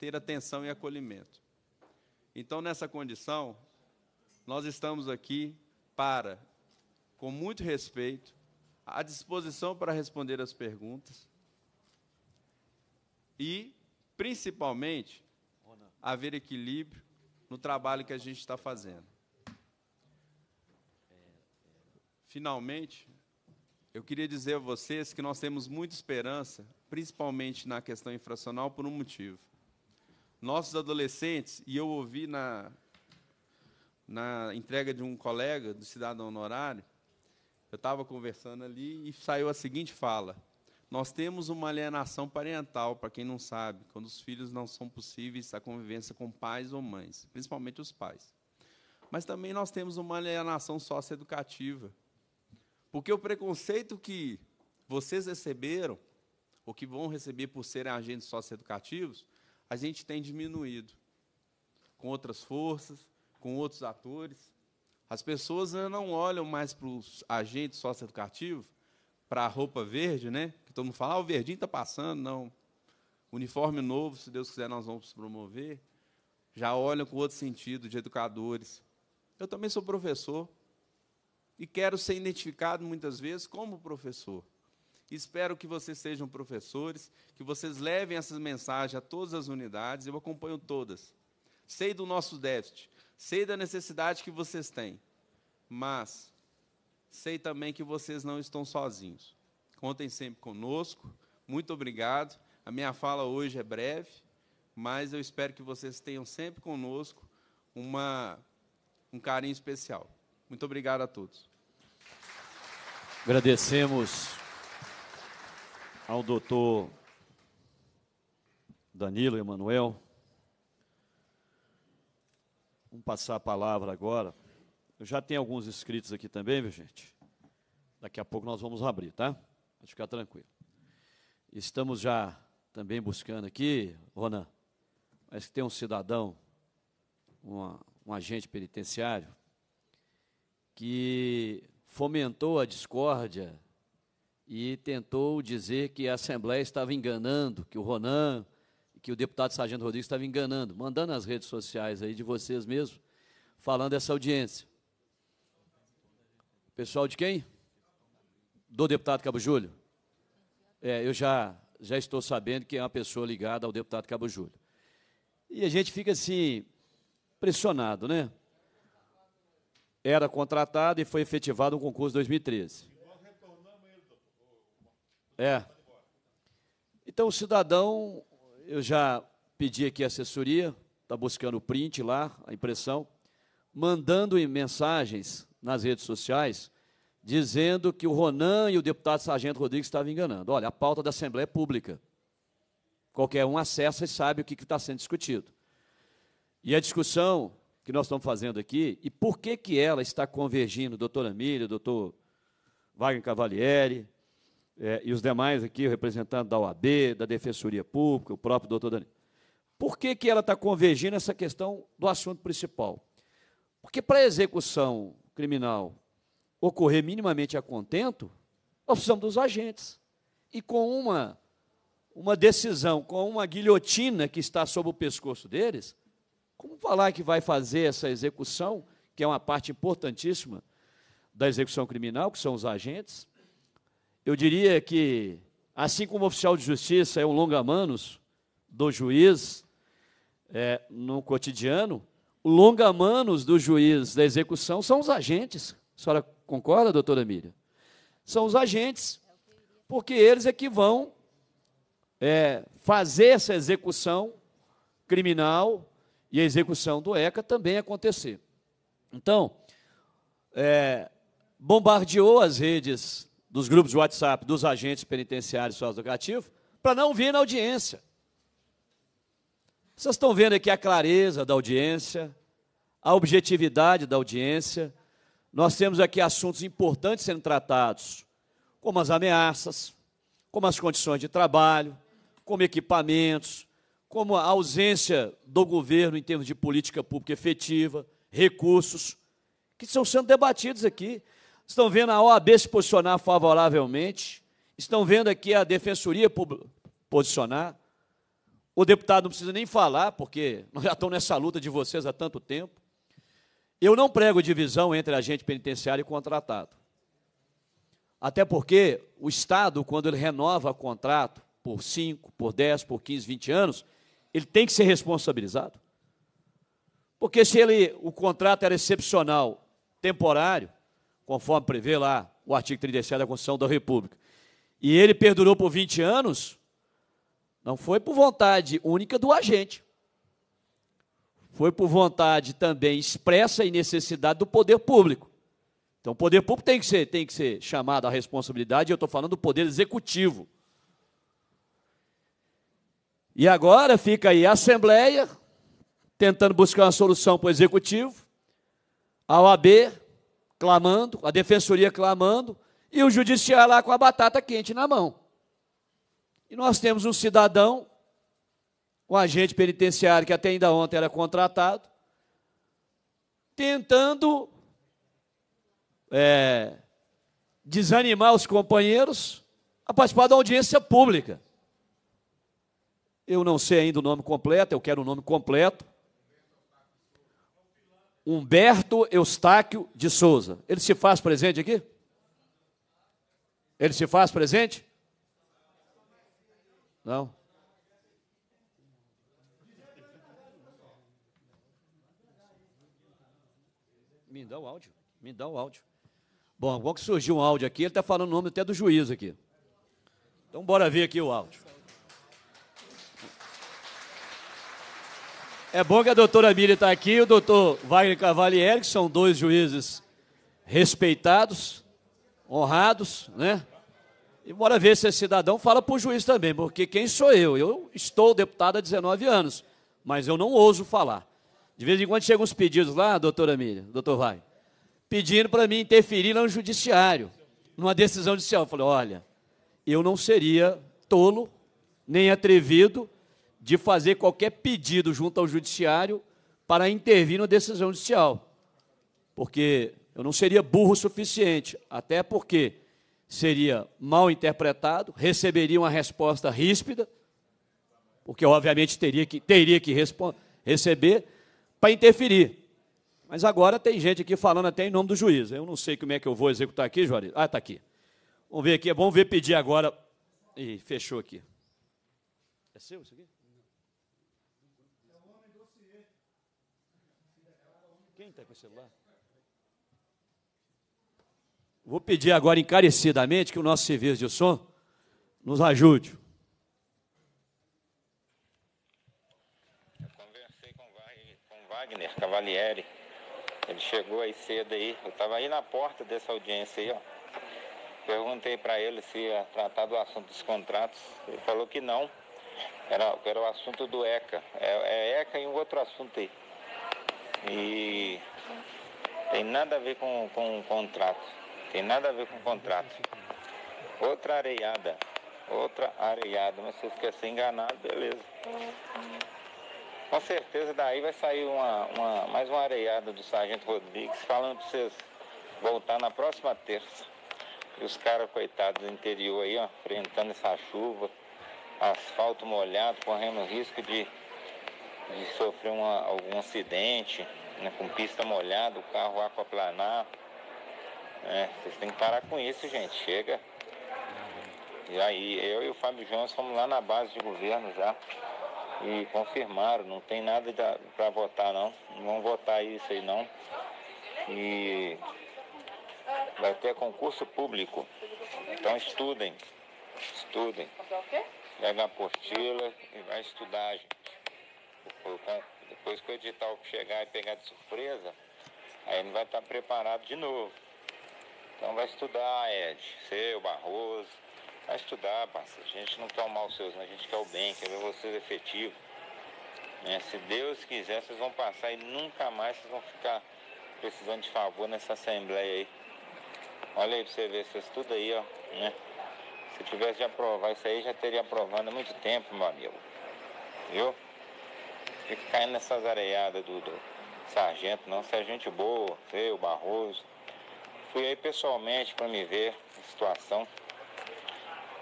ter atenção e acolhimento. Então, nessa condição, nós estamos aqui para, com muito respeito, à disposição para responder as perguntas, e, principalmente, haver equilíbrio no trabalho que a gente está fazendo. Finalmente, eu queria dizer a vocês que nós temos muita esperança, principalmente na questão infracional, por um motivo. Nossos adolescentes, e eu ouvi na, na entrega de um colega do cidadão honorário, eu estava conversando ali e saiu a seguinte fala: nós temos uma alienação parental, para quem não sabe, quando os filhos não são possíveis a convivência com pais ou mães, principalmente os pais. Mas também nós temos uma alienação socioeducativa. Porque o preconceito que vocês receberam, ou que vão receber por serem agentes socioeducativos, a gente tem diminuído. Com outras forças, com outros atores. As pessoas não olham mais para os agentes socioeducativos, para a roupa verde, né? que todo mundo fala, ah, o verdinho está passando, não. Uniforme novo, se Deus quiser, nós vamos promover. Já olham com outro sentido, de educadores. Eu também sou professor e quero ser identificado muitas vezes como professor. Espero que vocês sejam professores, que vocês levem essas mensagens a todas as unidades, eu acompanho todas. Sei do nosso déficit, sei da necessidade que vocês têm, mas sei também que vocês não estão sozinhos. Contem sempre conosco. Muito obrigado. A minha fala hoje é breve, mas eu espero que vocês tenham sempre conosco uma, um carinho especial. Muito obrigado a todos. Agradecemos ao doutor Danilo Emanuel. Vamos passar a palavra agora. Eu já tenho alguns inscritos aqui também, viu, gente? Daqui a pouco nós vamos abrir, tá? Pode ficar tranquilo. Estamos já também buscando aqui, Ronan, parece que tem um cidadão, uma, um agente penitenciário, que fomentou a discórdia e tentou dizer que a Assembleia estava enganando, que o Ronan, que o deputado Sargento Rodrigues estava enganando, mandando as redes sociais aí de vocês mesmos, falando dessa audiência. Pessoal de quem? do deputado Cabo Júlio? É, eu já, já estou sabendo que é uma pessoa ligada ao deputado Cabo Júlio. E a gente fica assim, pressionado, né? Era contratado e foi efetivado um concurso em 2013. É. Então, o cidadão, eu já pedi aqui a assessoria, está buscando o print lá, a impressão, mandando mensagens nas redes sociais dizendo que o Ronan e o deputado Sargento Rodrigues estavam enganando. Olha, a pauta da Assembleia é pública. Qualquer um acessa e sabe o que está sendo discutido. E a discussão que nós estamos fazendo aqui, e por que, que ela está convergindo, doutora Miriam, doutor Wagner Cavalieri, eh, e os demais aqui, o representante da OAB, da Defensoria Pública, o próprio doutor Daniel. Por que, que ela está convergindo essa questão do assunto principal? Porque para a execução criminal ocorrer minimamente a contento, nós precisamos dos agentes. E com uma, uma decisão, com uma guilhotina que está sob o pescoço deles, como falar que vai fazer essa execução, que é uma parte importantíssima da execução criminal, que são os agentes? Eu diria que, assim como o oficial de justiça é um longa-manos do juiz é, no cotidiano, o longa-manos do juiz da execução são os agentes. A senhora Concorda, doutora Emília? São os agentes, porque eles é que vão é, fazer essa execução criminal e a execução do ECA também acontecer. Então, é, bombardeou as redes dos grupos de WhatsApp dos agentes penitenciários educativos, para não vir na audiência. Vocês estão vendo aqui a clareza da audiência, a objetividade da audiência, nós temos aqui assuntos importantes sendo tratados, como as ameaças, como as condições de trabalho, como equipamentos, como a ausência do governo em termos de política pública efetiva, recursos, que estão sendo debatidos aqui. Estão vendo a OAB se posicionar favoravelmente, estão vendo aqui a Defensoria posicionar. O deputado não precisa nem falar, porque *laughs* nós já estamos nessa luta de vocês há tanto tempo. Eu não prego divisão entre agente penitenciário e contratado. Até porque o Estado, quando ele renova contrato por 5, por 10, por 15, 20 anos, ele tem que ser responsabilizado. Porque se ele, o contrato era excepcional, temporário, conforme prevê lá o artigo 37 da Constituição da República, e ele perdurou por 20 anos, não foi por vontade única do agente foi por vontade também expressa e necessidade do poder público. Então, o poder público tem que ser, tem que ser chamado à responsabilidade, eu estou falando do poder executivo. E agora fica aí a Assembleia tentando buscar uma solução para o Executivo, a OAB clamando, a Defensoria clamando, e o Judiciário lá com a batata quente na mão. E nós temos um cidadão um agente penitenciário que até ainda ontem era contratado, tentando é, desanimar os companheiros a participar da audiência pública. Eu não sei ainda o nome completo, eu quero o nome completo. Humberto Eustáquio de Souza. Ele se faz presente aqui? Ele se faz presente? Não. Me dá o áudio. Me dá o áudio. Bom, agora que surgiu um áudio aqui, ele está falando o nome até do juiz aqui. Então, bora ver aqui o áudio. É bom que a doutora Miriam está aqui, o doutor Wagner Cavalieri, que são dois juízes respeitados, honrados, né? E bora ver se esse cidadão fala para o juiz também, porque quem sou eu? Eu estou deputado há 19 anos, mas eu não ouso falar. De vez em quando chegam uns pedidos lá, doutora Miriam, doutor Vai, pedindo para mim interferir lá no judiciário, numa decisão judicial. Eu falei, olha, eu não seria tolo, nem atrevido, de fazer qualquer pedido junto ao judiciário para intervir na decisão judicial. Porque eu não seria burro o suficiente, até porque seria mal interpretado, receberia uma resposta ríspida, porque obviamente teria que, teria que receber, para interferir. Mas agora tem gente aqui falando até em nome do juiz. Eu não sei como é que eu vou executar aqui, Juarez. Ah, está aqui. Vamos ver aqui. É bom ver pedir agora. Ih, fechou aqui. É seu isso aqui? Quem está com o celular? Vou pedir agora encarecidamente que o nosso serviço de som nos ajude. Wagner Cavalieri. Ele chegou aí cedo aí. Eu estava aí na porta dessa audiência aí, ó. Perguntei para ele se ia tratar do assunto dos contratos. Ele falou que não. Era, era o assunto do ECA. É, é ECA e um outro assunto aí. E tem nada a ver com, com o contrato. Tem nada a ver com o contrato. Outra areiada. Outra areiada. Mas se eu esquecer enganado, beleza. Com certeza daí vai sair uma, uma mais uma areiada do Sargento Rodrigues falando para vocês voltar na próxima terça. E os caras, coitados do interior aí, ó, enfrentando essa chuva, asfalto molhado, correndo risco de, de sofrer uma, algum acidente, né, com pista molhada, o carro aquaplanar. É, vocês têm que parar com isso, gente. Chega. E aí, eu e o Fábio Jones fomos lá na base de governo já e confirmaram, não tem nada para votar não, não vão votar isso aí não. E vai ter concurso público. Então estudem, estudem. Pega a apostila e vai estudar, gente. Depois que o edital chegar e pegar de surpresa, aí não vai estar preparado de novo. Então vai estudar, Ed, seu, Barroso, a estudar, parceiro. A gente não quer o mal seus, né? a gente quer o bem, quer ver vocês efetivos. Né? Se Deus quiser, vocês vão passar e nunca mais vocês vão ficar precisando de favor nessa assembleia aí. Olha aí pra você ver, vocês tudo aí, ó, né? Se tivesse de aprovar isso aí, já teria aprovado há muito tempo, meu amigo. Viu? Fica caindo nessas areiadas do, do sargento, não. Você é gente boa, eu, Barroso. Fui aí pessoalmente para me ver a situação.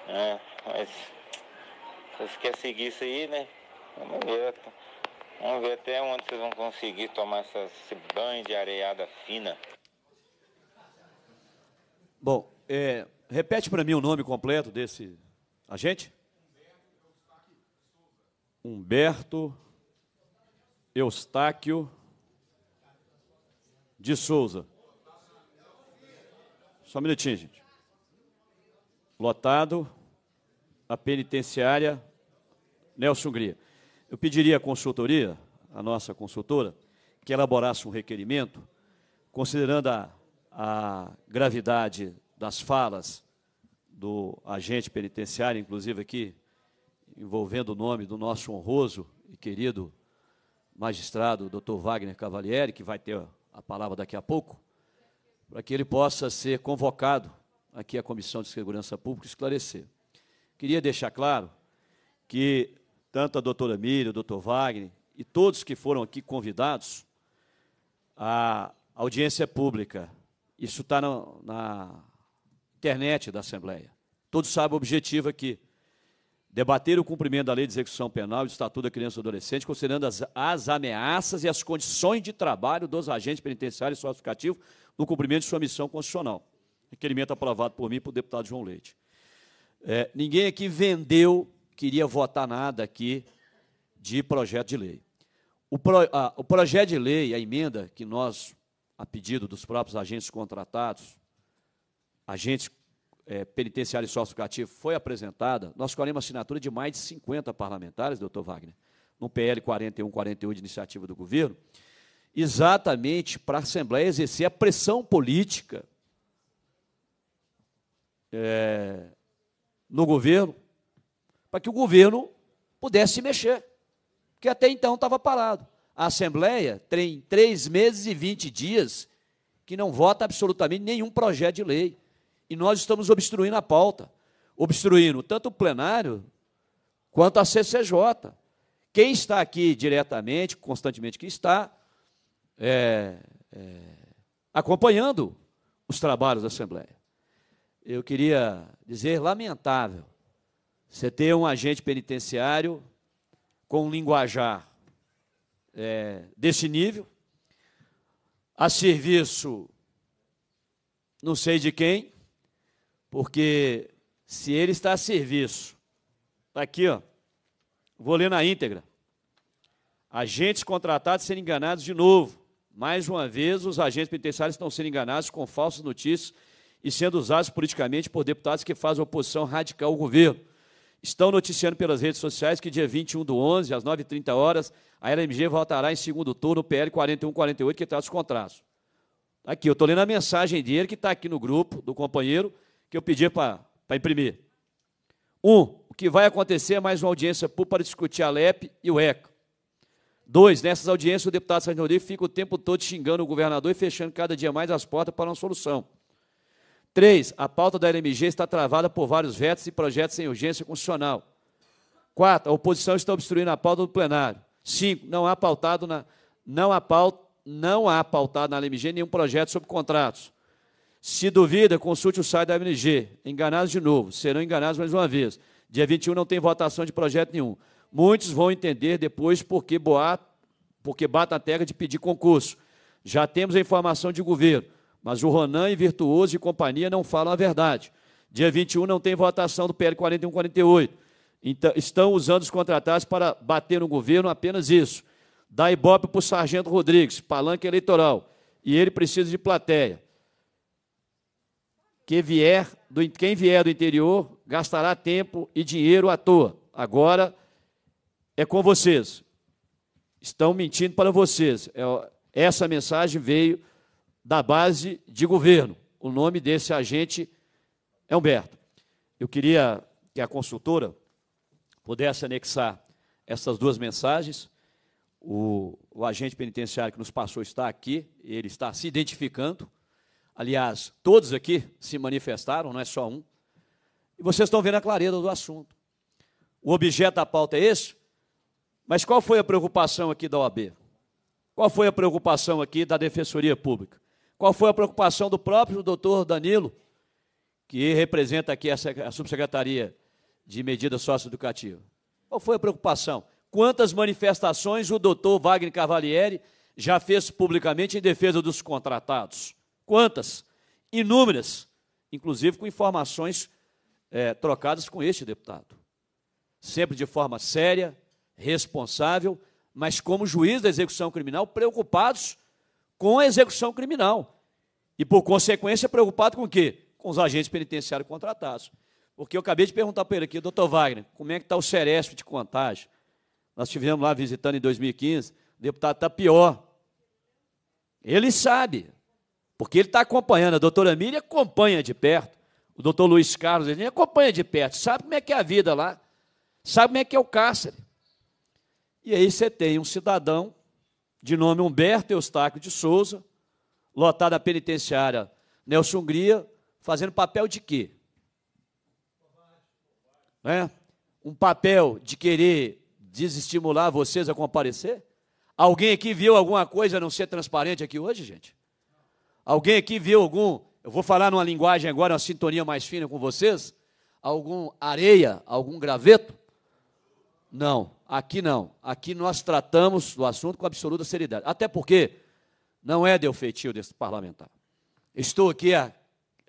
É, Mas se vocês querem seguir isso aí, né? Vamos ver, vamos ver até onde vocês vão conseguir tomar essa, esse banho de areada fina. Bom, é, repete para mim o nome completo desse agente. Humberto Eustáquio de Souza. Só um minutinho, gente. Lotado a penitenciária Nelson Gria. Eu pediria à consultoria, à nossa consultora, que elaborasse um requerimento, considerando a, a gravidade das falas do agente penitenciário, inclusive aqui, envolvendo o nome do nosso honroso e querido magistrado, doutor Wagner Cavalieri, que vai ter a palavra daqui a pouco, para que ele possa ser convocado aqui à Comissão de Segurança Pública esclarecer. Queria deixar claro que tanto a doutora Miriam, o doutor Wagner e todos que foram aqui convidados, a audiência é pública, isso está na internet da Assembleia. Todos sabem o objetivo aqui. Debater o cumprimento da lei de execução penal e do Estatuto da Criança e do Adolescente, considerando as, as ameaças e as condições de trabalho dos agentes penitenciários e socioeducativos no cumprimento de sua missão constitucional. Requerimento aprovado por mim e por deputado João Leite. É, ninguém aqui vendeu, queria votar nada aqui de projeto de lei. O, pro, a, o projeto de lei, a emenda que nós, a pedido dos próprios agentes contratados, agentes é, penitenciário e socioeducativo, foi apresentada, nós colhemos assinatura de mais de 50 parlamentares, doutor Wagner, no PL 4141 de iniciativa do governo, exatamente para a Assembleia exercer a pressão política é, no governo, para que o governo pudesse mexer, que até então estava parado. A Assembleia tem três meses e vinte dias que não vota absolutamente nenhum projeto de lei. E nós estamos obstruindo a pauta, obstruindo tanto o plenário quanto a CCJ. Quem está aqui diretamente, constantemente que está, é, é, acompanhando os trabalhos da Assembleia eu queria dizer lamentável. Você ter um agente penitenciário com um linguajar é, desse nível, a serviço não sei de quem, porque se ele está a serviço, está aqui, ó, vou ler na íntegra. Agentes contratados sendo enganados de novo. Mais uma vez, os agentes penitenciários estão sendo enganados com falsas notícias e sendo usados politicamente por deputados que fazem oposição radical ao governo. Estão noticiando pelas redes sociais que dia 21 do 11, às 9h30 horas, a LMG votará em segundo turno o PL 4148, que trata os contratos. Aqui, eu estou lendo a mensagem dele, que está aqui no grupo, do companheiro, que eu pedi para imprimir. Um, o que vai acontecer é mais uma audiência pública para discutir a LEP e o ECA. Dois, nessas audiências, o deputado Sérgio Rodrigues fica o tempo todo xingando o governador e fechando cada dia mais as portas para uma solução. Três, a pauta da LMG está travada por vários vetos e projetos sem urgência constitucional. Quatro, a oposição está obstruindo a pauta do plenário. Cinco, não há pautado na, não há pauta, não há pautado na LMG nenhum projeto sobre contratos. Se duvida, consulte o site da LMG. Enganados de novo, serão enganados mais uma vez. Dia 21 não tem votação de projeto nenhum. Muitos vão entender depois porque boato, porque bata a tega de pedir concurso. Já temos a informação de governo. Mas o Ronan e Virtuoso e companhia não falam a verdade. Dia 21 não tem votação do PL 4148. Então, estão usando os contratados para bater no governo apenas isso. Dá ibope para o Sargento Rodrigues, palanque eleitoral. E ele precisa de plateia. vier, do, quem vier do interior gastará tempo e dinheiro à toa. Agora é com vocês. Estão mentindo para vocês. É, essa mensagem veio da base de governo. O nome desse agente é Humberto. Eu queria que a consultora pudesse anexar essas duas mensagens. O, o, agente penitenciário que nos passou está aqui, ele está se identificando. Aliás, todos aqui se manifestaram, não é só um. E vocês estão vendo a clareza do assunto. O objeto da pauta é esse, mas qual foi a preocupação aqui da OAB? Qual foi a preocupação aqui da Defensoria Pública? Qual foi a preocupação do próprio doutor Danilo, que representa aqui a subsecretaria de Medidas Socioeducativas? Qual foi a preocupação? Quantas manifestações o doutor Wagner Cavalieri já fez publicamente em defesa dos contratados? Quantas? Inúmeras, inclusive com informações é, trocadas com este deputado. Sempre de forma séria, responsável, mas como juiz da execução criminal, preocupados com a execução criminal. E, por consequência, preocupado com o quê? Com os agentes penitenciários contratados. Porque eu acabei de perguntar para ele aqui, doutor Wagner, como é que está o Seresp de contagem? Nós estivemos lá visitando em 2015, o deputado está pior. Ele sabe, porque ele está acompanhando. A doutora Miriam acompanha de perto. O doutor Luiz Carlos, ele acompanha de perto. Sabe como é que é a vida lá. Sabe como é que é o cárcere. E aí você tem um cidadão de nome Humberto Eustáquio de Souza, lotado à penitenciária Nelson Hungria, fazendo papel de quê? É? Um papel de querer desestimular vocês a comparecer? Alguém aqui viu alguma coisa não ser transparente aqui hoje, gente? Alguém aqui viu algum, eu vou falar numa linguagem agora, uma sintonia mais fina com vocês, algum areia, algum graveto? Não. Aqui não. Aqui nós tratamos do assunto com absoluta seriedade. Até porque não é deu feitio desse parlamentar. Estou aqui há,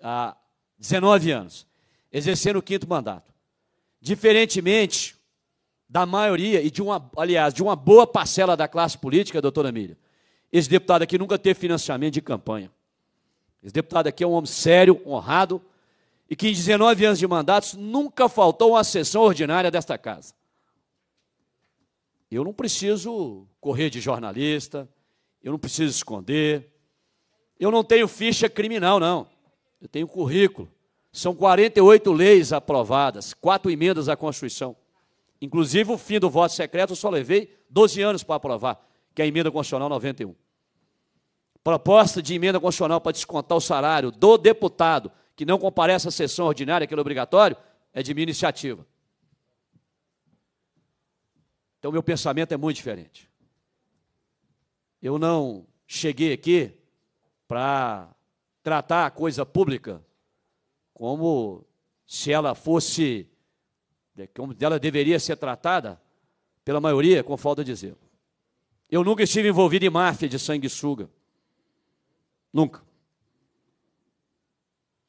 há 19 anos, exercendo o quinto mandato. Diferentemente da maioria e de uma, aliás, de uma boa parcela da classe política, doutora Miriam, esse deputado aqui nunca teve financiamento de campanha. Esse deputado aqui é um homem sério, honrado, e que em 19 anos de mandatos nunca faltou uma sessão ordinária desta casa. Eu não preciso correr de jornalista, eu não preciso esconder. Eu não tenho ficha criminal, não. Eu tenho currículo. São 48 leis aprovadas, quatro emendas à Constituição. Inclusive, o fim do voto secreto eu só levei 12 anos para aprovar, que é a emenda constitucional 91. Proposta de emenda constitucional para descontar o salário do deputado que não comparece à sessão ordinária, aquele é obrigatório, é de minha iniciativa. Então, meu pensamento é muito diferente. Eu não cheguei aqui para tratar a coisa pública como se ela fosse, como ela deveria ser tratada, pela maioria, com falta de zelo. Eu nunca estive envolvido em máfia de sanguessuga. Nunca.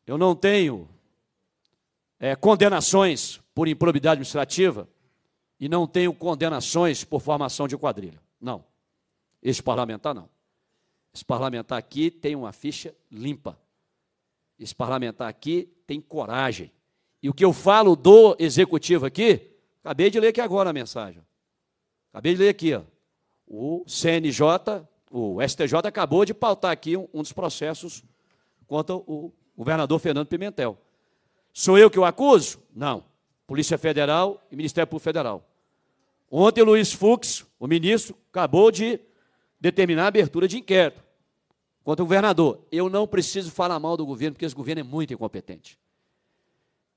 Eu não tenho é, condenações por improbidade administrativa e não tenho condenações por formação de quadrilha. Não. Esse parlamentar não. Esse parlamentar aqui tem uma ficha limpa. Esse parlamentar aqui tem coragem. E o que eu falo do executivo aqui, acabei de ler aqui agora a mensagem. Acabei de ler aqui, ó. O CNJ, o STJ acabou de pautar aqui um, um dos processos contra o governador Fernando Pimentel. Sou eu que o acuso? Não. Polícia Federal e Ministério Público Federal. Ontem o Luiz Fux, o ministro, acabou de determinar a abertura de inquérito contra o governador. Eu não preciso falar mal do governo, porque esse governo é muito incompetente.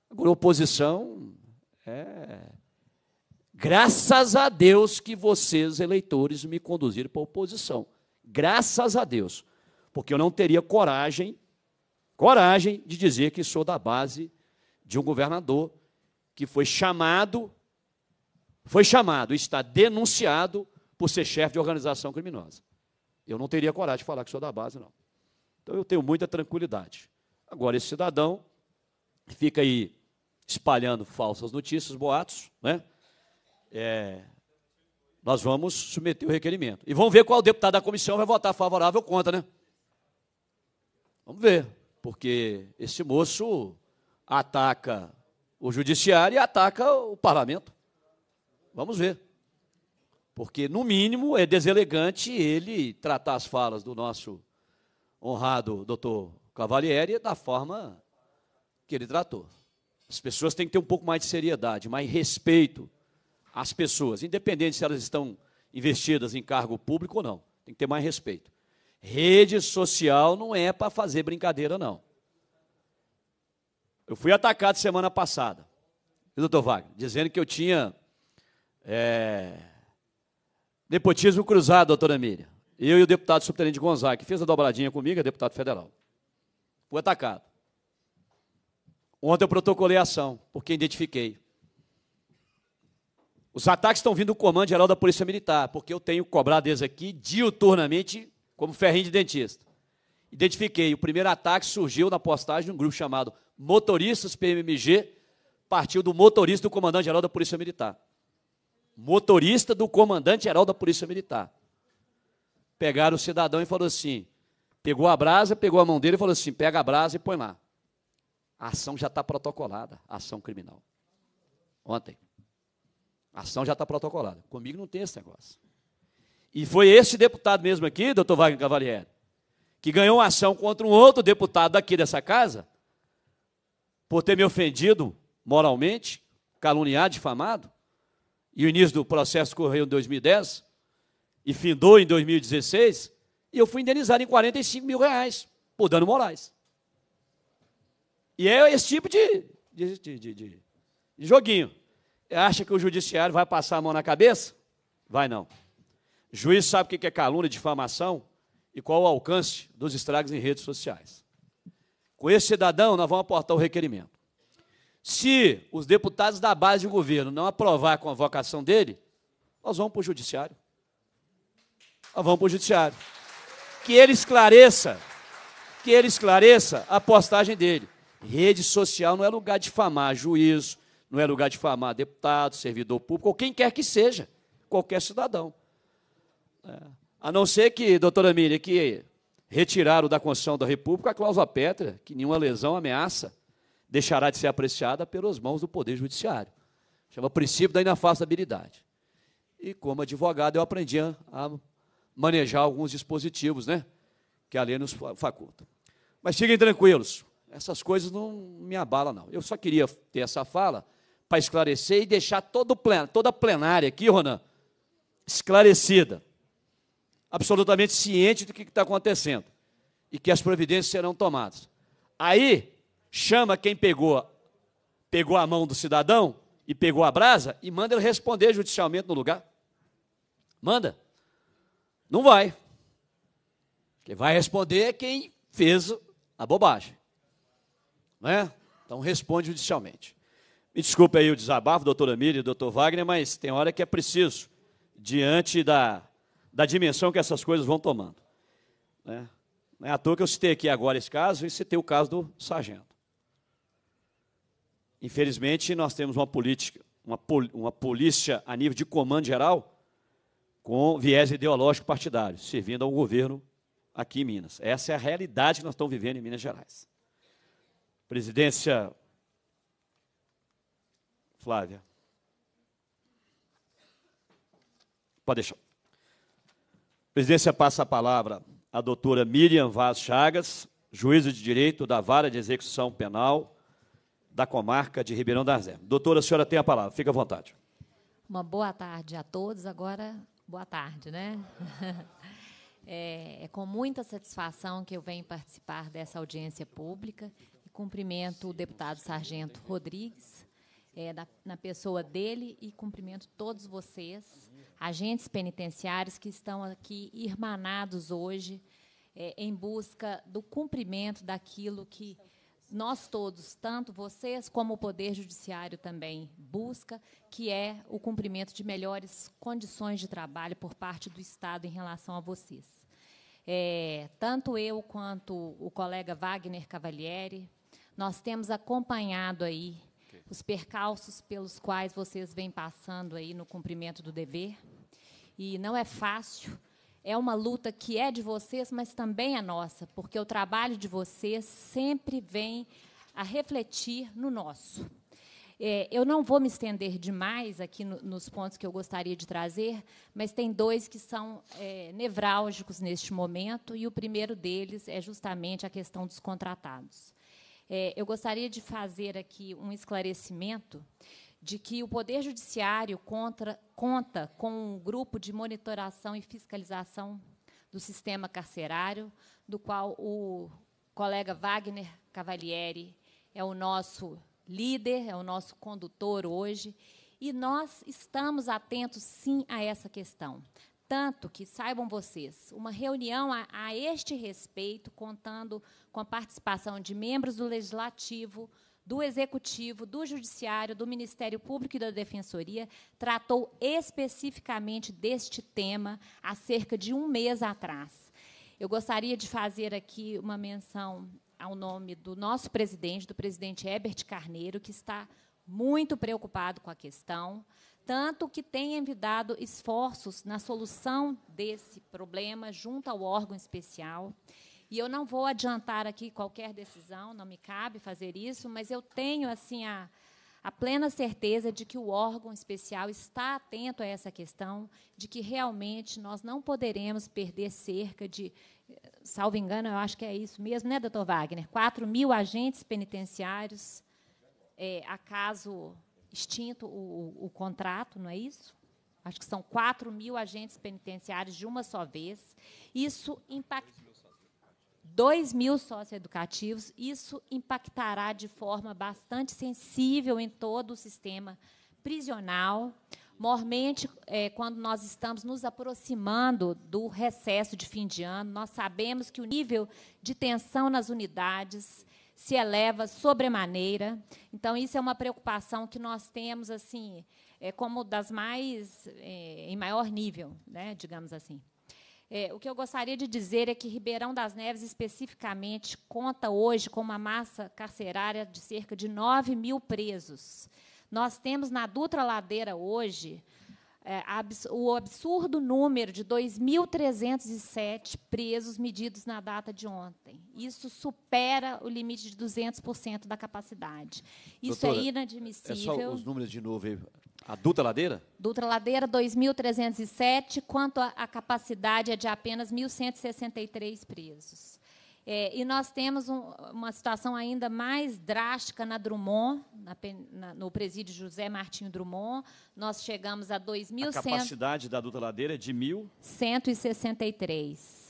Agora, a oposição é... Graças a Deus que vocês, eleitores, me conduziram para a oposição. Graças a Deus. Porque eu não teria coragem, coragem de dizer que sou da base de um governador que foi chamado foi chamado, está denunciado por ser chefe de organização criminosa. Eu não teria coragem de falar que sou da base, não. Então eu tenho muita tranquilidade. Agora, esse cidadão fica aí espalhando falsas notícias, boatos, né? É, nós vamos submeter o requerimento. E vamos ver qual deputado da comissão vai votar favorável ou contra, né? Vamos ver, porque esse moço ataca o judiciário e ataca o parlamento. Vamos ver. Porque, no mínimo, é deselegante ele tratar as falas do nosso honrado doutor Cavalieri da forma que ele tratou. As pessoas têm que ter um pouco mais de seriedade, mais respeito às pessoas, independente se elas estão investidas em cargo público ou não. Tem que ter mais respeito. Rede social não é para fazer brincadeira, não. Eu fui atacado semana passada, doutor Wagner, dizendo que eu tinha é... Nepotismo cruzado, doutora Miriam. Eu e o deputado subtenente Gonzaga, que fez a dobradinha comigo, é deputado federal. Fui atacado. Ontem eu protocolei a ação, porque identifiquei. Os ataques estão vindo do Comando Geral da Polícia Militar, porque eu tenho cobrado eles aqui diuturnamente como ferrinho de dentista. Identifiquei. O primeiro ataque surgiu na postagem de um grupo chamado Motoristas PMMG, partiu do motorista do Comandante Geral da Polícia Militar motorista do comandante-geral da Polícia Militar. Pegaram o cidadão e falou assim: pegou a brasa, pegou a mão dele e falou assim: pega a brasa e põe lá. A ação já está protocolada, ação criminal. Ontem. A ação já está protocolada. Comigo não tem esse negócio. E foi esse deputado mesmo aqui, doutor Wagner Cavalieri, que ganhou uma ação contra um outro deputado aqui dessa casa, por ter me ofendido moralmente, caluniado, difamado, e o início do processo correu em 2010 e findou em 2016, e eu fui indenizado em 45 mil reais por dano morais. E é esse tipo de, de, de, de joguinho. Acha que o judiciário vai passar a mão na cabeça? Vai não. O juiz sabe o que é calúnia, difamação e qual o alcance dos estragos em redes sociais. Com esse cidadão, nós vamos aportar o requerimento. Se os deputados da base do governo não aprovar a vocação dele, nós vamos para o judiciário. Nós vamos para o judiciário. Que ele esclareça, que ele esclareça a postagem dele. Rede social não é lugar de famar juiz, não é lugar de famar deputado, servidor público, ou quem quer que seja, qualquer cidadão. É. A não ser que, doutora Miriam, que retiraram da Constituição da República a cláusula petra que nenhuma lesão ameaça deixará de ser apreciada pelas mãos do Poder Judiciário. Chama princípio da inafastabilidade. E como advogado, eu aprendi a, manejar alguns dispositivos né, que a lei nos faculta. Mas fiquem tranquilos, essas coisas não me abalam, não. Eu só queria ter essa fala para esclarecer e deixar todo plen toda a plenária aqui, Ronan, esclarecida, absolutamente ciente do que está acontecendo e que as providências serão tomadas. Aí, chama quem pegou, pegou a mão do cidadão e pegou a brasa e manda ele responder judicialmente no lugar. Manda. Não vai. Quem vai responder é quem fez a bobagem. Né? Então responde judicialmente. Me desculpe aí o desabafo, doutora Amílio e doutor Wagner, mas tem hora que é preciso, diante da, da dimensão que essas coisas vão tomando. Né? Não é à toa que eu citei aqui agora esse caso e citei o caso do sargento. Infelizmente, nós temos uma política, uma, pol, uma polícia a nível de comando geral com viés ideológico partidário, servindo ao governo aqui em Minas. Essa é a realidade que nós estamos vivendo em Minas Gerais. Presidência Flávia. Pode deixar. Presidência passa a palavra à doutora Miriam Vaz Chagas, juíza de direito da Vara de Execução Penal da comarca de Ribeirão da Arzé. Doutora, a senhora tem a palavra, fica à vontade. Uma boa tarde a todos. Agora, boa tarde, né? *laughs* É, é com muita satisfação que eu venho participar dessa audiência pública. Cumprimento o deputado Sargento Rodrigues, é, na pessoa dele e cumprimento todos vocês, agentes penitenciários que estão aqui irmanados hoje é, em busca do cumprimento daquilo que nós todos, tanto vocês como o Poder Judiciário também busca, que é o cumprimento de melhores condições de trabalho por parte do Estado em relação a vocês. É, tanto eu quanto o colega Wagner Cavalieri, nós temos acompanhado aí os percalços pelos quais vocês vêm passando aí no cumprimento do dever. E não é fácil, é uma luta que é de vocês, mas também é nossa, porque o trabalho de vocês sempre vem a refletir no nosso. É, eu não vou me estender demais aqui no, nos pontos que eu gostaria de trazer, mas tem dois que são é, nevrálgicos neste momento, e o primeiro deles é justamente a questão dos contratados. É, eu gostaria de fazer aqui um esclarecimento de que o Poder Judiciário contra, conta com um grupo de monitoração e fiscalização do sistema carcerário, do qual o colega Wagner Cavalieri é o nosso líder, é o nosso condutor hoje, e nós estamos atentos sim a essa questão. Tanto que, saibam vocês, uma reunião a, a este respeito, contando com a participação de membros do Legislativo, do Executivo, do Judiciário, do Ministério Público e da Defensoria, tratou especificamente deste tema há cerca de um mês atrás. Eu gostaria de fazer aqui uma menção ao nome do nosso presidente, do presidente Herbert Carneiro, que está muito preocupado com a questão, tanto que tem envidado esforços na solução desse problema junto ao órgão especial. E eu não vou adiantar aqui qualquer decisão, não me cabe fazer isso, mas eu tenho assim a, a plena certeza de que o órgão especial está atento a essa questão, de que realmente nós não poderemos perder cerca de, salvo engano, eu acho que é isso mesmo, né, doutor Wagner? 4 mil agentes penitenciários, é, acaso extinto o, o, o contrato, não é isso? Acho que são 4 mil agentes penitenciários de uma só vez. Isso impacta 2 mil socioeducativos, isso impactará de forma bastante sensível em todo o sistema prisional. Mormente, é, quando nós estamos nos aproximando do recesso de fim de ano, nós sabemos que o nível de tensão nas unidades se eleva sobremaneira. Então, isso é uma preocupação que nós temos, assim, é, como das mais é, em maior nível, né, digamos assim. É, o que eu gostaria de dizer é que Ribeirão das Neves, especificamente, conta hoje com uma massa carcerária de cerca de 9 mil presos. Nós temos na Dutra Ladeira hoje é, abs o absurdo número de 2.307 presos medidos na data de ontem. Isso supera o limite de 200% da capacidade. Isso é Doutora, é inadmissível. É só os números de novo aí. A Dutra Ladeira? Dutra Ladeira, 2.307, quanto à capacidade é de apenas 1.163 presos. É, e nós temos um, uma situação ainda mais drástica na Drummond, na, na, no presídio José Martinho Drummond. Nós chegamos a 2.163. A capacidade da Dutra Ladeira é de 1.163.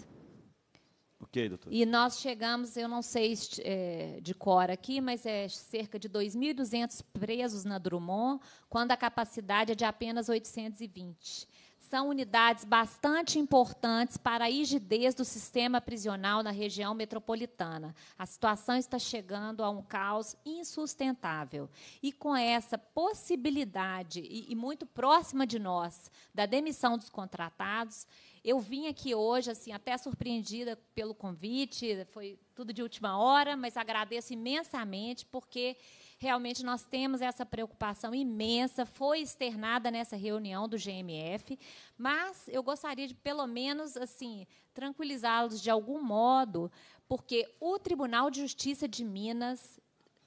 Ok, doutor. E nós chegamos, eu não sei é, de cor aqui, mas é cerca de 2.200 presos na Drummond, quando a capacidade é de apenas 820 são unidades bastante importantes para a rigidez do sistema prisional na região metropolitana. A situação está chegando a um caos insustentável. E com essa possibilidade, e, e muito próxima de nós, da demissão dos contratados, eu vim aqui hoje, assim, até surpreendida pelo convite, foi tudo de última hora, mas agradeço imensamente, porque Realmente nós temos essa preocupação imensa, foi externada nessa reunião do GMF, mas eu gostaria de pelo menos assim tranquilizá-los de algum modo, porque o Tribunal de Justiça de Minas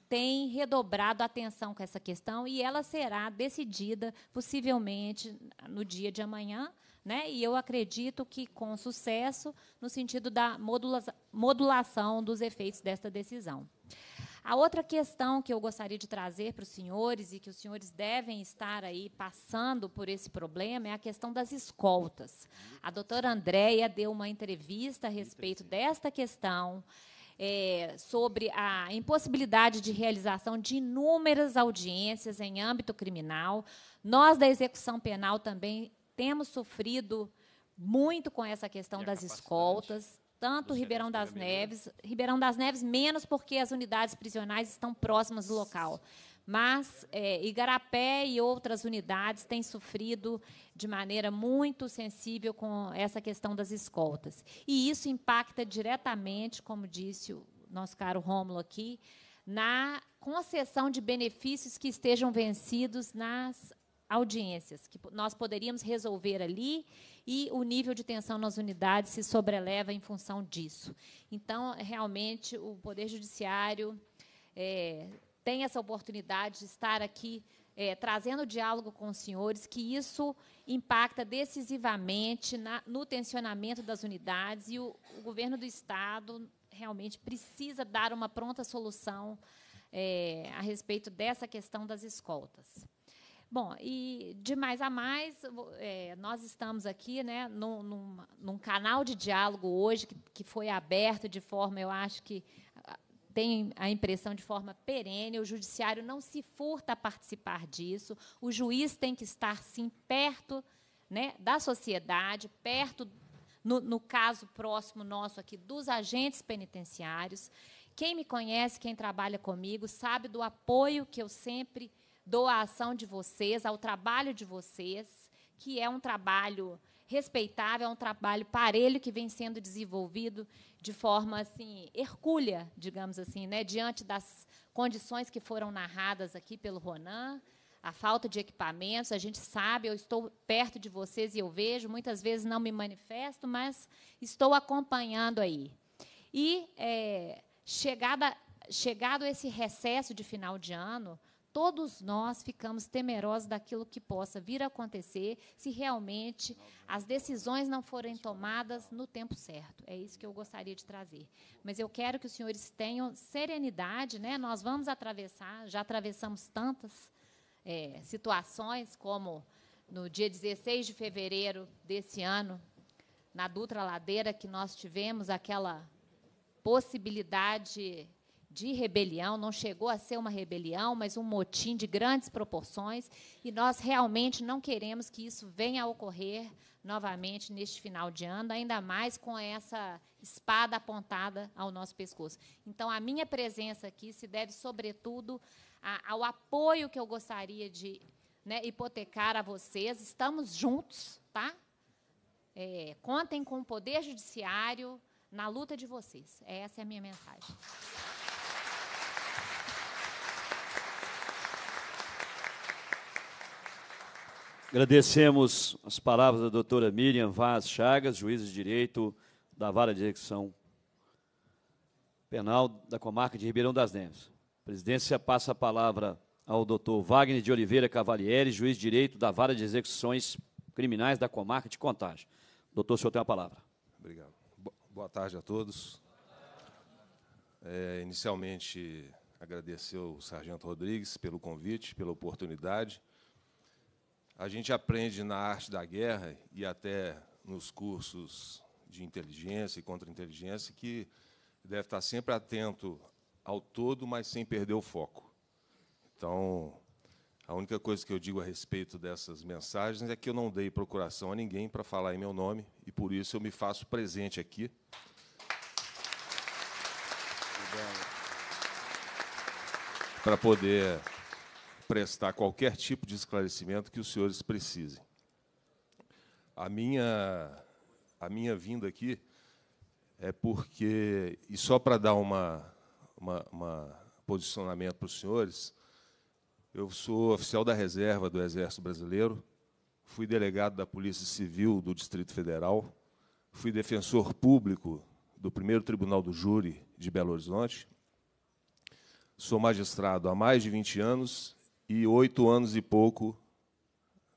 tem redobrado a atenção com essa questão e ela será decidida possivelmente no dia de amanhã, né? E eu acredito que com sucesso no sentido da modulação dos efeitos desta decisão. A outra questão que eu gostaria de trazer para os senhores e que os senhores devem estar aí passando por esse problema é a questão das escoltas. A doutora Andréia deu uma entrevista a respeito desta questão. É, sobre a impossibilidade de realização de inúmeras audiências em âmbito criminal. Nós, da execução penal, também temos sofrido muito com essa questão das escoltas tanto Ribeirão das né? Neves, Ribeirão das Neves menos porque as unidades prisionais estão próximas do local. Mas é, Igarapé e outras unidades têm sofrido de maneira muito sensível com essa questão das escoltas. E isso impacta diretamente, como disse o nosso caro Rômulo aqui, na concessão de benefícios que estejam vencidos nas audiências, que nós poderíamos resolver ali e o nível de tensão nas unidades se sobreleva em função disso. Então, realmente, o Poder Judiciário é, tem essa oportunidade de estar aqui é, trazendo diálogo com os senhores, que isso impacta decisivamente na, no tensionamento das unidades e o, o, governo do Estado realmente precisa dar uma pronta solução é, a respeito dessa questão das escoltas. Bom, e de mais a mais, é, nós estamos aqui né, num, num, num, canal de diálogo hoje que, que foi aberto de forma, eu acho que tem a impressão de forma perene, o judiciário não se furta a participar disso, o juiz tem que estar, sim, perto né, da sociedade, perto, no, no caso próximo nosso aqui, dos agentes penitenciários. Quem me conhece, quem trabalha comigo, sabe do apoio que eu sempre doação de vocês, ao trabalho de vocês, que é um trabalho respeitável, é um trabalho parelho que vem sendo desenvolvido de forma assim hercúlea, digamos assim, né, diante das condições que foram narradas aqui pelo Ronan, a falta de equipamentos, a gente sabe, eu estou perto de vocês e eu vejo, muitas vezes não me manifesto, mas estou acompanhando aí. E é, chegada, chegado esse recesso de final de ano, todos nós ficamos temerosos daquilo que possa vir a acontecer se realmente as decisões não forem tomadas no tempo certo. É isso que eu gostaria de trazer. Mas eu quero que os senhores tenham serenidade, né? Nós vamos atravessar, já atravessamos tantas é, situações como no dia 16 de fevereiro desse ano, na Dutra Ladeira, que nós tivemos aquela possibilidade de rebelião, não chegou a ser uma rebelião, mas um motim de grandes proporções, e nós realmente não queremos que isso venha a ocorrer novamente neste final de ano, ainda mais com essa espada apontada ao nosso pescoço. Então, a minha presença aqui se deve, sobretudo, a, ao apoio que eu gostaria de né, hipotecar a vocês. Estamos juntos, tá? É, contem com o Poder Judiciário na luta de vocês. Essa é a minha mensagem. Agradecemos as palavras da doutora Miriam Vaz Chagas, juiz de direito da Vara de Execução Penal da comarca de Ribeirão das Neves. A presidência passa a palavra ao doutor Wagner de Oliveira Cavalieri, juiz de direito da Vara de Execuções Criminais da comarca de Contagem. Doutor, o senhor tem a palavra. Obrigado. Boa tarde a todos. É, inicialmente, agradecer ao Sargento Rodrigues pelo convite, pela oportunidade a gente aprende na arte da guerra e até nos cursos de inteligência e contra-inteligência que deve estar sempre atento ao todo, mas sem perder o foco. Então, a única coisa que eu digo a respeito dessas mensagens é que eu não dei procuração a ninguém para falar em meu nome e por isso eu me faço presente aqui. Para poder prestar qualquer tipo de esclarecimento que os senhores precisem. A minha, a minha vinda aqui é porque, e só para dar uma, uma, uma posicionamento para os senhores, eu sou oficial da reserva do Exército Brasileiro, fui delegado da Polícia Civil do Distrito Federal, fui defensor público do primeiro Tribunal do Júri de Belo Horizonte, sou magistrado há mais de 20 anos e oito anos e pouco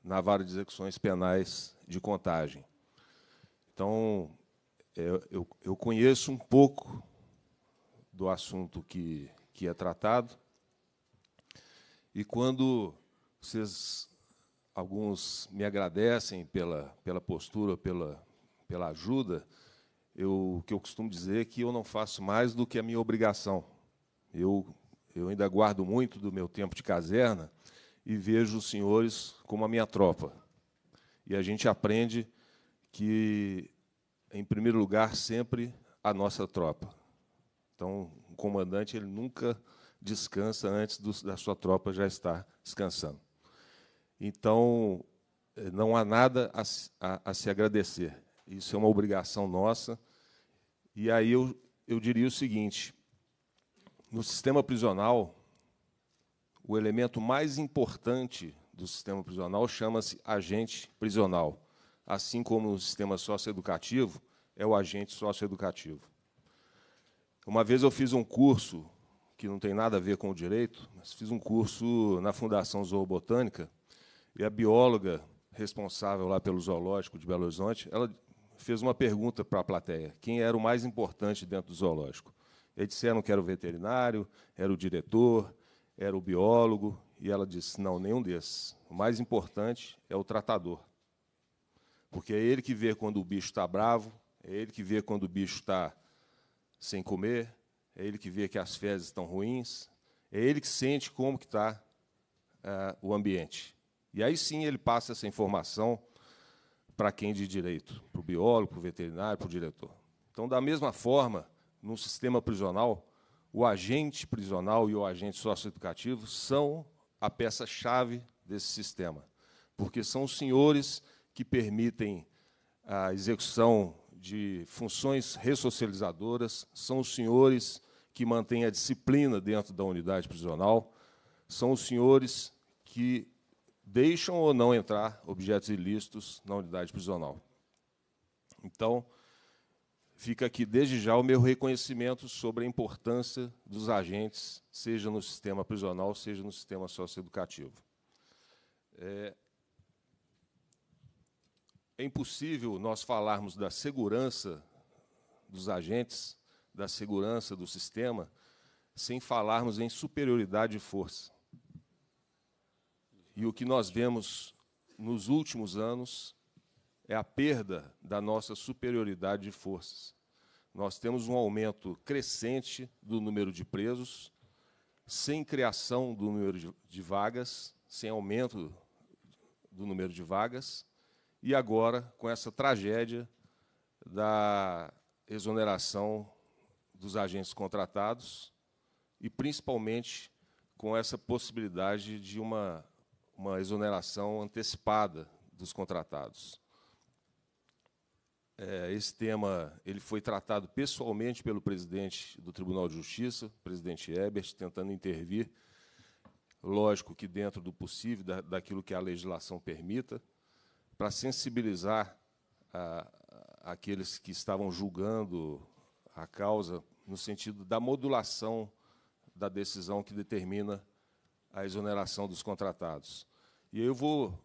na vara de execuções penais de contagem. Então, eu, eu conheço um pouco do assunto que, que é tratado. E quando vocês, alguns me agradecem pela, pela postura, pela, pela ajuda, eu, que eu costumo dizer é que eu não faço mais do que a minha obrigação. Eu eu ainda guardo muito do meu tempo de caserna e vejo os senhores como a minha tropa. E a gente aprende que, em primeiro lugar, sempre a nossa tropa. Então, o comandante ele nunca descansa antes do, da sua tropa já estar descansando. Então, eh, não há nada a, a, a se agradecer. Isso é uma obrigação nossa. E aí eu, eu diria o seguinte: no sistema prisional, o elemento mais importante do sistema prisional chama-se agente prisional, assim como no sistema socioeducativo é o agente socioeducativo. Uma vez eu fiz um curso que não tem nada a ver com o direito, mas fiz um curso na Fundação Zoobotânica e a bióloga responsável lá pelo zoológico de Belo Horizonte, ela fez uma pergunta para a plateia: quem era o mais importante dentro do zoológico? E disseram que era o veterinário, era o diretor, era o biólogo, e ela disse: não, nenhum desses. O mais importante é o tratador. Porque é ele que vê quando o bicho está bravo, é ele que vê quando o bicho está sem comer, é ele que vê que as fezes estão ruins, é ele que sente como que está uh, é, o ambiente. E aí sim ele passa essa informação para quem de direito, para o biólogo, para o veterinário, para o diretor. Então, da mesma forma, no sistema prisional, o agente prisional e o agente socioeducativo são a peça-chave desse sistema, porque são os senhores que permitem a execução de funções ressocializadoras, são os senhores que mantêm a disciplina dentro da unidade prisional, são os senhores que deixam ou não entrar objetos ilícitos na unidade prisional. Então, Fica aqui desde já o meu reconhecimento sobre a importância dos agentes, seja no sistema prisional, seja no sistema socioeducativo. É, é impossível nós falarmos da segurança dos agentes, da segurança do sistema, sem falarmos em superioridade de força. E o que nós vemos nos últimos anos é a perda da nossa superioridade de forças. Nós temos um aumento crescente do número de presos, sem criação do número de vagas, sem aumento do número de vagas, e agora com essa tragédia da exoneração dos agentes contratados e principalmente com essa possibilidade de uma, uma exoneração antecipada dos contratados. É, esse tema ele foi tratado pessoalmente pelo presidente do Tribunal de Justiça, presidente Ebert, tentando intervir, lógico que dentro do possível, da, daquilo que a legislação permita, para sensibilizar a, a, aqueles que estavam julgando a causa no sentido da modulação da decisão que determina a exoneração dos contratados. E eu vou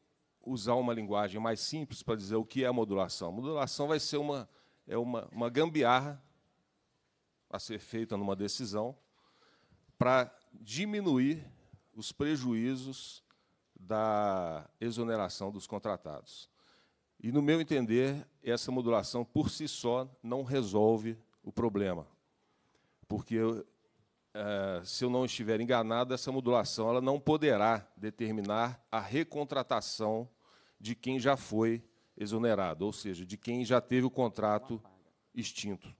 usar uma linguagem mais simples para dizer o que é a modulação. A modulação vai ser uma, é uma, uma gambiarra a ser feita numa decisão para diminuir os prejuízos da exoneração dos contratados. E, no meu entender, essa modulação por si só não resolve o problema, porque ah, se eu não estiver enganado, essa modulação ela não poderá determinar a recontratação de quem já foi exonerado, ou seja, de quem já teve o contrato extinto.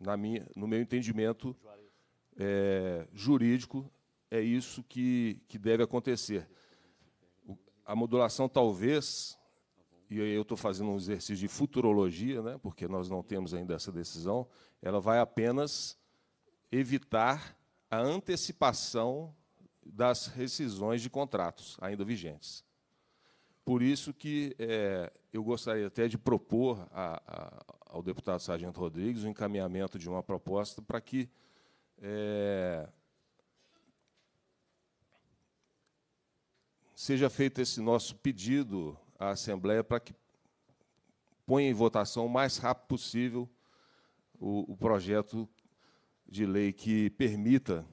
Na minha, no meu entendimento é, jurídico, é isso que, que deve acontecer. a modulação talvez, e eu estou fazendo um exercício de futurologia, né, porque nós não temos ainda essa decisão, ela vai apenas evitar a antecipação das rescisões de contratos ainda vigentes. Por isso que é, eu gostaria até de propor a, a, ao deputado Sargento Rodrigues o encaminhamento de uma proposta para que é, seja feito esse nosso pedido à Assembleia para que ponha em votação o mais rápido possível o, o projeto de lei que permita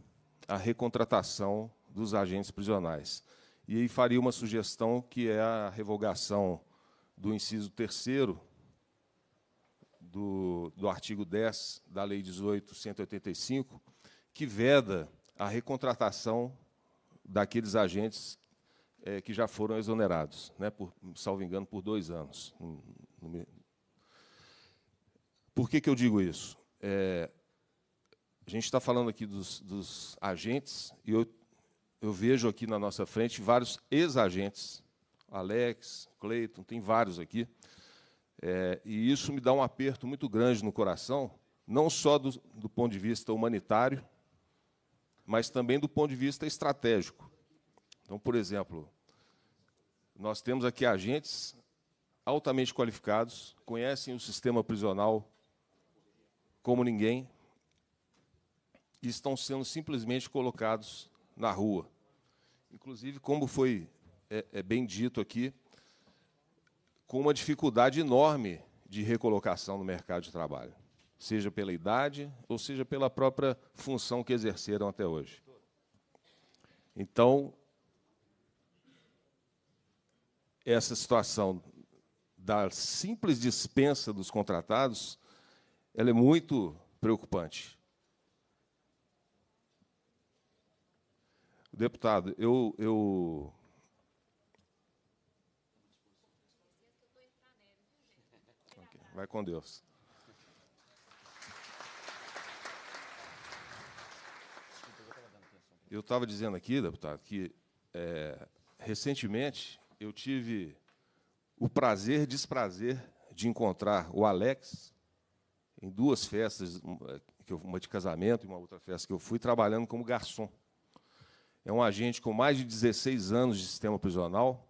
a recontratação dos agentes prisionais. E aí faria uma sugestão que é a revogação do inciso 3 do, do artigo 10 da Lei 18.185, que veda a recontratação daqueles agentes é, que já foram exonerados, né, por, salvo engano, por dois anos. Hum, por que, que eu digo isso? É, a gente está falando aqui dos, dos agentes, e eu, eu vejo aqui na nossa frente vários ex-agentes. Alex, Cleiton, tem vários aqui. É, e isso me dá um aperto muito grande no coração, não só do, do ponto de vista humanitário, mas também do ponto de vista estratégico. Então, por exemplo, nós temos aqui agentes altamente qualificados, conhecem o sistema prisional como ninguém, e estão sendo simplesmente colocados na rua. Inclusive, como foi é, é bem dito aqui, com uma dificuldade enorme de recolocação no mercado de trabalho, seja pela idade ou seja pela própria função que exerceram até hoje. Então, essa situação da simples dispensa dos contratados, ela é muito preocupante. Deputado, eu, eu Vai com Deus. Eu estava dizendo aqui, deputado, que é, recentemente eu tive o prazer, desprazer, de encontrar o Alex em duas festas, uma de casamento e uma outra festa que eu fui, trabalhando como garçom é um agente com mais de 16 anos de sistema prisional,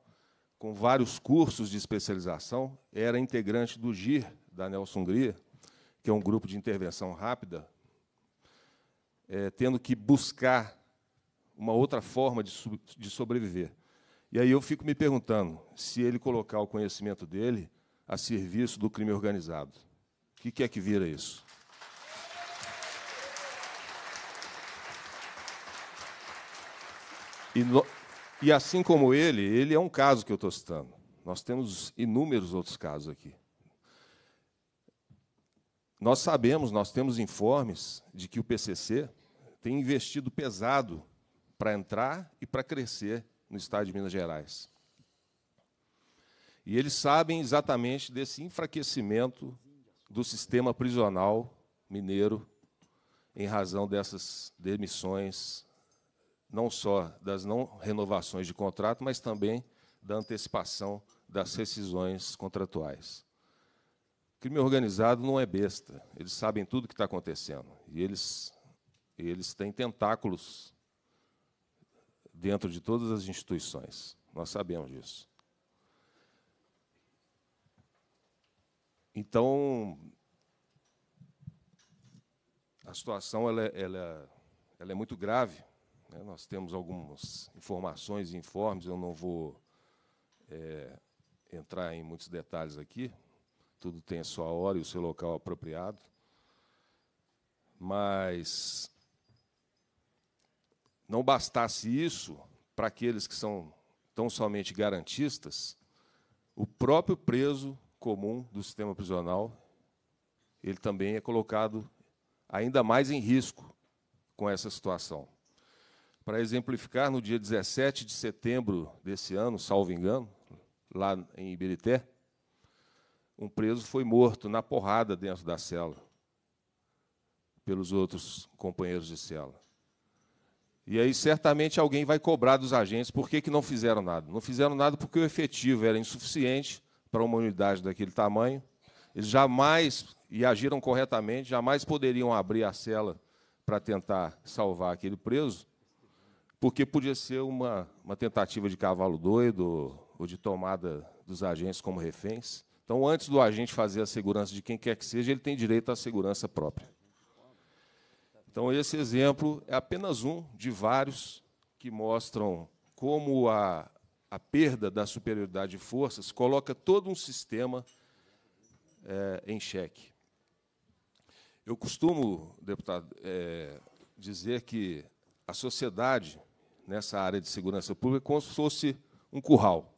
com vários cursos de especialização, era integrante do GIR, da Nelson Hungria, que é um grupo de intervenção rápida, é, tendo que buscar uma outra forma de, de sobreviver. E aí eu fico me perguntando se ele colocar o conhecimento dele a serviço do crime organizado. O que, que é que vira isso? E, no... e assim como ele, ele é um caso que eu estou citando. Nós temos inúmeros outros casos aqui. Nós sabemos, nós temos informes de que o PCC tem investido pesado para entrar e para crescer no estado de Minas Gerais. E eles sabem exatamente desse enfraquecimento do sistema prisional mineiro em razão dessas demissões, não só das não renovações de contrato, mas também da antecipação das rescisões contratuais. O crime organizado não é besta, eles sabem tudo o que está acontecendo e eles, eles têm tentáculos dentro de todas as instituições, nós sabemos disso. Então, a situação ela, é, ela, ela é muito grave né? Nós temos algumas informações e informes, eu não vou é, entrar em muitos detalhes aqui, tudo tem a sua hora e o seu local apropriado, mas não bastasse isso, para aqueles que são tão somente garantistas, o próprio preso comum do sistema prisional, ele também é colocado ainda mais em risco com essa situação para exemplificar, no dia 17 de setembro desse ano, salvo engano, lá em Iberité, um preso foi morto na porrada dentro da cela pelos outros companheiros de cela. E aí certamente alguém vai cobrar dos agentes por que, que não fizeram nada. Não fizeram nada porque o efetivo era insuficiente para uma unidade daquele tamanho. Eles jamais, e agiram corretamente, jamais poderiam abrir a cela para tentar salvar aquele preso porque podia ser uma, uma tentativa de cavalo doido ou de tomada dos agentes como reféns. Então, antes do agente fazer a segurança de quem quer que seja, ele tem direito à segurança própria. Então, esse exemplo é apenas um de vários que mostram como a, a perda da superioridade de forças coloca todo um sistema é, em xeque. Eu costumo, deputado, é, dizer que a sociedade nessa área de segurança pública como se fosse um curral.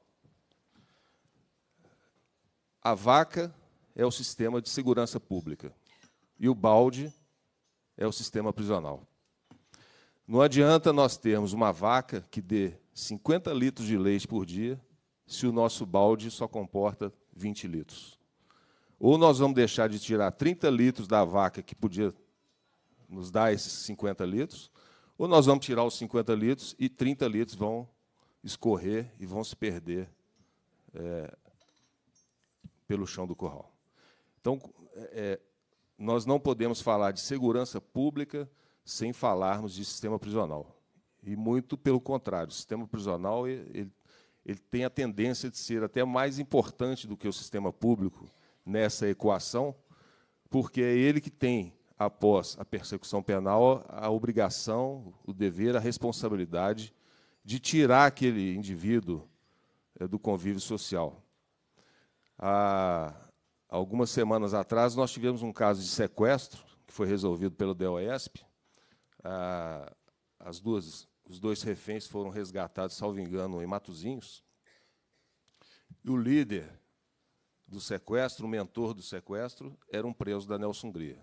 A vaca é o sistema de segurança pública e o balde é o sistema prisional. Não adianta nós termos uma vaca que dê 50 litros de leite por dia se o nosso balde só comporta 20 litros. Ou nós vamos deixar de tirar 30 litros da vaca que podia nos dar esses 50 litros, ou nós vamos tirar os 50 litros e 30 litros vão escorrer e vão se perder é, pelo chão do curral. Então, é, nós não podemos falar de segurança pública sem falarmos de sistema prisional. E muito pelo contrário, o sistema prisional ele, ele tem a tendência de ser até mais importante do que o sistema público nessa equação, porque é ele que tem após a persecução penal, a obrigação, o dever, a responsabilidade de tirar aquele indivíduo eh, do convívio social. Há algumas semanas atrás, nós tivemos um caso de sequestro, que foi resolvido pelo DOESP. Ah, as duas, os dois reféns foram resgatados, salvo engano, em Matozinhos. E o líder do sequestro, o mentor do sequestro, era um preso da Nelson Gria.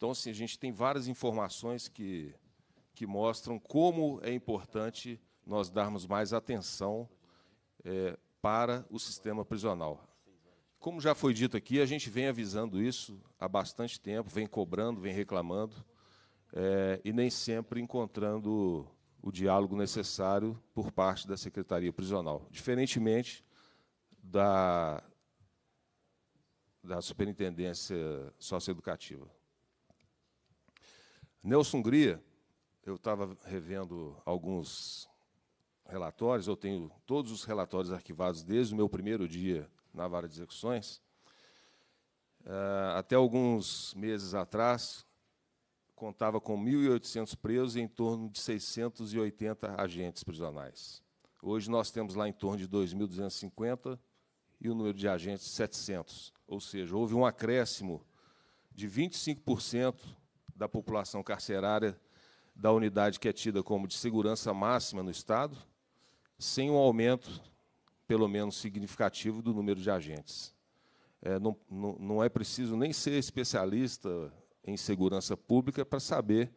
Então, assim, a gente tem várias informações que, que mostram como é importante nós darmos mais atenção é, para o sistema prisional. Como já foi dito aqui, a gente vem avisando isso há bastante tempo, vem cobrando, vem reclamando, é, e nem sempre encontrando o diálogo necessário por parte da Secretaria Prisional. Diferentemente da, da Superintendência Socioeducativa. Nelson Hungria, eu estava revendo alguns relatórios, eu tenho todos os relatórios arquivados desde o meu primeiro dia na vara de execuções. Ah, até alguns meses atrás, contava com 1.800 presos e em torno de 680 agentes prisionais. Hoje nós temos lá em torno de 2.250 e o número de agentes 700. Ou seja, houve um acréscimo de 25% da população carcerária da unidade que é tida como de segurança máxima no Estado, sem um aumento, pelo menos significativo, do número de agentes. É, não, não, não é preciso nem ser especialista em segurança pública para saber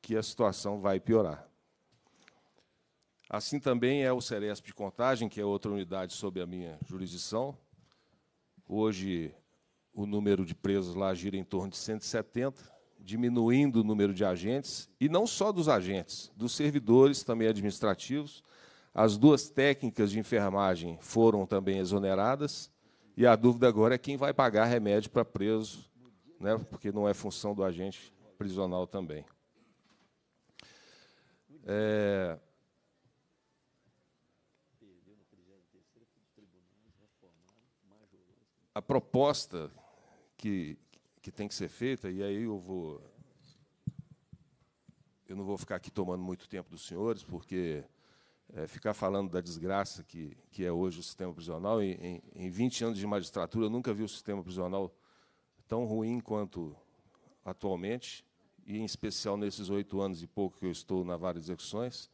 que a situação vai piorar. Assim também é o Ceresp de Contagem, que é outra unidade sob a minha jurisdição. Hoje, o número de presos lá gira em torno de 170, diminuindo o número de agentes, e não só dos agentes, dos servidores também administrativos. As duas técnicas de enfermagem foram também exoneradas, e a dúvida agora é quem vai pagar remédio para preso, né, porque não é função do agente prisional também. É... A proposta que que tem que ser feita, e aí eu vou. Eu não vou ficar aqui tomando muito tempo dos senhores, porque é, ficar falando da desgraça que, que é hoje o sistema prisional, em, em, em 20 anos de magistratura, eu nunca vi o sistema prisional tão ruim quanto atualmente, e em especial nesses oito anos e pouco que eu estou na várias de execuções.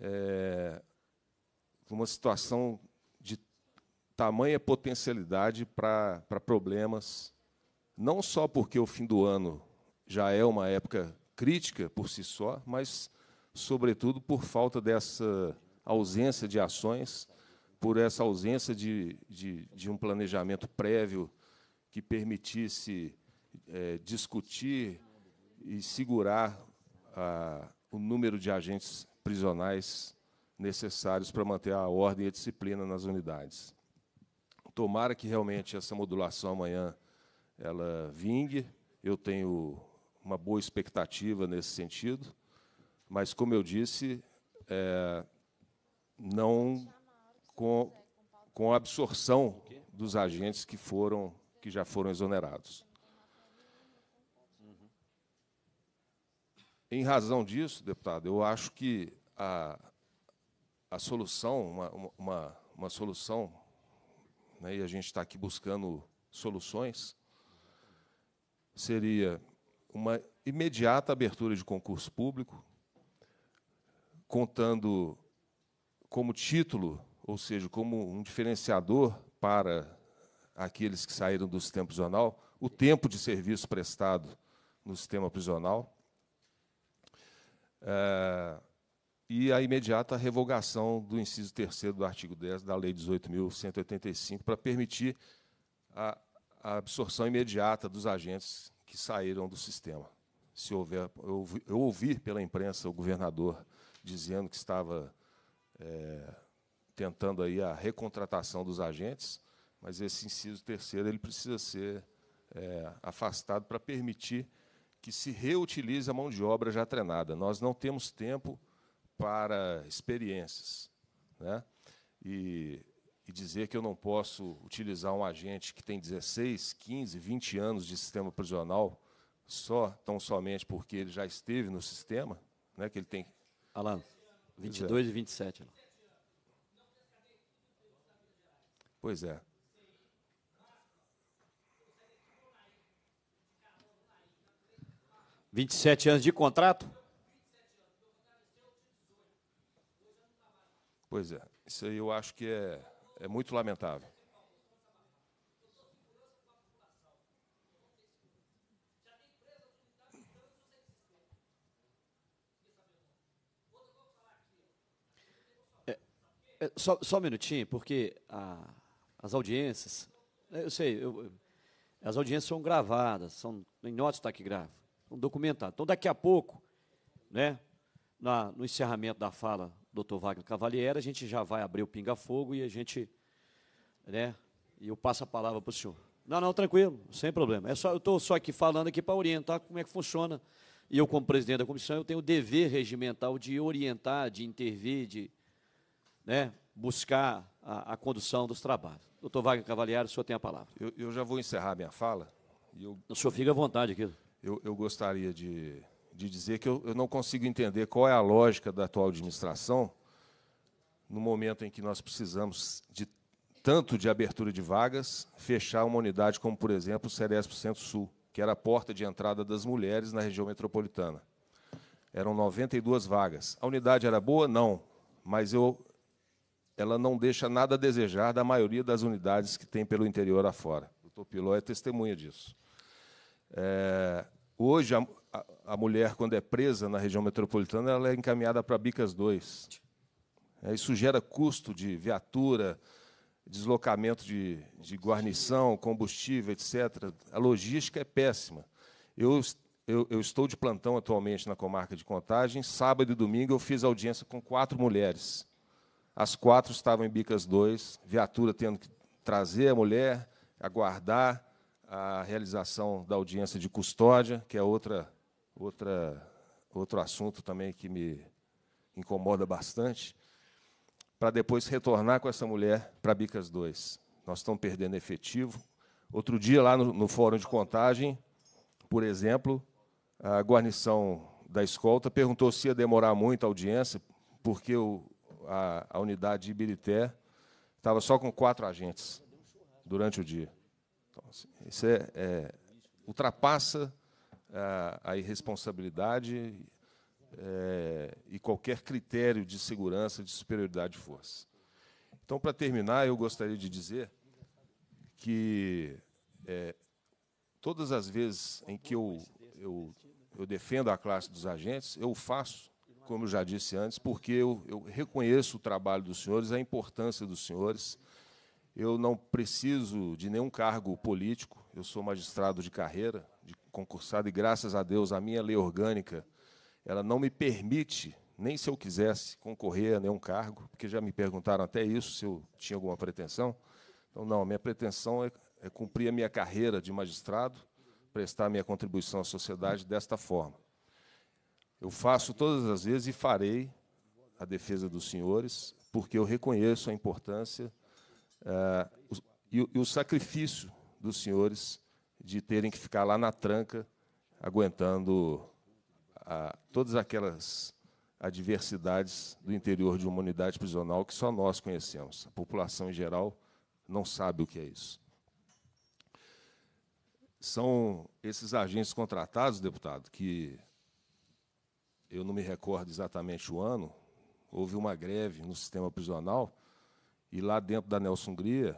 É, uma situação de tamanha potencialidade para problemas não só porque o fim do ano já é uma época crítica por si só, mas, sobretudo, por falta dessa ausência de ações, por essa ausência de, de, de um planejamento prévio que permitisse é, discutir e segurar a, o número de agentes prisionais necessários para manter a ordem e a disciplina nas unidades. Tomara que realmente essa modulação amanhã ela vingue. Eu tenho uma boa expectativa nesse sentido, mas, como eu disse, é, não com, com a absorção dos agentes que foram que já foram exonerados. Em razão disso, deputado, eu acho que a, a solução, uma, uma, uma solução, né, e a gente está aqui buscando soluções, seria uma imediata abertura de concurso público, contando como título, ou seja, como um diferenciador para aqueles que saíram do sistema prisional, o tempo de serviço prestado no sistema prisional, é, e a imediata revogação do inciso 3 do artigo 10 da Lei 18.185, para permitir a a absorção imediata dos agentes que saíram do sistema. Se houver, eu, ouvi, eu ouvi pela imprensa o governador dizendo que estava é, tentando aí a recontratação dos agentes, mas esse inciso terceiro ele precisa ser é, afastado para permitir que se reutilize a mão de obra já treinada. Nós não temos tempo para experiências, né? E e dizer que eu não posso utilizar um agente que tem 16, 15, 20 anos de sistema prisional só, tão somente porque ele já esteve no sistema, né, que ele tem... Alan, 22 é. e 27. Alan. Pois é. Vinte e sete anos de contrato? Pois é. Isso aí eu acho que é é muito lamentável. É, é, só, só, um minutinho, porque a, as audiências, é, eu sei, eu, as audiências são gravadas, são em notas está aqui grava, são documentadas. Então, daqui a pouco, né, na, no encerramento da fala do Dr. Wagner Cavalieri, a gente já vai abrir o pinga-fogo e a gente, né, e eu passo a palavra para o senhor. Não, não, tranquilo, sem problema. É só, eu estou só aqui falando aqui para orientar como é que funciona. E eu, como presidente da comissão, eu tenho o dever regimental de orientar, de intervir, de né, buscar a, a condução dos trabalhos. Doutor Wagner Cavalieri, o senhor tem a palavra. Eu, eu já vou encerrar minha fala. E eu, o senhor fica à vontade aqui. Eu, eu gostaria de de dizer que eu, eu não consigo entender qual é a lógica da atual administração no momento em que nós precisamos de tanto de abertura de vagas, fechar uma unidade como, por exemplo, o Ceresp Centro-Sul, que era a porta de entrada das mulheres na região metropolitana. Eram 92 vagas. A unidade era boa? Não. Mas eu, ela não deixa nada a desejar da maioria das unidades que tem pelo interior afora. O Topiló é testemunha disso. É, hoje, a, a, mulher, quando é presa na região metropolitana, ela é encaminhada para Bicas 2. É, isso gera custo de viatura, deslocamento de, de guarnição, combustível, etc. A logística é péssima. Eu, eu, eu, estou de plantão atualmente na comarca de Contagem. Sábado e domingo eu fiz audiência com quatro mulheres. As quatro estavam em Bicas 2, viatura tendo que trazer a mulher, aguardar a realização da audiência de custódia, que é outra outra, outro assunto também que me incomoda bastante, para depois retornar com essa mulher para Bicas 2. Nós estamos perdendo efetivo. Outro dia, lá no, no Fórum de Contagem, por exemplo, a guarnição da escolta perguntou se ia demorar muito a audiência, porque o, a, a unidade de Ibirité estava só com quatro agentes durante o dia. Então, assim, isso é, é ultrapassa a, a irresponsabilidade é, e qualquer critério de segurança, de superioridade de força. Então, para terminar, eu gostaria de dizer que é, todas as vezes em que eu, eu, eu, defendo a classe dos agentes, eu faço, como eu já disse antes, porque eu, eu reconheço o trabalho dos senhores, a importância dos senhores. Eu não preciso de nenhum cargo político, eu sou magistrado de carreira, concursado, e graças a Deus a minha lei orgânica, ela não me permite, nem se eu quisesse, concorrer a nenhum cargo, porque já me perguntaram até isso, se eu tinha alguma pretensão. Então, não, minha pretensão é, é cumprir a minha carreira de magistrado, prestar minha contribuição à sociedade desta forma. Eu faço todas as vezes e farei a defesa dos senhores, porque eu reconheço a importância uh, e, e o sacrifício dos senhores de terem que ficar lá na tranca, aguentando a, todas aquelas adversidades do interior de uma unidade prisional que só nós conhecemos. A população em geral não sabe o que é isso. São esses agentes contratados, deputado, que eu não me recordo exatamente o ano, houve uma greve no sistema prisional e lá dentro da Nelson Hungria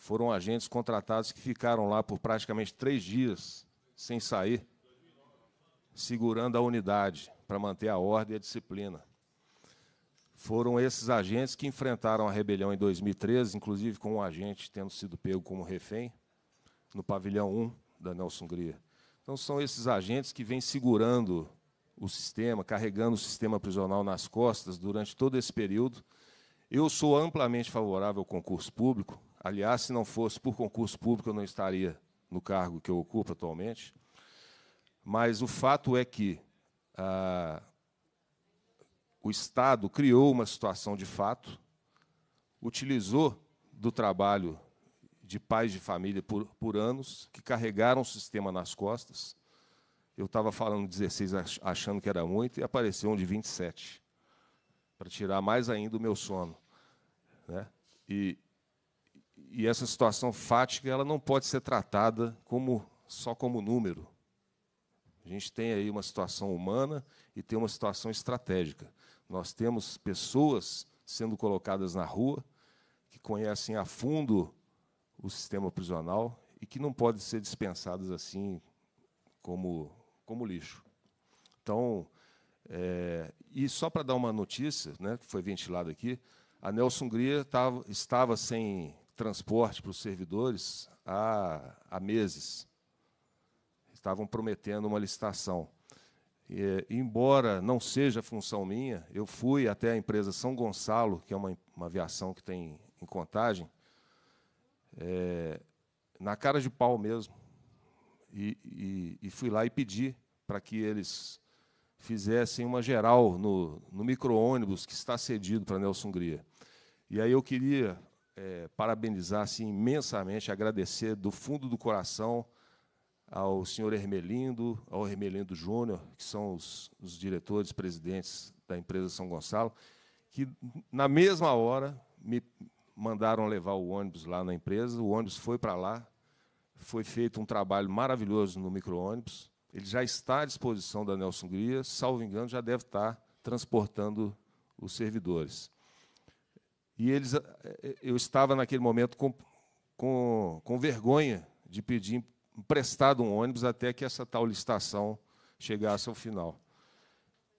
foram agentes contratados que ficaram lá por praticamente três dias sem sair, segurando a unidade para manter a ordem e a disciplina. Foram esses agentes que enfrentaram a rebelião em 2013, inclusive com um agente tendo sido pego como refém no pavilhão 1 da Nelson Hungria. Então são esses agentes que vêm segurando o sistema, carregando o sistema prisional nas costas durante todo esse período. Eu sou amplamente favorável ao concurso público, Aliás, se não fosse por concurso público, eu não estaria no cargo que eu ocupo atualmente. Mas o fato é que ah, o Estado criou uma situação de fato, utilizou do trabalho de pais de família por, por anos, que carregaram o sistema nas costas. Eu estava falando 16 achando que era muito, e apareceu um de 27, para tirar mais ainda o meu sono. Né? E, e essa situação fática ela não pode ser tratada como só como número. A gente tem aí uma situação humana e tem uma situação estratégica. Nós temos pessoas sendo colocadas na rua que conhecem a fundo o sistema prisional e que não podem ser dispensadas assim como, como lixo. Então, é, e só para dar uma notícia, né, que foi ventilada aqui, a Nelson Hungria estava sem transporte para os servidores há, há meses. Estavam prometendo uma licitação. E, embora não seja função minha, eu fui até a empresa São Gonçalo, que é uma, uma aviação que tem em contagem, é, na cara de pau mesmo. E, e, e fui lá e pedi para que eles fizessem uma geral no, no micro-ônibus que está cedido para Nelson Gria. E aí eu queria é, parabenizar assim, imensamente, agradecer do fundo do coração ao senhor Hermelindo, ao Hermelindo Júnior, que são os, os diretores, presidentes da empresa São Gonçalo, que na mesma hora me mandaram levar o ônibus lá na empresa. O ônibus foi para lá, foi feito um trabalho maravilhoso no micro-ônibus. Ele já está à disposição da Nelson Gria, salvo engano, já deve estar transportando os servidores. E eles, eh, eh, eu estava naquele momento com, com, com vergonha de pedir emprestado um ônibus até que essa tal licitação chegasse ao final.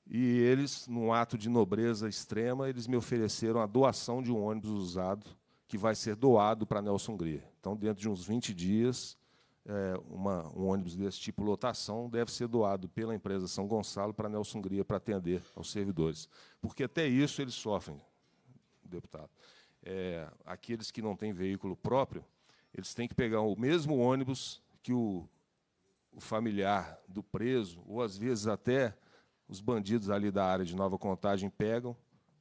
E eles, num ato de nobreza extrema, eles me ofereceram a doação de um ônibus usado que vai ser doado para Nelson Hungria. Então, dentro de uns 20 dias, é, uma, um ônibus desse tipo lotação deve ser doado pela empresa São Gonçalo para Nelson Hungria para atender aos servidores. Porque até isso eles sofrem deputado, é, aqueles que não têm veículo próprio, eles têm que pegar o mesmo ônibus que o, o familiar do preso, ou às vezes até os bandidos ali da área de nova contagem pegam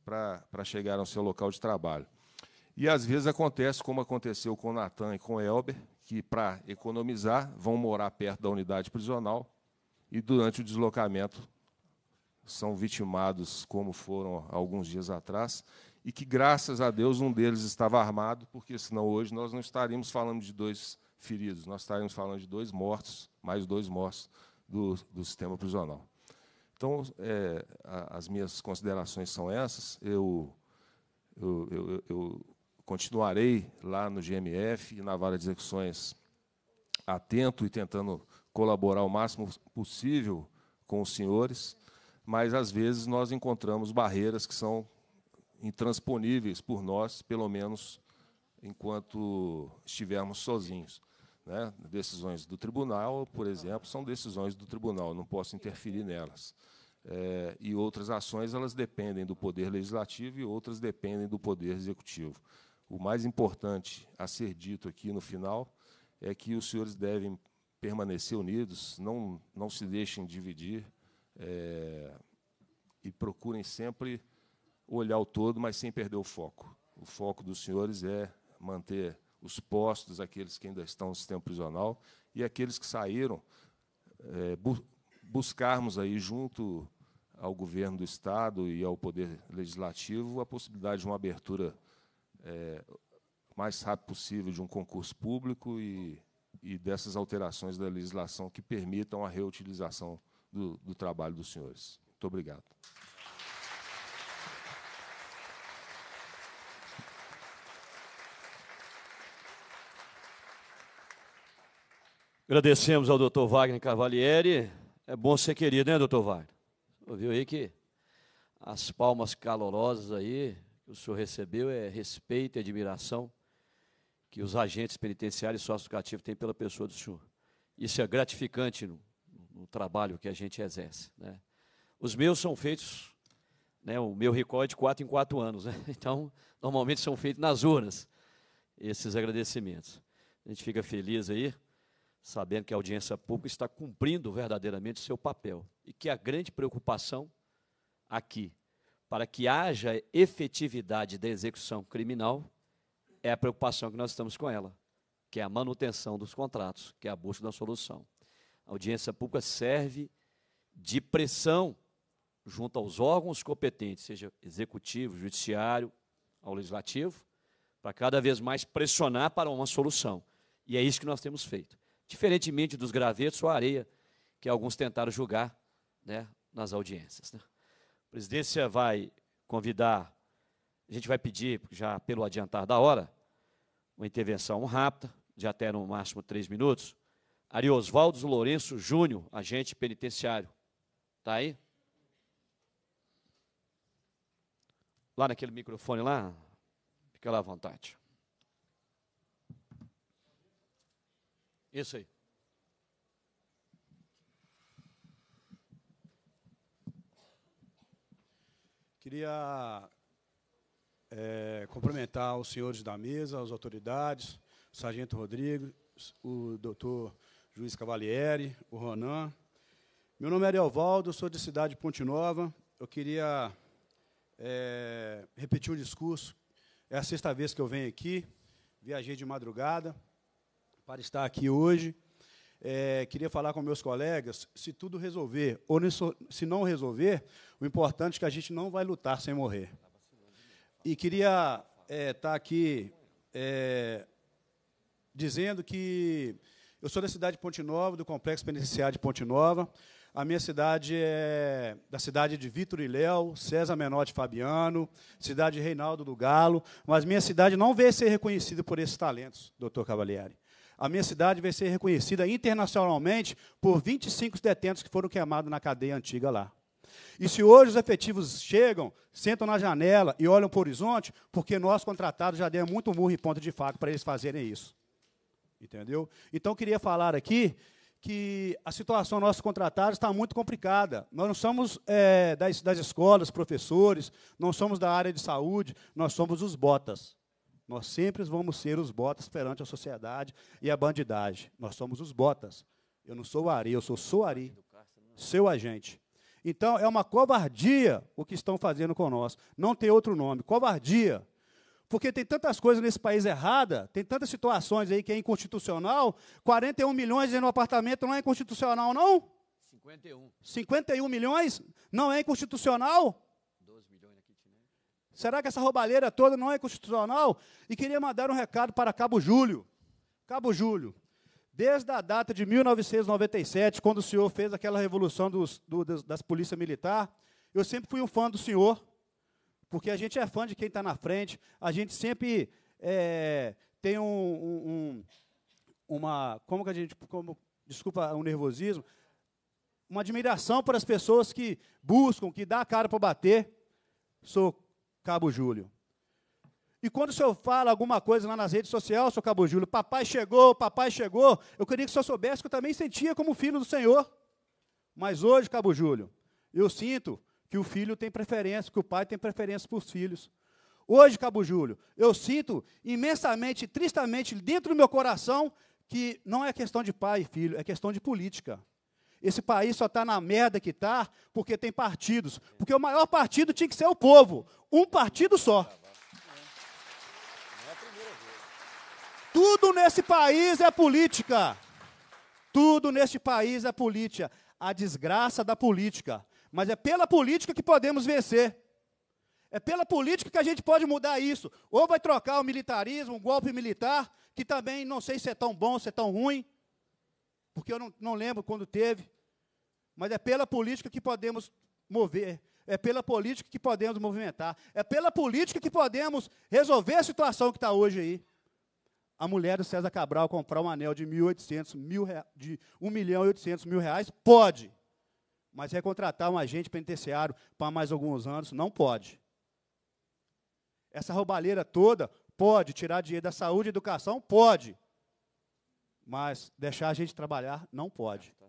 para chegar ao seu local de trabalho. E às vezes acontece, como aconteceu com o Natan e com o Elber, que para economizar vão morar perto da unidade prisional e durante o deslocamento são vitimados, como foram alguns dias atrás, e que, graças a Deus, um deles estava armado, porque senão hoje nós não estaríamos falando de dois feridos, nós estaríamos falando de dois mortos, mais dois mortos do, do sistema prisional. Então, é, a, as minhas considerações são essas. Eu, eu, eu, eu continuarei lá no GMF e na Vara de Execuções atento e tentando colaborar o máximo possível com os senhores, mas às vezes nós encontramos barreiras que são intransponíveis por nós, pelo menos enquanto estivermos sozinhos. Né? Decisões do tribunal, por exemplo, são decisões do tribunal, não posso interferir nelas. É, e outras ações elas dependem do poder legislativo e outras dependem do poder executivo. O mais importante a ser dito aqui no final é que os senhores devem permanecer unidos, não, não se deixem dividir é, e procurem sempre olhar o todo, mas sem perder o foco. O foco dos senhores é manter os postos, aqueles que ainda estão no sistema prisional e aqueles que saíram, é, bu buscarmos aí junto ao governo do Estado e ao Poder Legislativo a possibilidade de uma abertura é, mais rápida possível de um concurso público e, e dessas alterações da legislação que permitam a reutilização do, do trabalho dos senhores. Muito obrigado. Agradecemos ao doutor Wagner Cavalieri. É bom ser querido, né, doutor Wagner? Ouviu aí que as palmas calorosas aí que o senhor recebeu é respeito e admiração que os agentes penitenciários e sócio-educativos têm pela pessoa do senhor. Isso é gratificante no, no trabalho que a gente exerce. Né? Os meus são feitos, né, o meu recorde é de quatro em quatro anos, né? *laughs* então, normalmente são feitos nas urnas esses agradecimentos. A gente fica feliz aí sabendo que a audiência pública está cumprindo verdadeiramente seu papel e que a grande preocupação aqui para que haja efetividade da execução criminal é a preocupação que nós estamos com ela, que é a manutenção dos contratos, que é a busca da solução. A audiência pública serve de pressão junto aos órgãos competentes, seja executivo, judiciário, ao legislativo, para cada vez mais pressionar para uma solução. E é isso que nós temos feito diferentemente dos gravetos ou areia, que alguns tentaram julgar né, nas audiências. Né? A presidência vai convidar, a gente vai pedir, já pelo adiantar da hora, uma intervenção rápida, de até no máximo três minutos. Ariosvaldo Lourenço Júnior, agente penitenciário. Está aí? Lá naquele microfone lá, fica lá à vontade. Isso aí. Queria é, cumprimentar os senhores da mesa, as autoridades, o sargento Rodrigues, o doutor Juiz Cavalieri, o Ronan. Meu nome é Ariovaldo, sou de cidade de Ponte Nova. Eu queria é, repetir o discurso. É a sexta vez que eu venho aqui, viajei de madrugada para estar aqui hoje. É, queria falar com meus colegas, se tudo resolver, ou se não resolver, o importante é que a gente não vai lutar sem morrer. E queria estar é, tá aqui é, dizendo que eu sou da cidade de Ponte Nova, do Complexo Penitenciário de Ponte Nova. A minha cidade é da cidade de Vitor e Léo, César Menotti Fabiano, cidade de Reinaldo do Galo, mas minha cidade não veio ser reconhecida por esses talentos, doutor Cavalieri a minha cidade vai ser reconhecida internacionalmente por 25 detentos que foram queimados na cadeia antiga lá. E se hoje os efetivos chegam, sentam na janela e olham para o horizonte, porque nós contratados já demos muito murro e ponto de faca para eles fazerem isso. Entendeu? Então, queria falar aqui que a situação dos nossos contratados está muito complicada. Nós não somos é, das, das escolas, professores, não somos da área de saúde, nós somos os botas. Nós sempre vamos ser os botas perante a sociedade e a bandidagem. Nós somos os botas. Eu não sou o Ari, eu sou Soari, seu agente. Então, é uma covardia o que estão fazendo conosco. Não tem outro nome, covardia. Porque tem tantas coisas nesse país errada, tem tantas situações aí que é inconstitucional. 41 milhões em um apartamento não é inconstitucional, não? 51. 51 milhões não é inconstitucional? Será que essa roubalheira toda não é constitucional? E queria mandar um recado para Cabo Júlio. Cabo Júlio, desde a data de 1997, quando o senhor fez aquela revolução dos, do, das, das polícias militar, eu sempre fui um fã do senhor, porque a gente é fã de quem está na frente, a gente sempre é, tem um, um, um, uma, como que a gente, como, desculpa o nervosismo, uma admiração para as pessoas que buscam, que dá a cara para bater. Sou Cabo Júlio. E quando o senhor fala alguma coisa lá nas redes sociais, seu Cabo Júlio, papai chegou, papai chegou, eu queria que o senhor soubesse que eu também sentia como filho do Senhor. Mas hoje, Cabo Júlio, eu sinto que o filho tem preferência, que o pai tem preferência para os filhos. Hoje, Cabo Júlio, eu sinto imensamente, tristamente, dentro do meu coração, que não é questão de pai e filho, é questão de política. Esse país só está na merda que está porque tem partidos. Porque o maior partido tinha que ser o povo. Um partido só. Tudo nesse país é política. Tudo neste país é política. A desgraça da política. Mas é pela política que podemos vencer. É pela política que a gente pode mudar isso. Ou vai trocar o militarismo, o golpe militar, que também não sei se é tão bom, se é tão ruim porque eu não, não lembro quando teve, mas é pela política que podemos mover, é pela política que podemos movimentar, é pela política que podemos resolver a situação que está hoje aí. A mulher do César Cabral comprar um anel de 1.800 mil, de 1 milhão e 800 mil reais? Pode. Mas recontratar um agente penitenciário para mais alguns anos? Não pode. Essa roubalheira toda pode tirar dinheiro da saúde e educação? Pode. Mas deixar a gente trabalhar não pode. Tá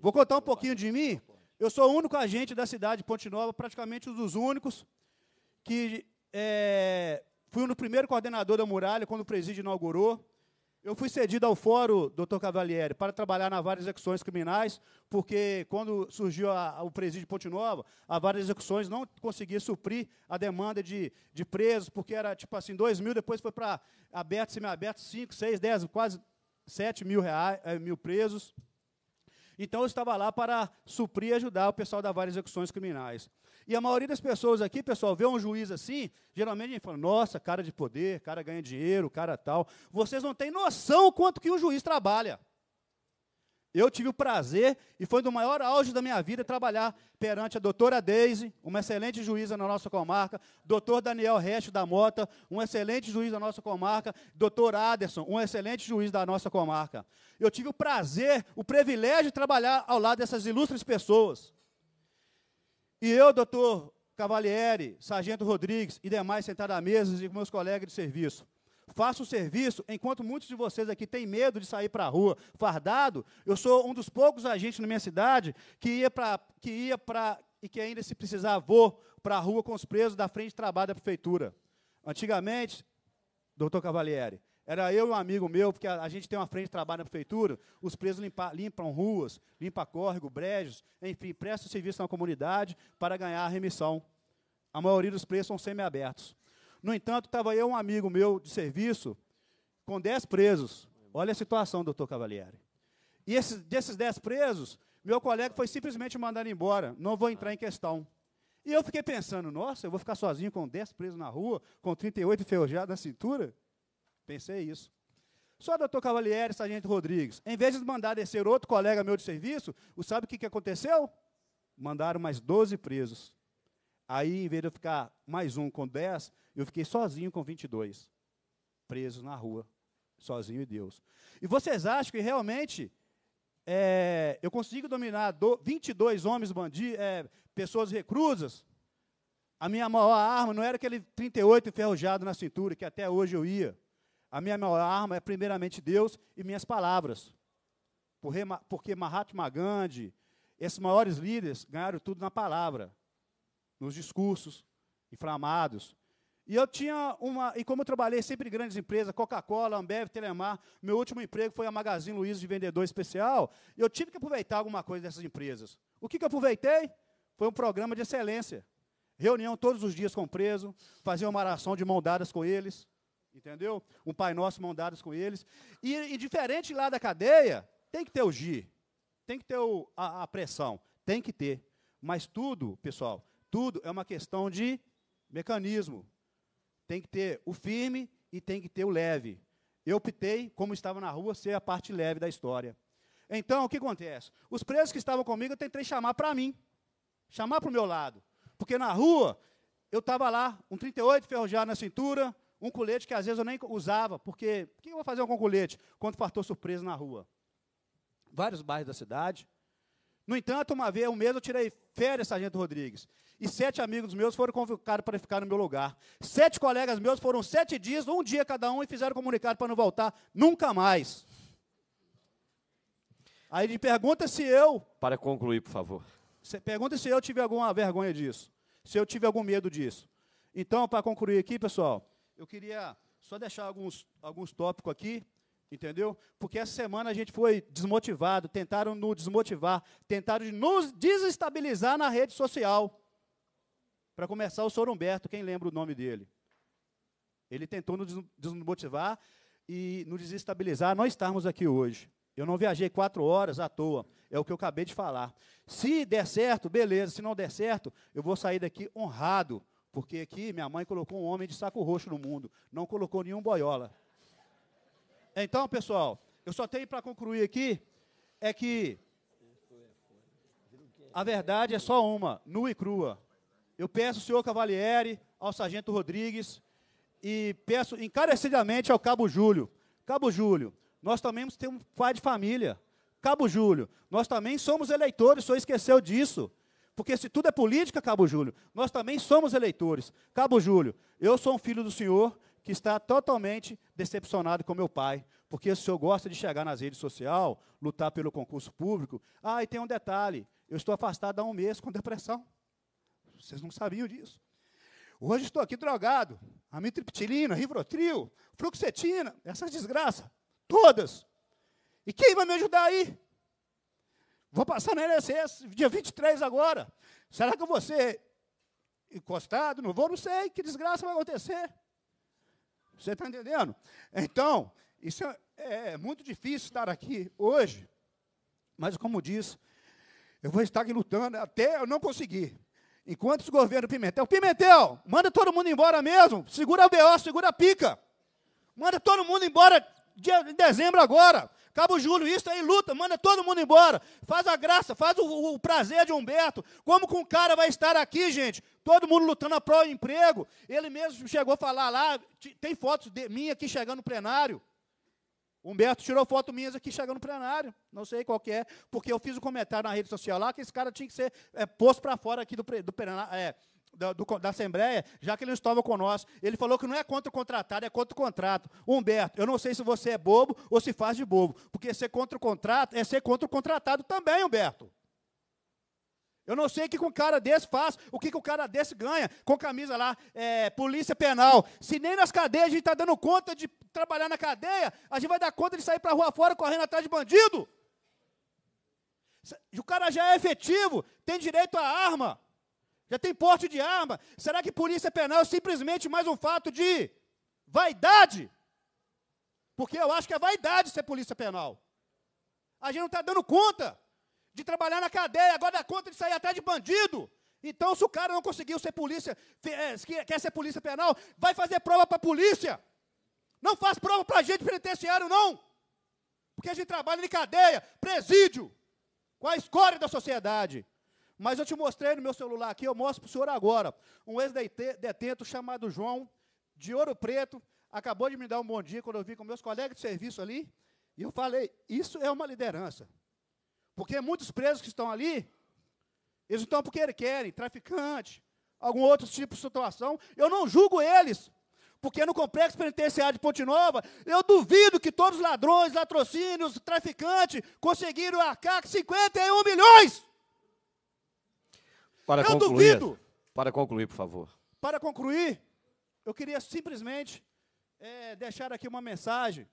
Vou contar um pouquinho de mim. Eu sou o único agente da cidade de Ponte Nova, praticamente um dos únicos, que é, fui um primeiro coordenador da muralha quando o presídio inaugurou. Eu fui cedido ao fórum, doutor Cavalieri, para trabalhar na várias execuções criminais, porque quando surgiu a, a, o presídio de Ponte Nova, a várias execuções não conseguia suprir a demanda de, de presos, porque era tipo assim, dois mil, depois foi para aberto, semiaberto, cinco, seis, dez, quase sete mil, reais, eh, mil presos. Então eu estava lá para suprir e ajudar o pessoal da várias execuções criminais. E a maioria das pessoas aqui, pessoal, vê um juiz assim, geralmente a gente fala, nossa, cara de poder, cara ganha dinheiro, cara tal. Vocês não têm noção quanto que o juiz trabalha. Eu tive o prazer, e foi do maior auge da minha vida, trabalhar perante a doutora Deise, uma excelente juíza na nossa comarca, doutor Daniel Resto da Mota, um excelente juiz da nossa comarca, doutor Aderson, um excelente juiz da nossa comarca. Eu tive o prazer, o privilégio de trabalhar ao lado dessas ilustres pessoas. E eu, doutor Cavalieri, sargento Rodrigues e demais sentados à mesa, e meus colegas de serviço, faço o serviço, enquanto muitos de vocês aqui têm medo de sair para a rua fardado, eu sou um dos poucos agentes na minha cidade que ia para que ia para e que ainda se precisar vou para a rua com os presos da frente de trabalho da prefeitura. Antigamente, doutor Cavalieri, era eu e um amigo meu, porque a, a, gente tem uma frente de trabalho na prefeitura, os presos limpa, limpam ruas, limpam córrego, brejos, enfim, prestam serviço na comunidade para ganhar a remissão. A maioria dos presos são semiabertos. No entanto, estava eu um amigo meu de serviço com 10 presos. Olha a situação, doutor Cavalieri. E esses, desses 10 presos, meu colega foi simplesmente mandado embora. Não vou entrar em questão. E eu fiquei pensando, nossa, eu vou ficar sozinho com 10 presos na rua, com 38 enferrujados na cintura? Pensei isso. Só doutor Cavalieri, sargento Rodrigues, em vez de mandar descer outro colega meu de serviço, o sabe o que, que aconteceu? Mandaram mais 12 presos. Aí, em vez de eu ficar mais um com 10, eu fiquei sozinho com 22, preso na rua, sozinho e Deus. E vocês acham que realmente é, eu consigo dominar do, 22 homens bandidos, é, pessoas reclusas? A minha maior arma não era aquele 38 enferrujado na cintura, que até hoje eu ia. A minha maior arma é primeiramente Deus e minhas palavras. Porque Mahatma Gandhi, esses maiores líderes ganharam tudo na palavra nos discursos inflamados. E eu tinha uma, e como eu trabalhei sempre em grandes empresas, Coca-Cola, Ambev, Telemar, meu último emprego foi a Magazine Luiza de vendedor especial, eu tive que aproveitar alguma coisa dessas empresas. O que, que eu aproveitei? Foi um programa de excelência. Reunião todos os dias com o preso, fazia uma oração de mão dadas com eles, entendeu? Um Pai Nosso mão dadas com eles. E, e diferente lá da cadeia, tem que ter o GI, tem que ter o, a, a pressão, tem que ter. Mas tudo, pessoal, tudo é uma questão de mecanismo. Tem que ter o firme e tem que ter o leve. Eu optei, como estava na rua, ser a parte leve da história. Então, o que acontece? Os presos que estavam comigo, eu tentei chamar para mim, chamar para o meu lado. Porque na rua, eu estava lá, um 38 ferrojado na cintura, um colete que às vezes eu nem usava, porque o que eu vou fazer com um colete? Quando fartou surpresa na rua. Vários bairros da cidade, no entanto, uma vez, um mês, eu tirei férias, Sargento Rodrigues. E sete amigos meus foram convocados para ficar no meu lugar. Sete colegas meus foram sete dias, um dia cada um, e fizeram comunicado para não voltar nunca mais. Aí ele pergunta se eu. Para concluir, por favor. Pergunta se eu tive alguma vergonha disso. Se eu tive algum medo disso. Então, para concluir aqui, pessoal, eu queria só deixar alguns, alguns tópicos aqui Entendeu? Porque essa semana a gente foi desmotivado, tentaram nos desmotivar, tentaram nos desestabilizar na rede social. Para começar, o Sr. Humberto, quem lembra o nome dele? Ele tentou nos desmotivar e nos desestabilizar, nós estarmos aqui hoje. Eu não viajei quatro horas à toa, é o que eu acabei de falar. Se der certo, beleza, se não der certo, eu vou sair daqui honrado, porque aqui minha mãe colocou um homem de saco roxo no mundo, não colocou nenhum boiola. Então, pessoal, eu só tenho para concluir aqui é que a verdade é só uma, nua e crua. Eu peço ao senhor Cavalieri, ao sargento Rodrigues e peço encarecidamente ao cabo Júlio. Cabo Júlio, nós também temos pai de família. Cabo Júlio, nós também somos eleitores, o senhor esqueceu disso. Porque se tudo é política, Cabo Júlio, nós também somos eleitores. Cabo Júlio, eu sou um filho do senhor, que está totalmente decepcionado com meu pai, porque o senhor gosta de chegar nas redes sociais, lutar pelo concurso público. Ah, e tem um detalhe: eu estou afastado há um mês com depressão. Vocês não sabiam disso. Hoje estou aqui drogado, amitriptilina, rivotril, fluxetina, essas desgraças, todas. E quem vai me ajudar aí? Vou passar na LSS dia 23 agora. Será que eu vou ser encostado? Não vou, não sei. Que desgraça vai acontecer? Você está entendendo? Então, isso é, é, é muito difícil estar aqui hoje, mas como diz, eu vou estar aqui lutando até eu não conseguir. Enquanto o governo Pimentel, Pimentel, manda todo mundo embora mesmo, segura a BO, segura a pica. Manda todo mundo embora em de dezembro agora. Cabo Júlio, isso aí, luta, manda todo mundo embora. Faz a graça, faz o, o prazer de Humberto. Como que um cara vai estar aqui, gente? Todo mundo lutando a pro emprego. Ele mesmo chegou a falar lá, tem fotos de mim aqui chegando no plenário. Humberto tirou foto minhas aqui chegando no plenário, não sei qual que é, porque eu fiz um comentário na rede social lá que esse cara tinha que ser é, posto para fora aqui do, do plenário, é, da, do, da Assembleia, já que ele não estava conosco. Ele falou que não é contra o contratado, é contra o contrato. Humberto, eu não sei se você é bobo ou se faz de bobo, porque ser contra o contrato é ser contra o contratado também, Humberto. Eu não sei o que um cara desse faz, o que, um cara desse ganha, com camisa lá, é, polícia penal. Se nem nas cadeias a gente está dando conta de trabalhar na cadeia, a gente vai dar conta de sair para a rua fora correndo atrás de bandido. O cara já é efetivo, tem direito à arma já tem porte de arma. Será que polícia penal é simplesmente mais um fato de vaidade? Porque eu acho que é vaidade ser polícia penal. A gente não está dando conta de trabalhar na cadeia, agora dá conta de sair atrás de bandido. Então, se o cara não conseguiu ser polícia, é, quer ser polícia penal, vai fazer prova para a polícia. Não faz prova para gente penitenciário, não. Porque a gente trabalha em cadeia, presídio, com a escória da sociedade. Mas eu te mostrei no meu celular aqui, eu mostro para o senhor agora. Um ex-detento chamado João, de Ouro Preto, acabou de me dar um bom dia quando eu vi com meus colegas de serviço ali. E eu falei: isso é uma liderança. Porque muitos presos que estão ali, eles estão porque eles querem, traficante, algum outro tipo de situação. Eu não julgo eles. Porque no complexo penitenciário de Ponte Nova, eu duvido que todos os ladrões, latrocínios, traficantes conseguiram arcar com 51 milhões. Para eu concluir, duvido. Para concluir, por favor. Para concluir, eu queria simplesmente é, deixar aqui uma mensagem.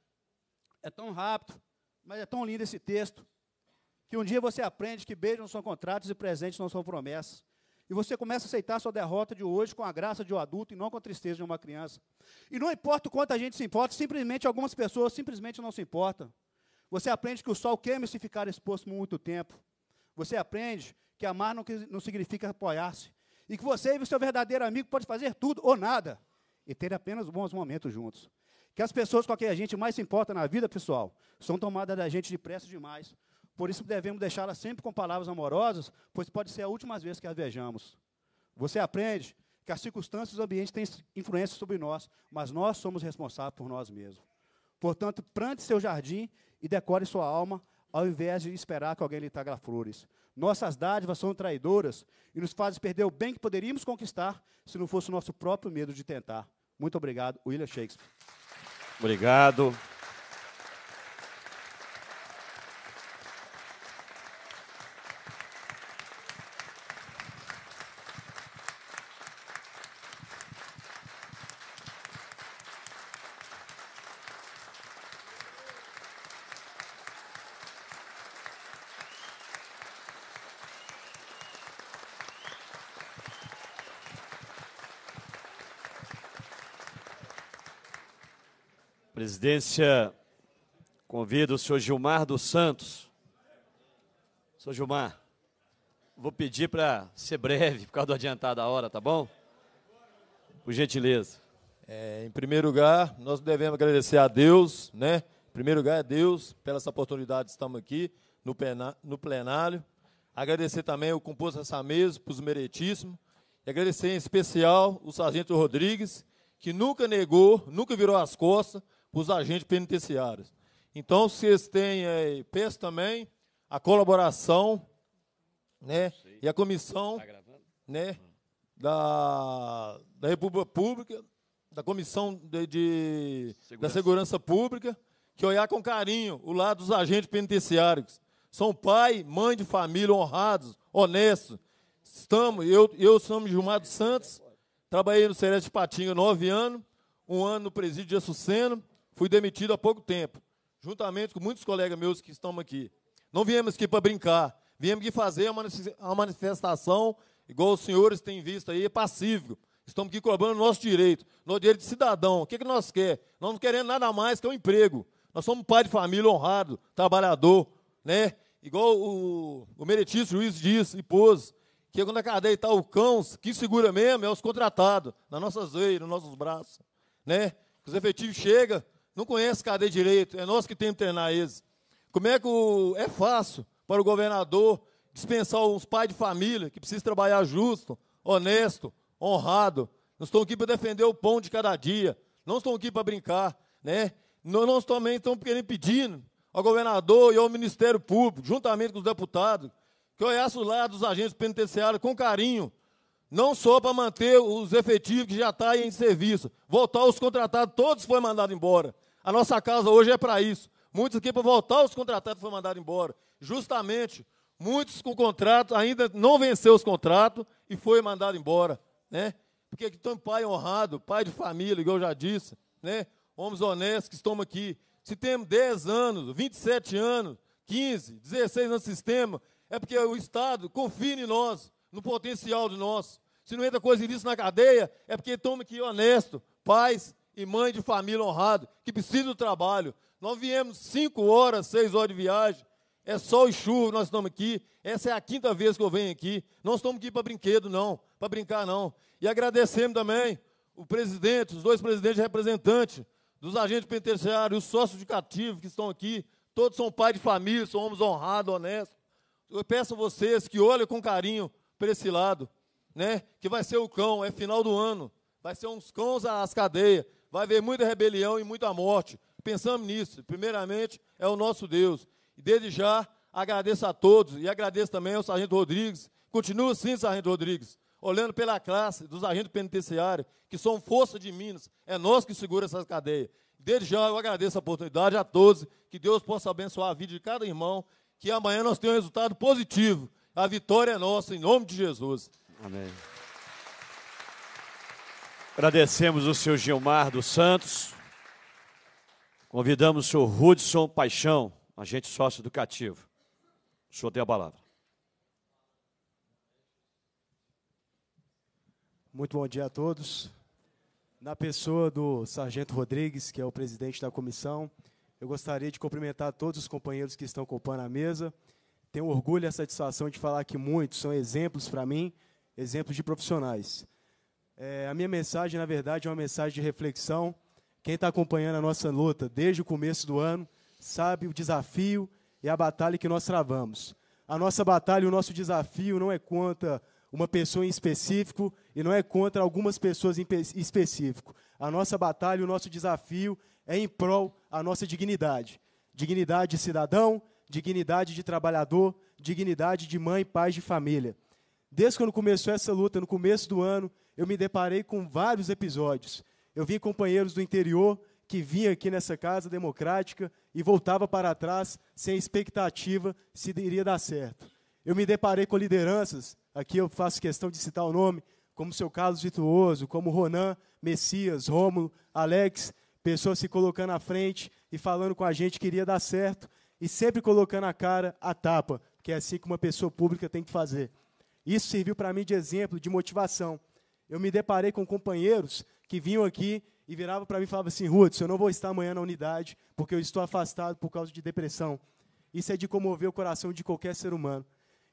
É tão rápido, mas é tão lindo esse texto. Que um dia você aprende que beijos não são contratos e presentes não são promessas. E você começa a aceitar sua derrota de hoje com a graça de um adulto e não com a tristeza de uma criança. E não importa o quanto a gente se importa, simplesmente algumas pessoas simplesmente não se importam. Você aprende que o sol queima se ficar exposto muito tempo. Você aprende que amar não, não significa apoiar-se. E que você e o seu verdadeiro amigo podem fazer tudo ou nada e ter apenas bons momentos juntos. Que as pessoas com quem a gente mais se importa na vida pessoal são tomadas da gente depressa demais. Por isso devemos deixá-las sempre com palavras amorosas, pois pode ser a última vez que as vejamos. Você aprende que as circunstâncias do ambiente têm influência sobre nós, mas nós somos responsáveis por nós mesmos. Portanto, plante seu jardim e decore sua alma, ao invés de esperar que alguém lhe traga flores. Nossas dádivas são traidoras e nos fazem perder o bem que poderíamos conquistar se não fosse o nosso próprio medo de tentar. Muito obrigado, William Shakespeare. Obrigado. presidência convido o senhor Gilmar dos Santos. Senhor Gilmar, vou pedir para ser breve, por causa do adiantado da hora, tá bom? Por gentileza. É, em primeiro lugar, nós devemos agradecer a Deus, né? Em primeiro lugar, a é Deus, pela essa oportunidade de estarmos aqui no, no plenário. Agradecer também o composto dessa mesa, para os meretíssimos. E agradecer em especial o Sargento Rodrigues, que nunca negou, nunca virou as costas, os agentes penitenciários. Então, vocês têm, é, peço também, a colaboração né, e a comissão tá né, da, da República Pública, da Comissão de, de Segurança. da Segurança Pública, que olhar com carinho o lado dos agentes penitenciários. São pai, mãe de família, honrados, honestos. Estamos, eu, eu sou Gilmar dos Santos, trabalhei no Celeste de nove anos, um ano no presídio de Açuceno, Fui demitido há pouco tempo, juntamente com muitos colegas meus que estão aqui. Não viemos aqui para brincar, viemos aqui fazer uma manifestação, igual os senhores têm visto aí, pacífico. Estamos aqui cobrando o nosso direito, nosso direito de cidadão. O que, é que nós quer? Nós não queremos nada mais que um emprego. Nós somos pai de família honrado, trabalhador, né? Igual o, o meritício juiz diz e pôs, que quando a cadeia está o cão, que segura mesmo é os contratados, nas nossas veias, nos nossos braços, né? Os efetivos chegam, não conhece cadeia direito, é nós que temos que treinar eles. Como é que o, é fácil para o governador dispensar uns pais de família que precisam trabalhar justo, honesto, honrado? Nós estamos aqui para defender o pão de cada dia, não estamos aqui para brincar, né? Nós, nós também estamos querendo pedindo ao governador e ao Ministério Público, juntamente com os deputados, que olhasse o lado dos agentes penitenciários com carinho, não só para manter os efetivos que já estão tá em serviço, voltar os contratados, todos foram mandados embora. A nossa casa hoje é para isso. Muitos aqui, para voltar, os contratados foram mandados embora. Justamente, muitos com contrato ainda não venceu os contratos e foi mandado embora. Né? Porque aqui tem um pai honrado, pai de família, igual eu já disse. Né? Homens honestos que estão aqui. Se temos 10 anos, 27 anos, 15, 16 anos de sistema, é porque o Estado confia em nós, no potencial de nós. Se não entra coisa disso na cadeia, é porque estamos aqui honesto, paz, e mãe de família honrado, que precisa do trabalho. Nós viemos cinco horas, seis horas de viagem. É sol e chuva, nós estamos aqui. Essa é a quinta vez que eu venho aqui. Não estamos aqui para brinquedo, não, para brincar, não. E agradecemos também o presidente, os dois presidentes representantes dos agentes penitenciários, os sócios de cativo que estão aqui. Todos são pais de família, são homens honrados, honestos. Eu peço a vocês que olhem com carinho para esse lado, né? que vai ser o cão, é final do ano. Vai ser uns cãos às cadeias vai haver muita rebelião e muita morte. Pensamos nisso. Primeiramente, é o nosso Deus. E desde já, agradeço a todos e agradeço também ao Sargento Rodrigues. Continua sim, Sargento Rodrigues, olhando pela classe dos agentes penitenciários, que são força de Minas. É nós que segura essas cadeias. Desde já, eu agradeço a oportunidade a todos. Que Deus possa abençoar a vida de cada irmão. Que amanhã nós tenhamos um resultado positivo. A vitória é nossa, em nome de Jesus. Amém. Agradecemos o seu Gilmar dos Santos. Convidamos o senhor Hudson Paixão, agente sócio educativo. O senhor tem a palavra. Muito bom dia a todos. Na pessoa do Sargento Rodrigues, que é o presidente da comissão, eu gostaria de cumprimentar todos os companheiros que estão ocupando a mesa. Tenho orgulho e a satisfação de falar que muitos são exemplos para mim, exemplos de profissionais. É, a minha mensagem, na verdade, é uma mensagem de reflexão. Quem está acompanhando a nossa luta desde o começo do ano sabe o desafio e a batalha que nós travamos. A nossa batalha, o nosso desafio não é contra uma pessoa em específico e não é contra algumas pessoas em específico. A nossa batalha, o nosso desafio é em prol a nossa dignidade. Dignidade de cidadão, dignidade de trabalhador, dignidade de mãe, pai de família. Desde quando começou essa luta, no começo do ano, eu me deparei com vários episódios. Eu vi companheiros do interior que vinha aqui nessa casa democrática e voltava para trás sem expectativa se iria dar certo. Eu me deparei com lideranças, aqui eu faço questão de citar o nome, como o seu Carlos Vituoso, como Ronan, Messias, Rômulo, Alex, pessoas se colocando à frente e falando com a gente que iria dar certo e sempre colocando a cara à tapa, que é assim que uma pessoa pública tem que fazer. Isso serviu para mim de exemplo, de motivação eu me deparei com companheiros que vinham aqui e viravam para mim e falavam assim: Ruth, eu não vou estar amanhã na unidade porque eu estou afastado por causa de depressão. Isso é de comover o coração de qualquer ser humano.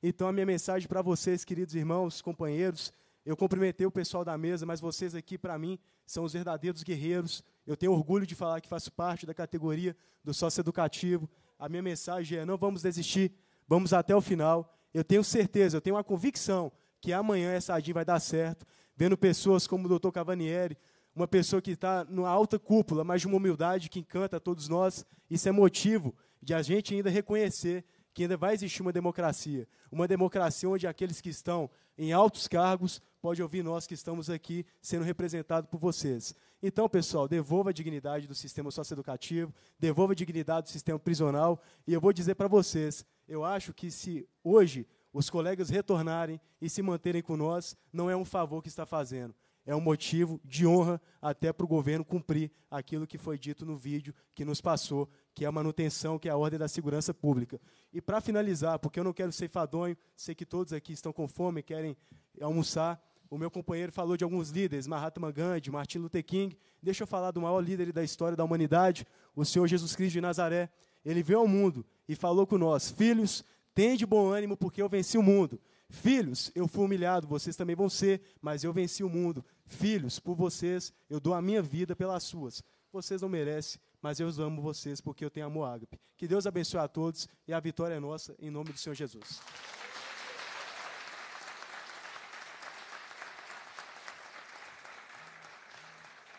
Então, a minha mensagem para vocês, queridos irmãos, companheiros, eu cumprimentei o pessoal da mesa, mas vocês aqui, para mim, são os verdadeiros guerreiros. Eu tenho orgulho de falar que faço parte da categoria do socioeducativo. A minha mensagem é: não vamos desistir, vamos até o final. Eu tenho certeza, eu tenho uma convicção que amanhã essa ADIM vai dar certo vendo pessoas como o Dr. Cavanieri, uma pessoa que está numa alta cúpula, mas de uma humildade que encanta a todos nós, isso é motivo de a gente ainda reconhecer que ainda vai existir uma democracia, uma democracia onde aqueles que estão em altos cargos podem ouvir nós que estamos aqui sendo representados por vocês. Então, pessoal, devolva a dignidade do sistema socioeducativo, devolva a dignidade do sistema prisional, e eu vou dizer para vocês, eu acho que se hoje os colegas retornarem e se manterem com nós, não é um favor que está fazendo. É um motivo de honra até para o governo cumprir aquilo que foi dito no vídeo que nos passou, que é a manutenção, que é a ordem da segurança pública. E para finalizar, porque eu não quero ser fadonho, sei que todos aqui estão com fome, querem almoçar, o meu companheiro falou de alguns líderes, Mahatma Gandhi, Martin Luther King. Deixa eu falar do maior líder da história da humanidade, o Senhor Jesus Cristo de Nazaré. Ele veio ao mundo e falou com nós, filhos, Tende bom ânimo, porque eu venci o mundo. Filhos, eu fui humilhado, vocês também vão ser, mas eu venci o mundo. Filhos, por vocês, eu dou a minha vida pelas suas. Vocês não merecem, mas eu amo vocês porque eu tenho amor ágape. Que Deus abençoe a todos e a vitória é nossa, em nome do Senhor Jesus.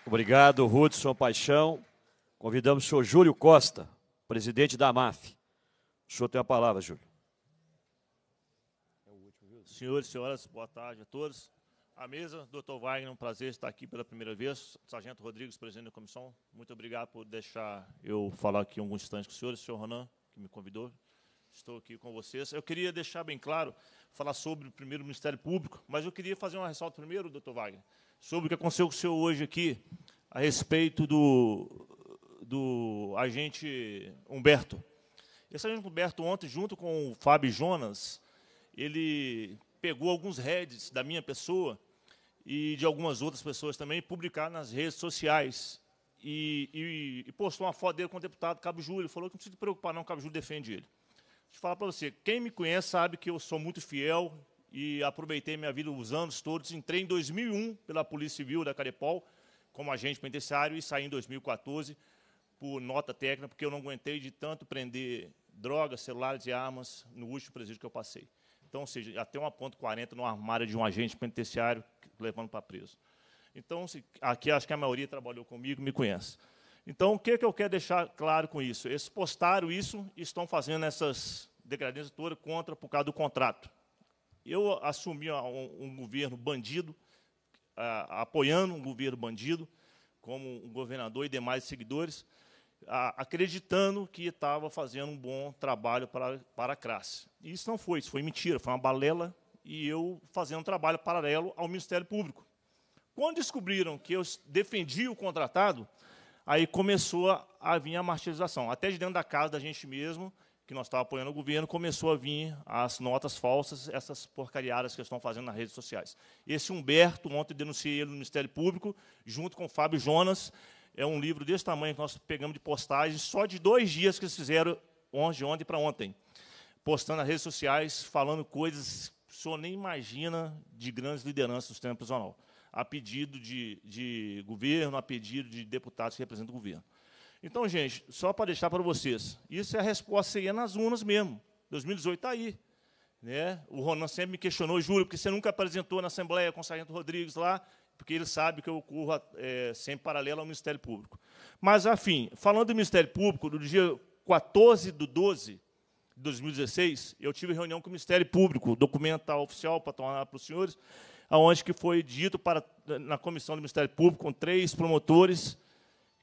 Obrigado, Hudson Paixão. Convidamos o senhor Júlio Costa, presidente da AMAF. O senhor tem a palavra, Júlio senhores, senhoras, boa tarde a todos. A mesa, doutor Wagner, um prazer estar aqui pela primeira vez. Sargento Rodrigues, presidente da comissão, muito obrigado por deixar eu falar aqui alguns instantes com os senhores. Senhor Ronan, que me convidou, estou aqui com vocês. Eu queria deixar bem claro, falar sobre o primeiro Ministério Público, mas eu queria fazer uma ressalta primeiro, doutor Wagner, sobre o que aconteceu com o senhor hoje aqui, a respeito do, do agente Humberto. Esse agente Humberto, ontem, junto com o Fábio Jonas, ele pegou alguns heads da minha pessoa e de algumas outras pessoas também, publicar nas redes sociais. E, e, e, postou uma foto dele com o deputado Cabo Júlio. Falou que não precisa se preocupar, não, Cabo Júlio defende ele. Deixa eu falar para você, quem me conhece sabe que eu sou muito fiel e aproveitei minha vida os anos todos. Entrei em 2001 pela Polícia Civil da Carepol, como agente penitenciário, e saí em 2014 por nota técnica, porque eu não aguentei de tanto prender drogas, celulares e armas no último presídio que eu passei. Então, ou seja, até 40 no armário de um agente penitenciário levando para preso. Então, se, aqui acho que a maioria trabalhou comigo, me conhece. Então, o que, é que eu quero deixar claro com isso? Eles postaram isso e estão fazendo essas degradências todas contra por causa do contrato. Eu assumi um, um governo bandido, apoiando um governo bandido, como o governador e demais seguidores, acreditando que estava fazendo um bom trabalho para, para a classe. E isso não foi, isso foi mentira, foi uma balela, e eu fazendo um trabalho paralelo ao Ministério Público. Quando descobriram que eu defendia o contratado, aí começou a, a vir a martirização. Até de dentro da casa da gente mesmo, que nós estávamos apoiando o governo, começou a vir as notas falsas, essas porcariadas que estão fazendo nas redes sociais. Esse Humberto, ontem denunciei ele no Ministério Público, junto com o Fábio Jonas, é um livro desse tamanho que nós pegamos de postagem, só de dois dias que eles fizeram, de ontem para ontem. Postando nas redes sociais, falando coisas que o senhor nem imagina de grandes lideranças do sistema prisional. A pedido de, de governo, a pedido de deputados que representam o governo. Então, gente, só para deixar para vocês, isso é a resposta, seria é nas urnas mesmo. 2018 está aí. Né? O Ronan sempre me questionou, Júlio, porque você nunca apresentou na Assembleia com o Sargento Rodrigues lá, porque ele sabe que eu ocorro é, paralelo ao Ministério Público. Mas, afim, falando do Ministério Público, no dia 14 de 12 de 2016, eu tive reunião com o Ministério Público, documental oficial para tomar para os senhores, aonde que foi dito para, na comissão do Ministério Público, com três promotores,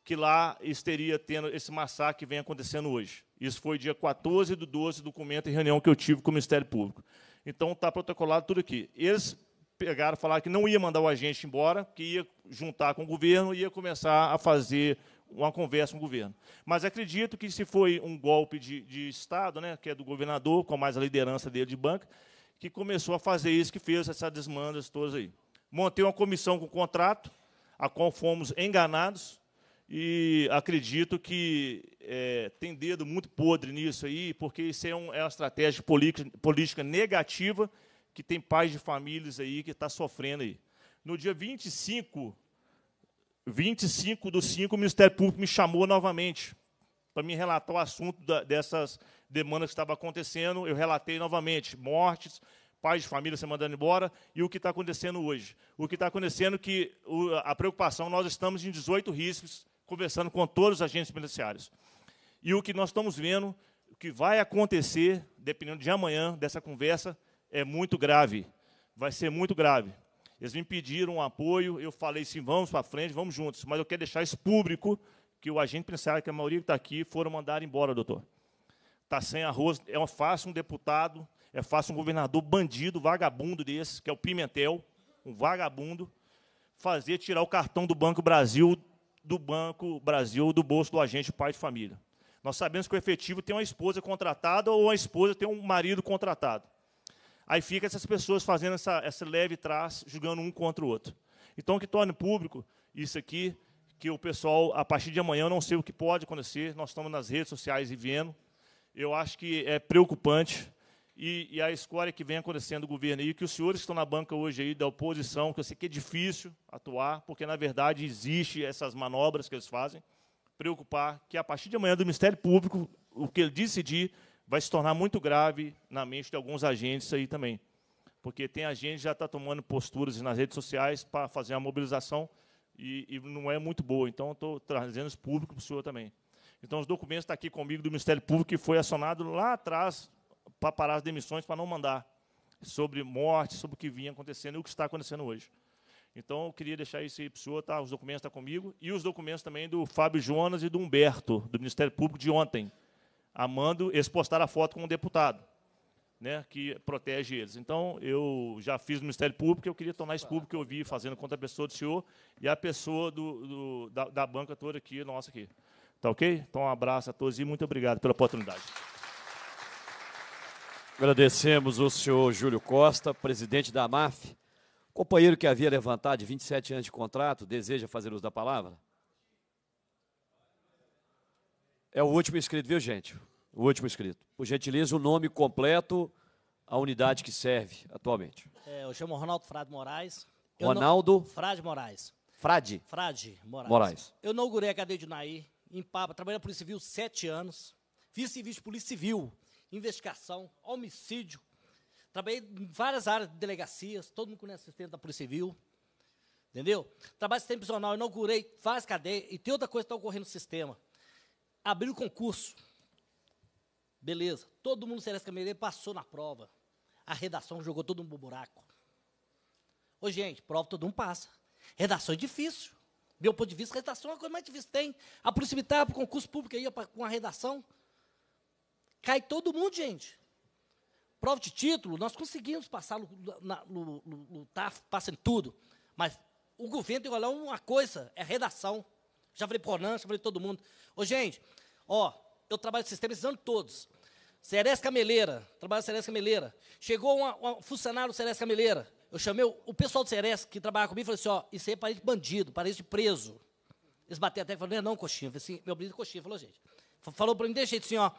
que lá estaria tendo esse massacre que vem acontecendo hoje. Isso foi dia 14 de 12, documento e reunião que eu tive com o Ministério Público. Então, está protocolado tudo aqui. Eles pegaram, falaram que não ia mandar o agente embora, que ia juntar com o governo e ia começar a fazer uma conversa com o governo. Mas acredito que se foi um golpe de, de Estado, né, que é do governador, com mais a liderança dele de banca, que começou a fazer isso, que fez essas desmandas todas aí. Montei uma comissão com contrato, a qual fomos enganados, e acredito que é, tem dedo muito podre nisso aí, porque isso é, um, é uma estratégia política, política negativa que tem pais de famílias aí que está sofrendo aí. No dia 25, 25 do 5, o Ministério Público me chamou novamente para me relatar o assunto da, dessas demandas que estavam acontecendo. Eu relatei novamente mortes, pais de família se mandando embora e o que está acontecendo hoje. O que está acontecendo é que o, a preocupação, nós estamos em 18 riscos, conversando com todos os agentes penitenciários. E o que nós estamos vendo, o que vai acontecer, dependendo de amanhã, dessa conversa, é muito grave, vai ser muito grave. Eles me pediram um apoio, eu falei sim, vamos para frente, vamos juntos, mas eu quero deixar isso público, que o agente pensava que a maioria que está aqui foram mandar embora, doutor. Está sem arroz, é fácil um deputado, é fácil um governador bandido, vagabundo desse, que é o Pimentel, um vagabundo, fazer tirar o cartão do Banco Brasil do Banco Brasil do bolso do agente pai de família. Nós sabemos que o efetivo tem uma esposa contratada ou a esposa tem um marido contratado. Aí fica essas pessoas fazendo essa, essa leve trás, julgando um contra o outro. Então, que torne público isso aqui, que o pessoal, a partir de amanhã, eu não sei o que pode acontecer, nós estamos nas redes sociais e vendo. Eu acho que é preocupante e, e a escória que vem acontecendo do governo aí, que os senhores que estão na banca hoje aí da oposição, que eu sei que é difícil atuar, porque, na verdade, existe essas manobras que eles fazem, preocupar que, a partir de amanhã, do Ministério Público, o que ele decidir, vai se tornar muito grave na mente de alguns agentes aí também. Porque tem agente que já está tomando posturas nas redes sociais para fazer a mobilização e, e, não é muito boa. Então, estou trazendo isso público para o senhor também. Então, os documentos estão tá aqui comigo do Ministério Público, que foi acionado lá atrás para parar as demissões, para não mandar, sobre morte, sobre o que vinha acontecendo e o que está acontecendo hoje. Então, eu queria deixar isso aí para o senhor, tá? os documentos estão tá comigo, e os documentos também do Fábio Jonas e do Humberto, do Ministério Público de ontem amando eles postaram a foto com um deputado, né, que protege eles. Então, eu já fiz no Ministério Público, eu queria tornar isso público, que eu vi fazendo contra a pessoa do senhor e a pessoa do, do da, da, banca toda aqui, nossa aqui. Tá ok? Então, um abraço a todos e muito obrigado pela oportunidade. Agradecemos o senhor Júlio Costa, presidente da AMAF. Companheiro que havia levantado de 27 anos de contrato, deseja fazer uso da palavra? É o último inscrito, viu, gente? O último inscrito. Por gentileza, o nome completo, a unidade que serve atualmente. É, eu chamo Ronaldo Frade Moraes. Eu Ronaldo? Não... Frade Moraes. Frade? Frade Moraes. Moraes. Eu inaugurei a cadeia de Nair, em Papa, trabalhei na Polícia Civil sete anos. Fiz serviço de Polícia Civil, investigação, homicídio. Trabalhei em várias áreas de delegacias, todo mundo conhece sistema da Polícia Civil. Entendeu? Trabalho no sistema prisional, inaugurei várias cadeias. E tem outra coisa que está ocorrendo no sistema abriu o concurso. Beleza. Todo mundo Celeste Camereiro passou na prova. A redação jogou todo mundo um buraco. Ô, gente, prova todo mundo passa. Redação é difícil. Meu ponto de vista, redação é a coisa mais difícil que tem. A proximidade para o concurso público aí, com a redação. Cai todo mundo, gente. Prova de título, nós conseguimos passar no TAF, passa em tudo. Mas o governo tem que olhar uma coisa, é redação. Já falei pro Ronan, já falei todo mundo. Ô, gente, ó, eu trabalho no sistema esses anos todos. Ceres Cameleira, trabalho na Ceres Cameleira. Chegou um funcionário do Ceres Cameleira. Eu chamei o, o pessoal do Ceres que trabalha comigo e falei assim: ó, isso aí é parede bandido, parede de preso. Eles bateram até e falaram: não é não, coxinha. Eu falei assim: meu brinde é coxinha. Falou, gente. Falou para mim, deixa assim, ó.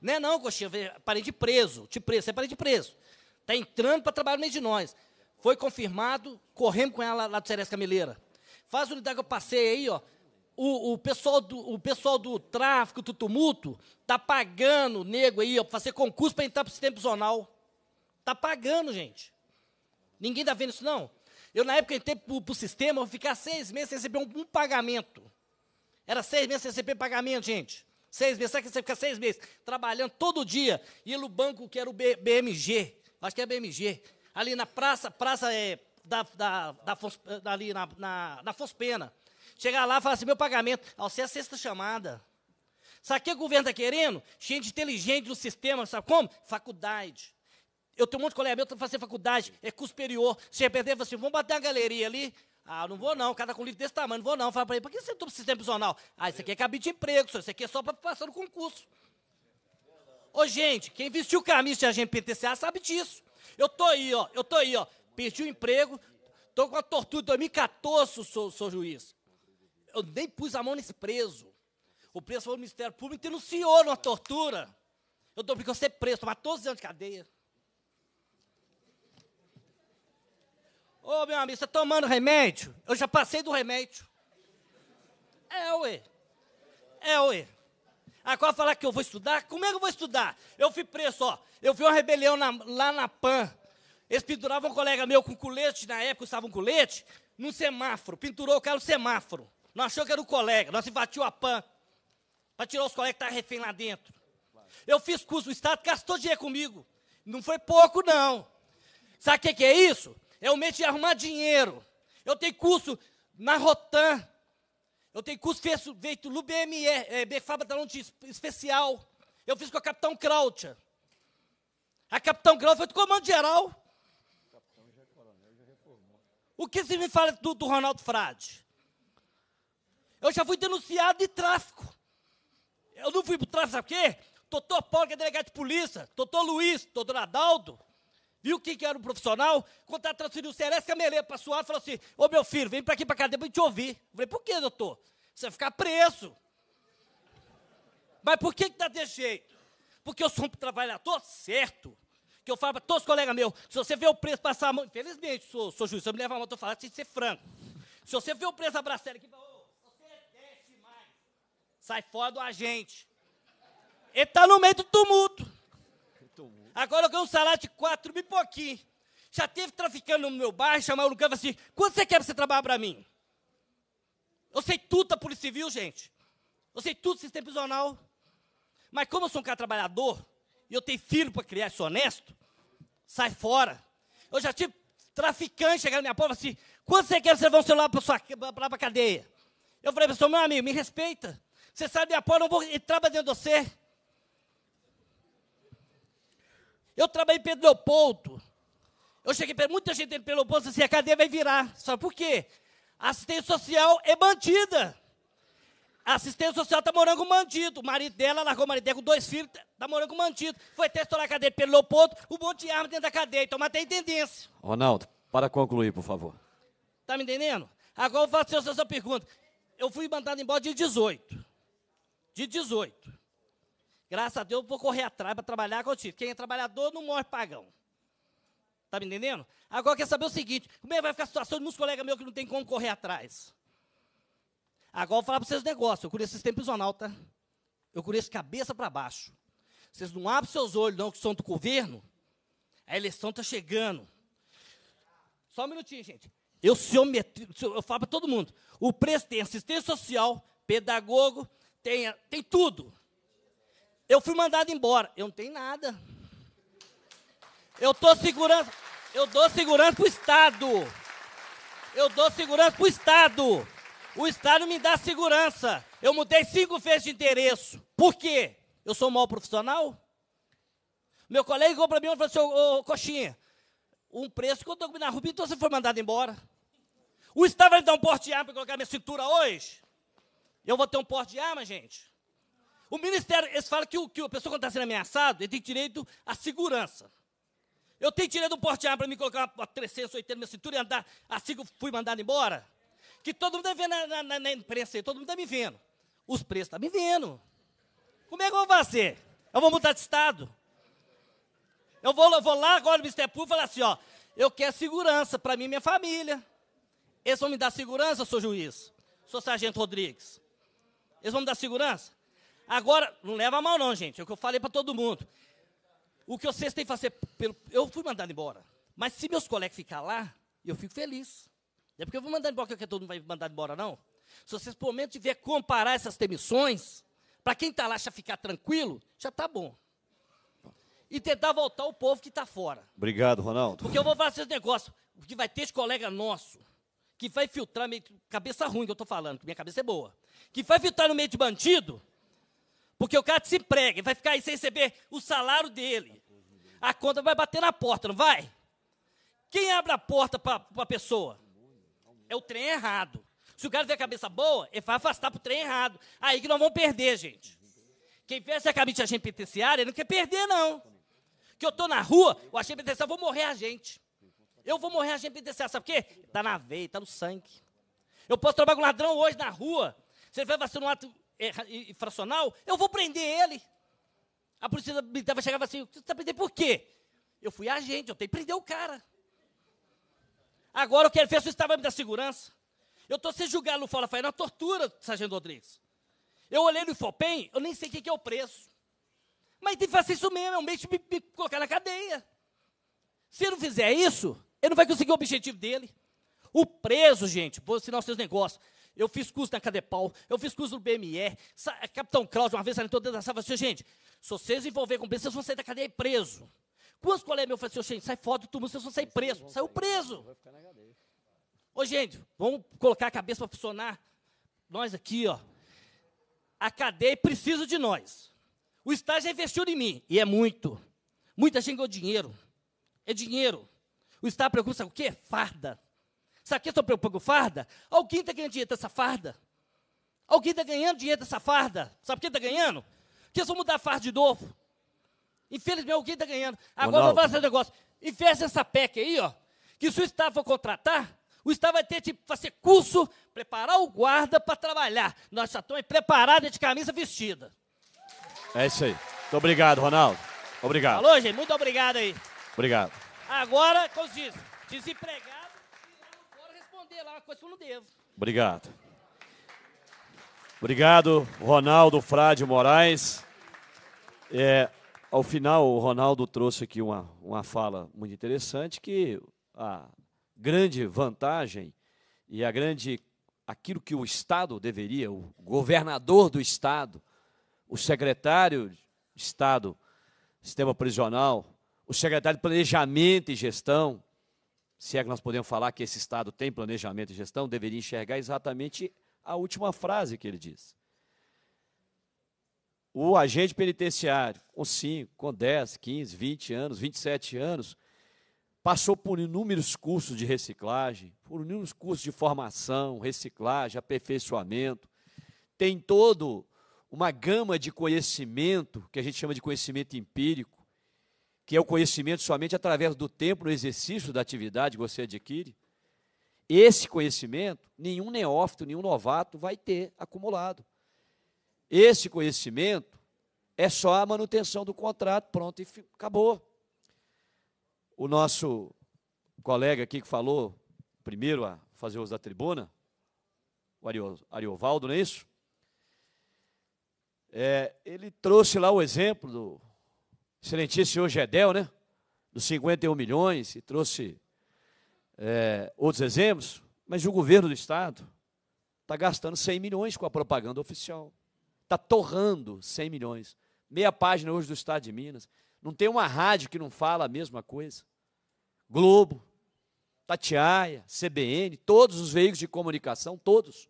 Não é não, coxinha. falei, parede de preso, de preso, você é parede de preso. Está entrando para trabalhar no meio de nós. Foi confirmado, corremos com ela lá do Ceres Cameleira. Faz o unidade que eu passei aí, ó o, o, pessoal do, o pessoal do tráfico, do tumulto, tá pagando nego aí para fazer concurso para entrar para o sistema prisional. Tá pagando, gente. Ninguém tá vendo isso, não. Eu, na época, entrei para o sistema, eu ficar seis meses sem receber um, um, pagamento. Era seis meses sem receber pagamento, gente. Seis meses. Sabe que você fica seis meses trabalhando todo dia? Ia no banco que era o B, BMG. Acho que é BMG. Ali na praça, praça é, da, da, da, da, ali na, na, na Fospena. Chegar lá e falar assim: meu pagamento, ao ser a sexta chamada. Sabe o que o governo está querendo? Gente inteligente no sistema, sabe como? Faculdade. Eu tenho um monte de colega meu que tá fazer faculdade, é curso superior. Se arrepender, assim, vamos bater uma galeria ali. Ah, não vou não, cada tá com um livro desse tamanho, não vou não. Fala para ele, por que você entrou o sistema prisional? Ah, isso aqui é cabide de emprego, senhor. isso aqui é só para passar no concurso. Ô, gente, quem vestiu camisa de agente PTCA sabe disso. Eu tô aí, ó, eu tô aí, ó, perdi o emprego, tô com a tortura de 2014, sou, sou juiz eu nem pus a mão nesse preso. O preso foi o Ministério Público e denunciou numa tortura. Eu estou brincando, ser preso, tomar os anos de cadeia. Ô, oh, meu amigo, você está tomando remédio? Eu já passei do remédio. É, ué. É, ué. Agora falar que eu vou estudar? Como é que eu vou estudar? Eu fui preso, ó. Eu vi uma rebelião na, lá na PAN. Eles penduravam um colega meu com colete, na época usavam um colete, num semáforo. Pinturou o cara no semáforo. Nós achou que era o colega, nós invadiu a PAN para tirar os colegas que estavam refém lá dentro. Eu fiz curso do Estado, gastou dinheiro comigo. Não foi pouco, não. Sabe o que, é isso? É o meio de arrumar dinheiro. Eu tenho curso na Rotan. Eu tenho curso feito, feito no BME, é, BFA Batalhão de Especial. Eu fiz com a Capitão Krautia. A Capitão Krautia foi do Comando Geral. O que se me fala do, do Ronaldo Frade? Eu já fui denunciado de tráfico. Eu não fui para o tráfico, sabe o quê? Doutor Paulo, que é delegado de polícia, doutor Luiz, doutor Adaldo, viu quem que era um profissional? Quando estava transferiu o Ceres Camelê para suar, falou assim: Ô meu filho, vem para aqui para a cadeia para te ouvir. Eu falei: por quê, doutor? Você vai ficar preso. Mas por que, que tá desse jeito? Porque eu sou um trabalhador certo que eu falo para todos os colegas meus, se você vê o preço passar a mão, infelizmente, sou, sou juiz, se eu me levar a mão, eu estou falando, tem assim, que ser franco. Se você vê o preço abraçar aqui, Sai fora do agente. Ele está no meio do tumulto. Agora eu ganho um salário de quatro mil e pouquinho. Já teve traficando no meu bairro, chamar o lugar e assim, quanto você quer para você trabalhar para mim? Eu sei tudo da Polícia Civil, gente. Eu sei tudo do sistema prisional. Mas como eu sou um cara trabalhador, e eu tenho filho para criar, sou honesto, sai fora. Eu já tive traficante chegando na minha porta e assim, quanto você quer para você levar um celular para a cadeia? Eu falei, pessoal, meu amigo, me respeita. Você sai da porta, eu vou entrar para dentro de você. Eu trabalhei em Pedro Leopoldo. Eu cheguei para muita gente em Pedro Leopoldo e disse assim, a cadeia vai virar. Sabe por quê? A assistência social é bandida. A assistência social está morando com bandido. O marido dela largou o marido dela com dois filhos, está tá morando com bandido. Foi até estourar a cadeia de Pedro Leopoldo, um monte de arma dentro da cadeia. Então, mas tem tendência. Ronaldo, para concluir, por favor. Está me entendendo? Agora eu faço essa pergunta. Eu fui mandado embora dia 18 de 18. Graças a Deus, vou correr atrás para trabalhar contigo. Quem é trabalhador não morre pagão. Tá me entendendo? Agora quer saber o seguinte: como é que vai ficar a situação de uns colegas meus que não tem como correr atrás? Agora vou falar para vocês o negócio. Eu esse sistema prisional, tá? Eu esse cabeça para baixo. Vocês não abrem seus olhos, não, que são do governo. A eleição está chegando. Só um minutinho, gente. Eu, se eu, me, eu falo para todo mundo: o preço tem assistência social, pedagogo, tem, tem tudo. Eu fui mandado embora, eu não tenho nada. Eu tô segurança, eu dou segurança pro Estado. Eu dou segurança pro Estado. O Estado me dá segurança. Eu mudei cinco vezes de endereço. Por quê? Eu sou um mau profissional? Meu colega ligou para mim e falou assim, ô, Coxinha, um preço que eu estou na Rubinho, então você foi mandado embora. O Estado vai me dar um porte de arma para colocar minha cintura hoje? Eu vou ter um porte de arma, gente? O ministério, eles falam que, o, que a pessoa quando está sendo ameaçada, ele tem direito à segurança. Eu tenho direito a um porte de arma para me colocar uma 380 na minha cintura e andar assim que eu fui mandado embora? Que todo mundo está vendo na, na, na, imprensa aí, todo mundo está me vendo. Os preços estão tá me vendo. Como é que eu vou fazer? Eu vou mudar de estado. Eu vou, eu vou lá agora no Ministério Público e falar assim, ó, eu quero segurança para mim e minha família. Eles vão me dar segurança, sou juiz, sou sargento Rodrigues. Eles vão me dar segurança? Agora, não leva a mal não, gente. É o que eu falei para todo mundo. O que vocês têm que fazer pelo... Eu fui mandado embora. Mas se meus colegas ficar lá, eu fico feliz. Não é porque eu vou mandar embora, que todo mundo vai mandar embora, não. Se vocês, por momento, tiver comparar essas demissões, para quem está lá já ficar tranquilo, já está bom. E tentar voltar o povo que está fora. Obrigado, Ronaldo. Porque eu vou falar esse negócio que vai ter de colega nosso que vai filtrar meio de cabeça ruim que eu estou falando, que minha cabeça é boa, que vai filtrar no meio de bandido, porque o cara se emprega, vai ficar aí sem receber o salário dele. A conta vai bater na porta, não vai? Quem abre a porta para a pessoa? É o trem errado. Se o cara tiver a cabeça boa, ele vai afastar para o trem errado. Aí que nós vamos perder, gente. Quem veste a camisa de agente penitenciária, ele não quer perder, não. Que eu estou na rua, o agente penitenciário, vou morrer a gente. Eu vou morrer agente penitenciário, sabe por quê? Está na veia, está no sangue. Eu posso trabalhar com ladrão hoje na rua. Se ele vai fazer um ato infracional, é, eu vou prender ele. A polícia militar vai chegar e vai assim, você está prendendo por quê? Eu fui agente, eu tenho que prender o cara. Agora eu quero ver se o Estado vai me dar segurança. Eu estou sendo julgado no Fala Faina, tortura, Sargento Rodrigues. Eu olhei no infopem, eu nem sei o que é o preço. Mas tem que fazer isso mesmo, é um mês de me, me colocar na cadeia. Se eu não fizer isso, ele não vai conseguir o objetivo dele. O preso, gente, vou ensinar os seus negócios. Eu fiz curso na Cadepal, eu fiz curso no BME. É, Capitão Cláudio, uma vez saiu dentro da sala, falou assim, gente, se vocês envolverem com preso, vocês vão sair da cadeia preso. Quantos colegas meus falaram assim, gente, sai foda do túmulo, vocês vão sair preso. Saiu preso. Vai ficar na cadeia. Ô, gente, vamos colocar a cabeça para funcionar. Nós aqui, ó. A cadeia precisa de nós. O estágio é investiu em mim, e é muito. Muita gente ganhou dinheiro. É dinheiro. O Estado preocupa, sabe o quê? Farda. Sabe o que estou preocupado com farda? Alguém está ganhando dinheiro dessa farda. Alguém está ganhando dinheiro dessa farda. Sabe quem está ganhando? Que eles vão mudar a farda de novo. Infelizmente, alguém está ganhando. Agora vou fazer um negócio. Investe essa PEC aí, ó. Que se o Estado for contratar, o Estado vai ter que fazer curso, preparar o guarda para trabalhar. Nós já estamos preparados de camisa vestida. É isso aí. Muito obrigado, Ronaldo. Obrigado. Falou, gente. Muito obrigado aí. Obrigado. Agora, como se diz, desempregado, e responder lá, coisa que eu não devo. Obrigado. Obrigado, Ronaldo Frade Moraes. É, ao final, o Ronaldo trouxe aqui uma, uma fala muito interessante que a grande vantagem e a grande aquilo que o Estado deveria, o governador do Estado, o secretário de Estado, sistema prisional, o secretário de Planejamento e Gestão, se é que nós podemos falar que esse Estado tem planejamento e gestão, deveria enxergar exatamente a última frase que ele diz. O agente penitenciário, com 5, com 10, 15, 20 anos, 27 anos, passou por inúmeros cursos de reciclagem, por inúmeros cursos de formação, reciclagem, aperfeiçoamento. Tem todo uma gama de conhecimento, que a gente chama de conhecimento empírico, que é o conhecimento somente através do tempo, no exercício da atividade que você adquire, esse conhecimento nenhum neófito, nenhum novato vai ter acumulado. Esse conhecimento é só a manutenção do contrato, pronto, e acabou. O nosso colega aqui que falou primeiro a fazer uso da tribuna, o Ariovaldo, não é isso? É, ele trouxe lá o exemplo do excelentíssimo senhor Gedel, né? Dos 51 milhões, e trouxe é, outros exemplos, mas o governo do Estado está gastando 100 milhões com a propaganda oficial. Está torrando 100 milhões. Meia página hoje do Estado de Minas. Não tem uma rádio que não fala a mesma coisa. Globo, Tatiaia, CBN, todos os veículos de comunicação, todos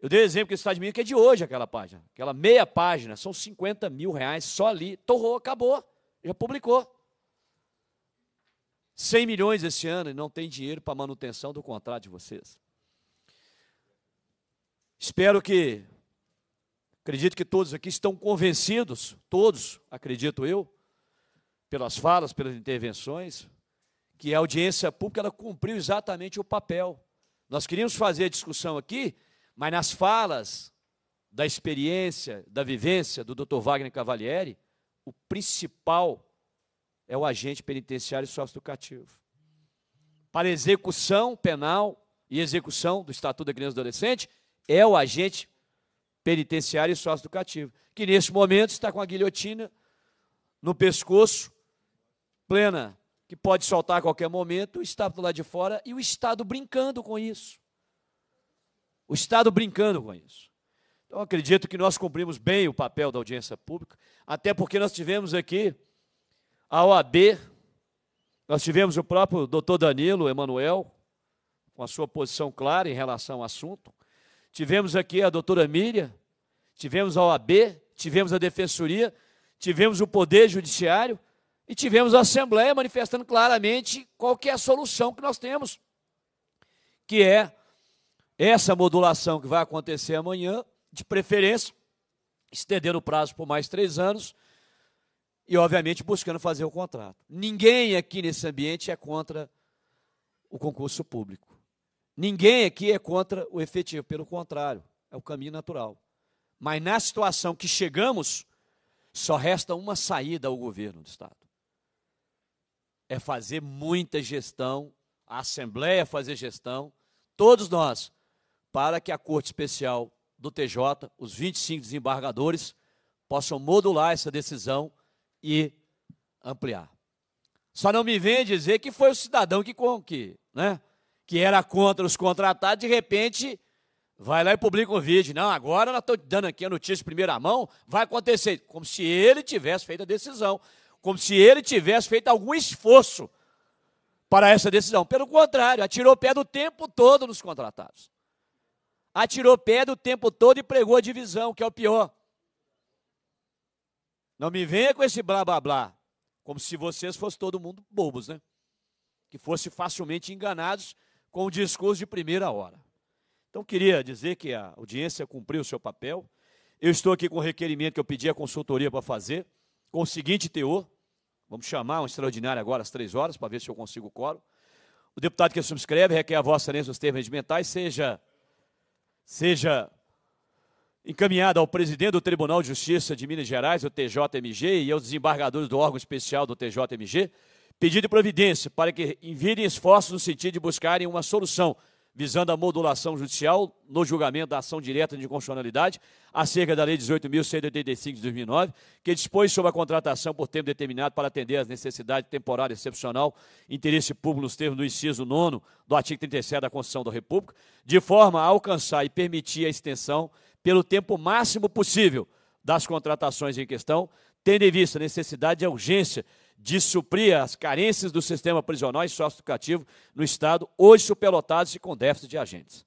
eu dei um exemplo que está de mim, que é de hoje aquela página. Aquela meia página, são 50 mil reais só ali. Torrou, acabou. Já publicou. 100 milhões esse ano e não tem dinheiro para manutenção do contrato de vocês. Espero que, acredito que todos aqui estão convencidos, todos, acredito eu, pelas falas, pelas intervenções, que a audiência pública ela cumpriu exatamente o papel. Nós queríamos fazer a discussão aqui mas nas falas da experiência, da vivência do Dr. Wagner Cavalieri, o principal é o agente penitenciário educativo. Para execução penal e execução do Estatuto da Criança e do Adolescente, é o agente penitenciário e educativo, que neste momento está com a guilhotina no pescoço, plena, que pode soltar a qualquer momento, o Estado lá de fora e o Estado brincando com isso o Estado brincando com isso. Então, acredito que nós cumprimos bem o papel da audiência pública, até porque nós tivemos aqui a OAB, nós tivemos o próprio doutor Danilo Emanuel, com a sua posição clara em relação ao assunto, tivemos aqui a doutora Miriam, tivemos a OAB, tivemos a Defensoria, tivemos o Poder Judiciário e tivemos a Assembleia manifestando claramente qual que é a solução que nós temos, que é essa modulação que vai acontecer amanhã, de preferência, estender o prazo por mais três anos e, obviamente, buscando fazer o contrato. Ninguém aqui nesse ambiente é contra o concurso público. Ninguém aqui é contra o efetivo, pelo contrário, é o caminho natural. Mas na situação que chegamos, só resta uma saída ao governo do Estado. É fazer muita gestão, a Assembleia fazer gestão, todos nós para que a Corte Especial do TJ, os 25 desembargadores, possam modular essa decisão e ampliar. Só não me venha dizer que foi o cidadão que, que, né, que era contra os contratados, de repente vai lá e publica um vídeo. Não, agora nós estamos dando aqui a notícia de primeira mão, vai acontecer. Como se ele tivesse feito a decisão, como se ele tivesse feito algum esforço para essa decisão. Pelo contrário, atirou o pé do tempo todo nos contratados atirou pedra o tempo todo e pregou a divisão, que é o pior. Não me venha com esse blá blá blá, como se vocês fossem todo mundo bobos, né? Que fossem facilmente enganados com o discurso de primeira hora. Então, queria dizer que a audiência cumpriu o seu papel. Eu estou aqui com o requerimento que eu pedi à consultoria para fazer, com o seguinte teor. Vamos chamar um extraordinário agora às três horas, para ver se eu consigo o coro. O deputado que subscreve requer a vossa excelência dos termos regimentais, seja seja encaminhada ao presidente do Tribunal de Justiça de Minas Gerais, o TJMG, e aos desembargadores do órgão especial do TJMG, pedido de providência para que enviem esforços no sentido de buscarem uma solução visando a modulação judicial no julgamento da ação direta de constitucionalidade acerca da Lei 18.185 de 2009, que dispõe sobre a contratação por tempo determinado para atender às necessidades temporária excepcional, interesse público nos termos do inciso 9 do artigo 37 da Constituição da República, de forma a alcançar e permitir a extensão pelo tempo máximo possível das contratações em questão, tendo em vista a necessidade e urgência de suprir as carências do sistema prisional e socioeducativo no Estado, hoje superlotados e com déficit de agentes.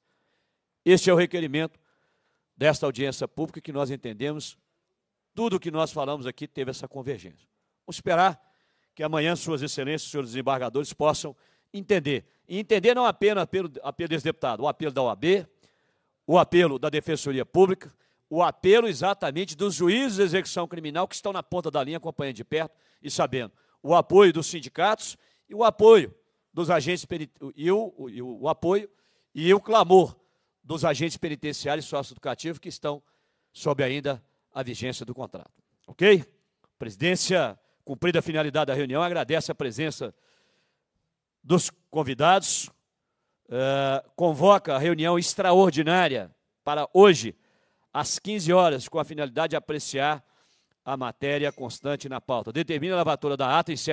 Este é o requerimento desta audiência pública que nós entendemos, tudo o que nós falamos aqui teve essa convergência. Vamos esperar que amanhã suas excelências, senhores desembargadores, possam entender. E entender não apenas pelo apelo desse deputado, o apelo da OAB, o apelo da Defensoria Pública, o apelo exatamente dos juízes de execução criminal que estão na ponta da linha acompanhando de perto e sabendo. O apoio dos sindicatos e o apoio dos agentes e o, e o, o apoio e o clamor dos agentes penitenciários e socioeducativos que estão sob ainda a vigência do contrato. Ok? Presidência, cumprida a finalidade da reunião, agradece a presença dos convidados, uh, convoca a reunião extraordinária para hoje, às 15 horas, com a finalidade de apreciar a matéria constante na pauta. Determina a lavatura da ata e encerra.